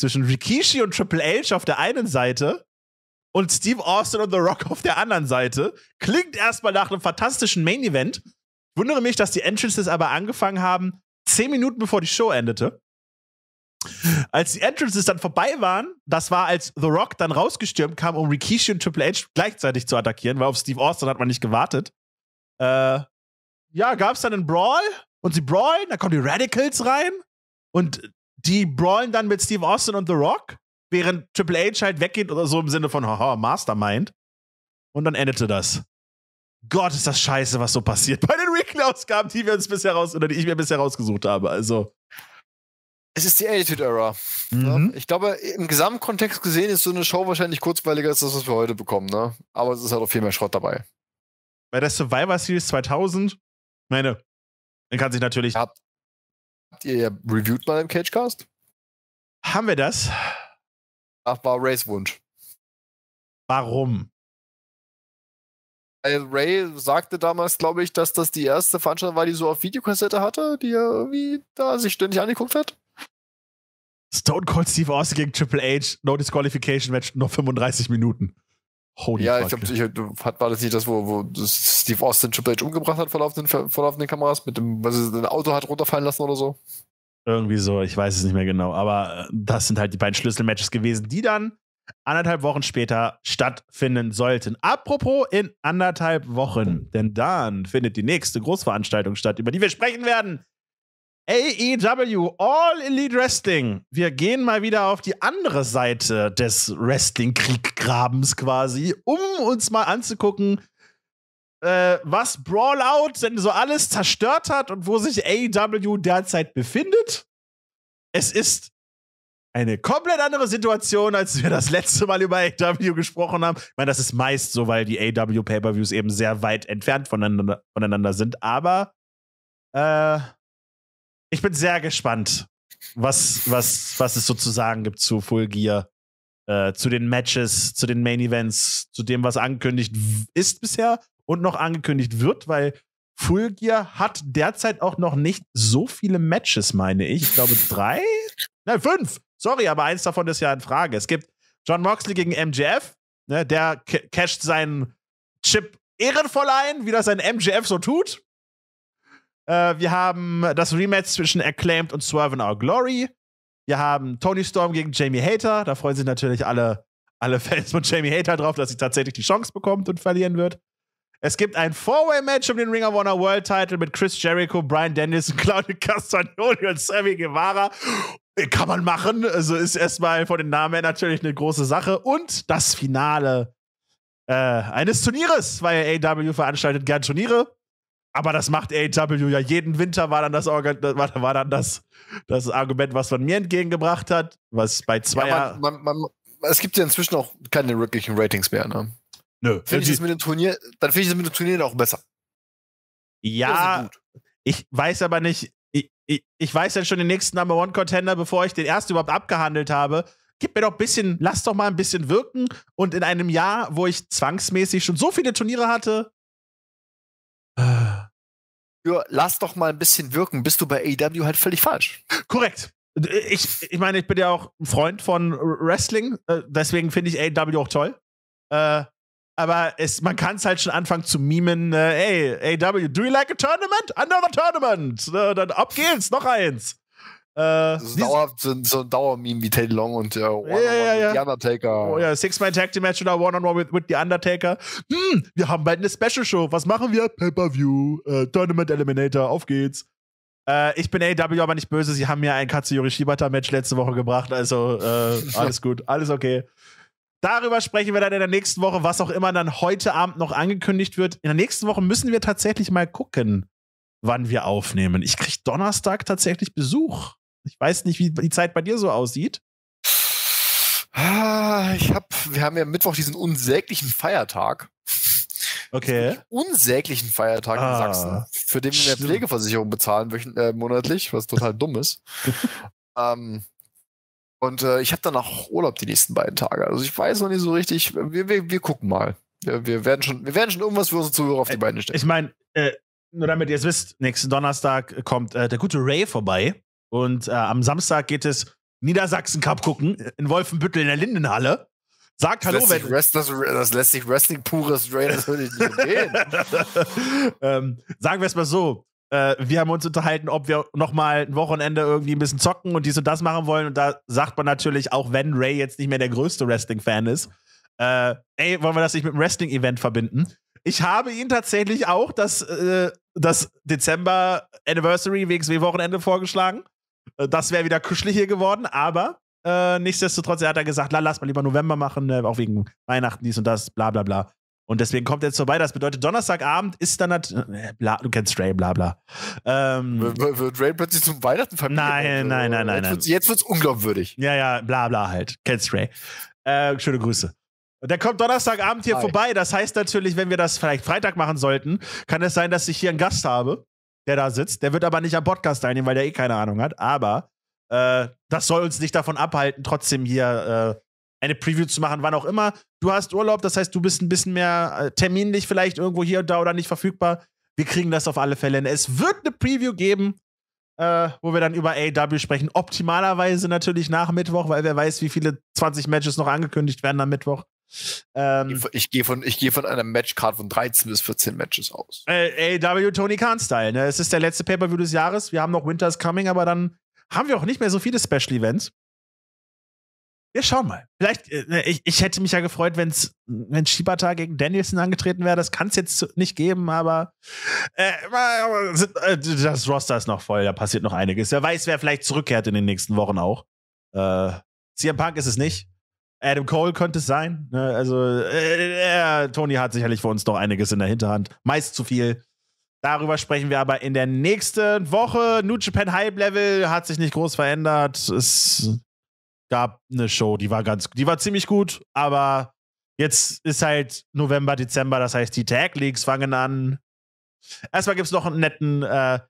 zwischen Rikishi und Triple H auf der einen Seite und Steve Austin und The Rock auf der anderen Seite. Klingt erstmal nach einem fantastischen Main-Event. Wundere mich, dass die Entrances aber angefangen haben, zehn Minuten bevor die Show endete. Als die Entrances dann vorbei waren, das war, als The Rock dann rausgestürmt kam, um Rikishi und Triple H gleichzeitig zu attackieren, weil auf Steve Austin hat man nicht gewartet. Äh, ja, gab es dann einen Brawl und sie brawlen, dann kommen die Radicals rein und die brawlen dann mit Steve Austin und The Rock, während Triple H halt weggeht oder so im Sinne von, haha, Mastermind. Und dann endete das. Gott, ist das scheiße, was so passiert bei den Weekly-Ausgaben, die wir uns bisher raus, oder die ich mir bisher rausgesucht habe. Also, es ist die Attitude Era. Ne? Mhm. Ne? Ich glaube, im Gesamtkontext gesehen ist so eine Show wahrscheinlich kurzweiliger als das, was wir heute bekommen. Ne? Aber es ist halt auch viel mehr Schrott dabei. Bei der Survivor Series 2000, meine, man kann sich natürlich. Habt, habt ihr ja reviewed mal im Cagecast? Haben wir das? Ach, war Rays Wunsch. Warum? Ray sagte damals, glaube ich, dass das die erste Veranstaltung war, die so auf Videokassette hatte, die er irgendwie da sich ständig angeguckt hat. Stone Cold Steve Austin gegen Triple H, No Disqualification Match, nur 35 Minuten. Holy ja, fuck. ich glaube, war das nicht das, wo, wo Steve Austin Triple H umgebracht hat vor laufenden, vor laufenden Kameras, mit dem, was ist, ein Auto hat runterfallen lassen oder so? Irgendwie so, ich weiß es nicht mehr genau, aber äh, das sind halt die beiden Schlüsselmatches gewesen, die dann anderthalb Wochen später stattfinden sollten. Apropos in anderthalb Wochen, denn dann findet die nächste Großveranstaltung statt, über die wir sprechen werden. AEW All Elite Wrestling. Wir gehen mal wieder auf die andere Seite des Wrestling-Krieggrabens quasi, um uns mal anzugucken, äh, was Brawlout denn so alles zerstört hat und wo sich AEW derzeit befindet. Es ist eine komplett andere Situation, als wir das letzte Mal über AEW gesprochen haben. Ich meine, das ist meist so, weil die AEW Pay-Per-Views eben sehr weit entfernt voneinander, voneinander sind, aber äh ich bin sehr gespannt, was, was, was es sozusagen gibt zu Full Gear, äh, zu den Matches, zu den Main Events, zu dem, was angekündigt ist bisher und noch angekündigt wird, weil Full Gear hat derzeit auch noch nicht so viele Matches, meine ich. Ich glaube drei? Nein, fünf. Sorry, aber eins davon ist ja in Frage. Es gibt John Moxley gegen MJF, ne, der casht seinen Chip ehrenvoll ein, wie das ein MJF so tut. Äh, wir haben das Rematch zwischen Acclaimed und Swerve in Our Glory. Wir haben Tony Storm gegen Jamie Hater. Da freuen sich natürlich alle, alle Fans von Jamie Hater drauf, dass sie tatsächlich die Chance bekommt und verlieren wird. Es gibt ein Four-Way-Match um den Ring of Honor World Title mit Chris Jericho, Brian Dennison, Claudio Castagnoli und Sammy Guevara. Äh, kann man machen. Also ist erstmal von den Namen her natürlich eine große Sache. Und das Finale äh, eines Turnieres, weil AW veranstaltet gern Turniere. Aber das macht AEW ja. Jeden Winter war dann das, war dann das, das Argument, was man mir entgegengebracht hat, was bei zwei ja, man, man, man, Es gibt ja inzwischen auch keine wirklichen Ratings mehr, ne? Nö. Finde ich das mit dem Turnier, dann finde ich das mit dem Turnier auch besser. Ja, ich weiß aber nicht, ich, ich, ich weiß ja schon den nächsten Number One Contender, bevor ich den ersten überhaupt abgehandelt habe. Gib mir doch ein bisschen, lass doch mal ein bisschen wirken. Und in einem Jahr, wo ich zwangsmäßig schon so viele Turniere hatte, für, lass doch mal ein bisschen wirken, bist du bei AEW halt völlig falsch. Korrekt. Ich, ich meine, ich bin ja auch ein Freund von Wrestling, äh, deswegen finde ich AEW auch toll. Äh, aber es, man kann es halt schon anfangen zu mimen, äh, hey, AW, do you like a tournament? Another tournament! Äh, dann ab geht's, noch eins. Äh, so, Dauer, so, so ein Dauermeme wie Ted Long und äh, ja, One ja, ja, ja. The Undertaker. Oh ja, Six-Man-Tag-Team-Match oder One-on-One with, with, The Undertaker. Hm, wir haben bald eine Special-Show. Was machen wir? Pay-Per-View, äh, Tournament Eliminator, auf geht's. Äh, ich bin AW e aber nicht böse. Sie haben mir ein Katsuyori Shibata-Match letzte Woche gebracht. Also äh, alles gut, alles okay. Darüber sprechen wir dann in der nächsten Woche, was auch immer dann heute Abend noch angekündigt wird. In der nächsten Woche müssen wir tatsächlich mal gucken, wann wir aufnehmen. Ich kriege Donnerstag tatsächlich Besuch ich weiß nicht, wie die Zeit bei dir so aussieht. Ah, ich hab, wir haben ja Mittwoch diesen unsäglichen Feiertag. Okay. Unsäglichen Feiertag ah, in Sachsen, für den wir stimmt. Pflegeversicherung bezahlen äh, monatlich, was total dumm ist. ähm, und äh, ich habe dann auch Urlaub die nächsten beiden Tage. Also ich weiß noch nicht so richtig. Wir, wir, wir gucken mal. Wir, wir, werden schon, wir werden schon irgendwas für unsere Zuhörer auf die Beine stellen. Ich meine, äh, nur damit ihr es wisst, nächsten Donnerstag kommt äh, der gute Ray vorbei. Und äh, am Samstag geht es Niedersachsen Cup gucken äh, in Wolfenbüttel in der Lindenhalle. Sagt Hallo, wenn. Rest, das, das, lässt sich Wrestling pures Rain, das würde ich nicht gehen. ähm, sagen wir es mal so. Äh, wir haben uns unterhalten, ob wir nochmal ein Wochenende irgendwie ein bisschen zocken und dies und das machen wollen. Und da sagt man natürlich, auch wenn Ray jetzt nicht mehr der größte Wrestling-Fan ist, äh, ey, wollen wir das nicht mit einem Wrestling-Event verbinden? Ich habe ihn tatsächlich auch das, äh, das Dezember Anniversary WXW-Wochenende vorgeschlagen. Äh, das wäre wieder kuschelig hier geworden, aber äh, nichtsdestotrotz, er hat dann gesagt, lass mal lieber November machen, äh, auch wegen Weihnachten, dies und das, bla bla bla. Und deswegen kommt er jetzt vorbei. Das bedeutet, Donnerstagabend ist dann halt, äh, bla, du kennst Ray, bla bla. Ähm, wird Ray plötzlich zum Weihnachten vermittelt? Nein, also, nein, nein, nein. Jetzt nein. wird's, jetzt wird's unglaubwürdig. Ja, ja, bla bla halt. Kennst Ray. Äh, schöne Grüße. Und der kommt Donnerstagabend hier Hi. vorbei. Das heißt natürlich, wenn wir das vielleicht Freitag machen sollten, kann es sein, dass ich hier einen Gast habe der da sitzt. Der wird aber nicht am Podcast teilnehmen, weil der eh keine Ahnung hat. Aber äh, das soll uns nicht davon abhalten, trotzdem hier äh, eine Preview zu machen, wann auch immer. Du hast Urlaub, das heißt, du bist ein bisschen mehr äh, terminlich vielleicht irgendwo hier und da oder nicht verfügbar. Wir kriegen das auf alle Fälle. Es wird eine Preview geben, äh, wo wir dann über AW e sprechen. Optimalerweise natürlich nach Mittwoch, weil wer weiß, wie viele 20 Matches noch angekündigt werden am Mittwoch. Ähm, ich gehe von, geh von einer Matchcard von 13 bis 14 Matches aus. Äh, AW Tony Khan-Style. Ne? Es ist der letzte Pay-Per-View des Jahres. Wir haben noch Winter's Coming, aber dann haben wir auch nicht mehr so viele Special Events. Wir schauen mal. Vielleicht, äh, ne, ich, ich hätte mich ja gefreut, wenn's, wenn Shibata gegen Danielson angetreten wäre. Das kann es jetzt nicht geben, aber äh, äh, das Roster ist noch voll. Da passiert noch einiges. Wer weiß, wer vielleicht zurückkehrt in den nächsten Wochen auch. Äh, CM Punk ist es nicht. Adam Cole könnte es sein. Ne? Also, äh, äh Tony hat sicherlich für uns doch einiges in der Hinterhand. Meist zu viel. Darüber sprechen wir aber in der nächsten Woche. New Japan Hype Level hat sich nicht groß verändert. Es gab eine Show, die war ganz, die war ziemlich gut, aber jetzt ist halt November, Dezember, das heißt, die Tag Leagues fangen an. Erstmal gibt es noch einen netten äh,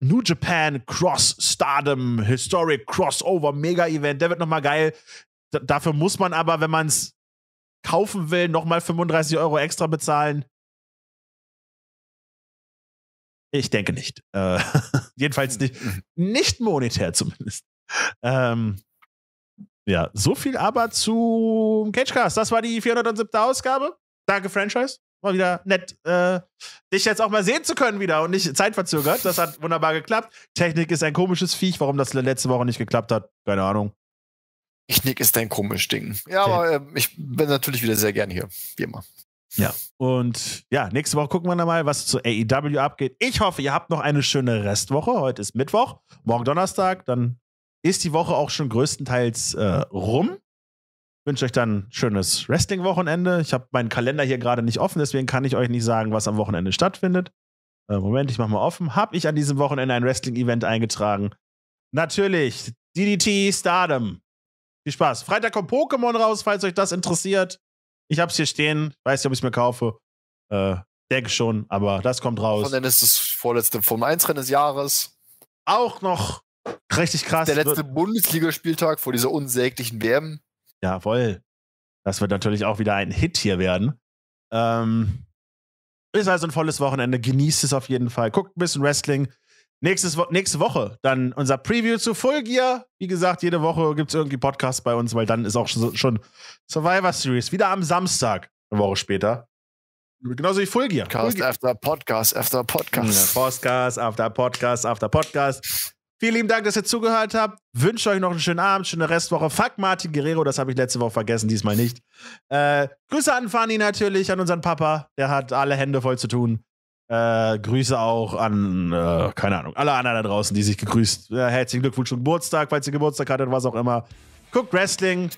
New Japan Cross Stardom Historic Crossover Mega Event. Der wird nochmal geil dafür muss man aber, wenn man es kaufen will, nochmal 35 Euro extra bezahlen. Ich denke nicht. Äh, jedenfalls nicht, nicht monetär zumindest. Ähm, ja, so viel aber zu Cagecast. Das war die 407. Ausgabe. Danke, Franchise. War wieder nett, äh, dich jetzt auch mal sehen zu können wieder und nicht zeitverzögert. Das hat wunderbar geklappt. Technik ist ein komisches Viech. Warum das letzte Woche nicht geklappt hat, keine Ahnung. Technik ist ein komisches Ding. Ja, okay. aber äh, ich bin natürlich wieder sehr gern hier, wie immer. Ja. Und ja, nächste Woche gucken wir dann mal, was zu AEW abgeht. Ich hoffe, ihr habt noch eine schöne Restwoche. Heute ist Mittwoch, morgen Donnerstag. Dann ist die Woche auch schon größtenteils äh, rum. Ich wünsche euch dann ein schönes Wrestling-Wochenende. Ich habe meinen Kalender hier gerade nicht offen, deswegen kann ich euch nicht sagen, was am Wochenende stattfindet. Äh, Moment, ich mache mal offen. Habe ich an diesem Wochenende ein Wrestling-Event eingetragen? Natürlich, DDT Stardom. Viel Spaß. Freitag kommt Pokémon raus, falls euch das interessiert. Ich hab's hier stehen. Weiß nicht, ob ich es mir kaufe. Äh, denke schon, aber das kommt raus. Und dann ist das vorletzte Form 1 Rennen des Jahres. Auch noch richtig krass. Der letzte Bundesligaspieltag vor dieser unsäglichen WM. Jawoll. Das wird natürlich auch wieder ein Hit hier werden. Ähm, ist also ein volles Wochenende. Genießt es auf jeden Fall. Guckt ein bisschen Wrestling. Nächstes, nächste Woche dann unser Preview zu Full Gear. Wie gesagt, jede Woche gibt es irgendwie Podcasts bei uns, weil dann ist auch schon, schon Survivor Series wieder am Samstag, eine Woche später. Genauso wie Full Gear. Podcast Full Gear. after Podcast after Podcast. Podcast after Podcast after Podcast. Vielen lieben Dank, dass ihr zugehört habt. Wünsche euch noch einen schönen Abend, schöne Restwoche. Fuck Martin Guerrero, das habe ich letzte Woche vergessen, diesmal nicht. Äh, Grüße an Fanny natürlich, an unseren Papa. Der hat alle Hände voll zu tun. Äh, Grüße auch an, äh, keine Ahnung, alle anderen da draußen, die sich gegrüßt. Äh, herzlichen Glückwunsch zum Geburtstag, falls ihr Geburtstag hattet, was auch immer. Guckt Wrestling,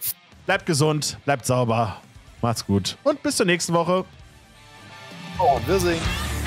bleibt gesund, bleibt sauber, macht's gut und bis zur nächsten Woche. Und oh, wir sehen.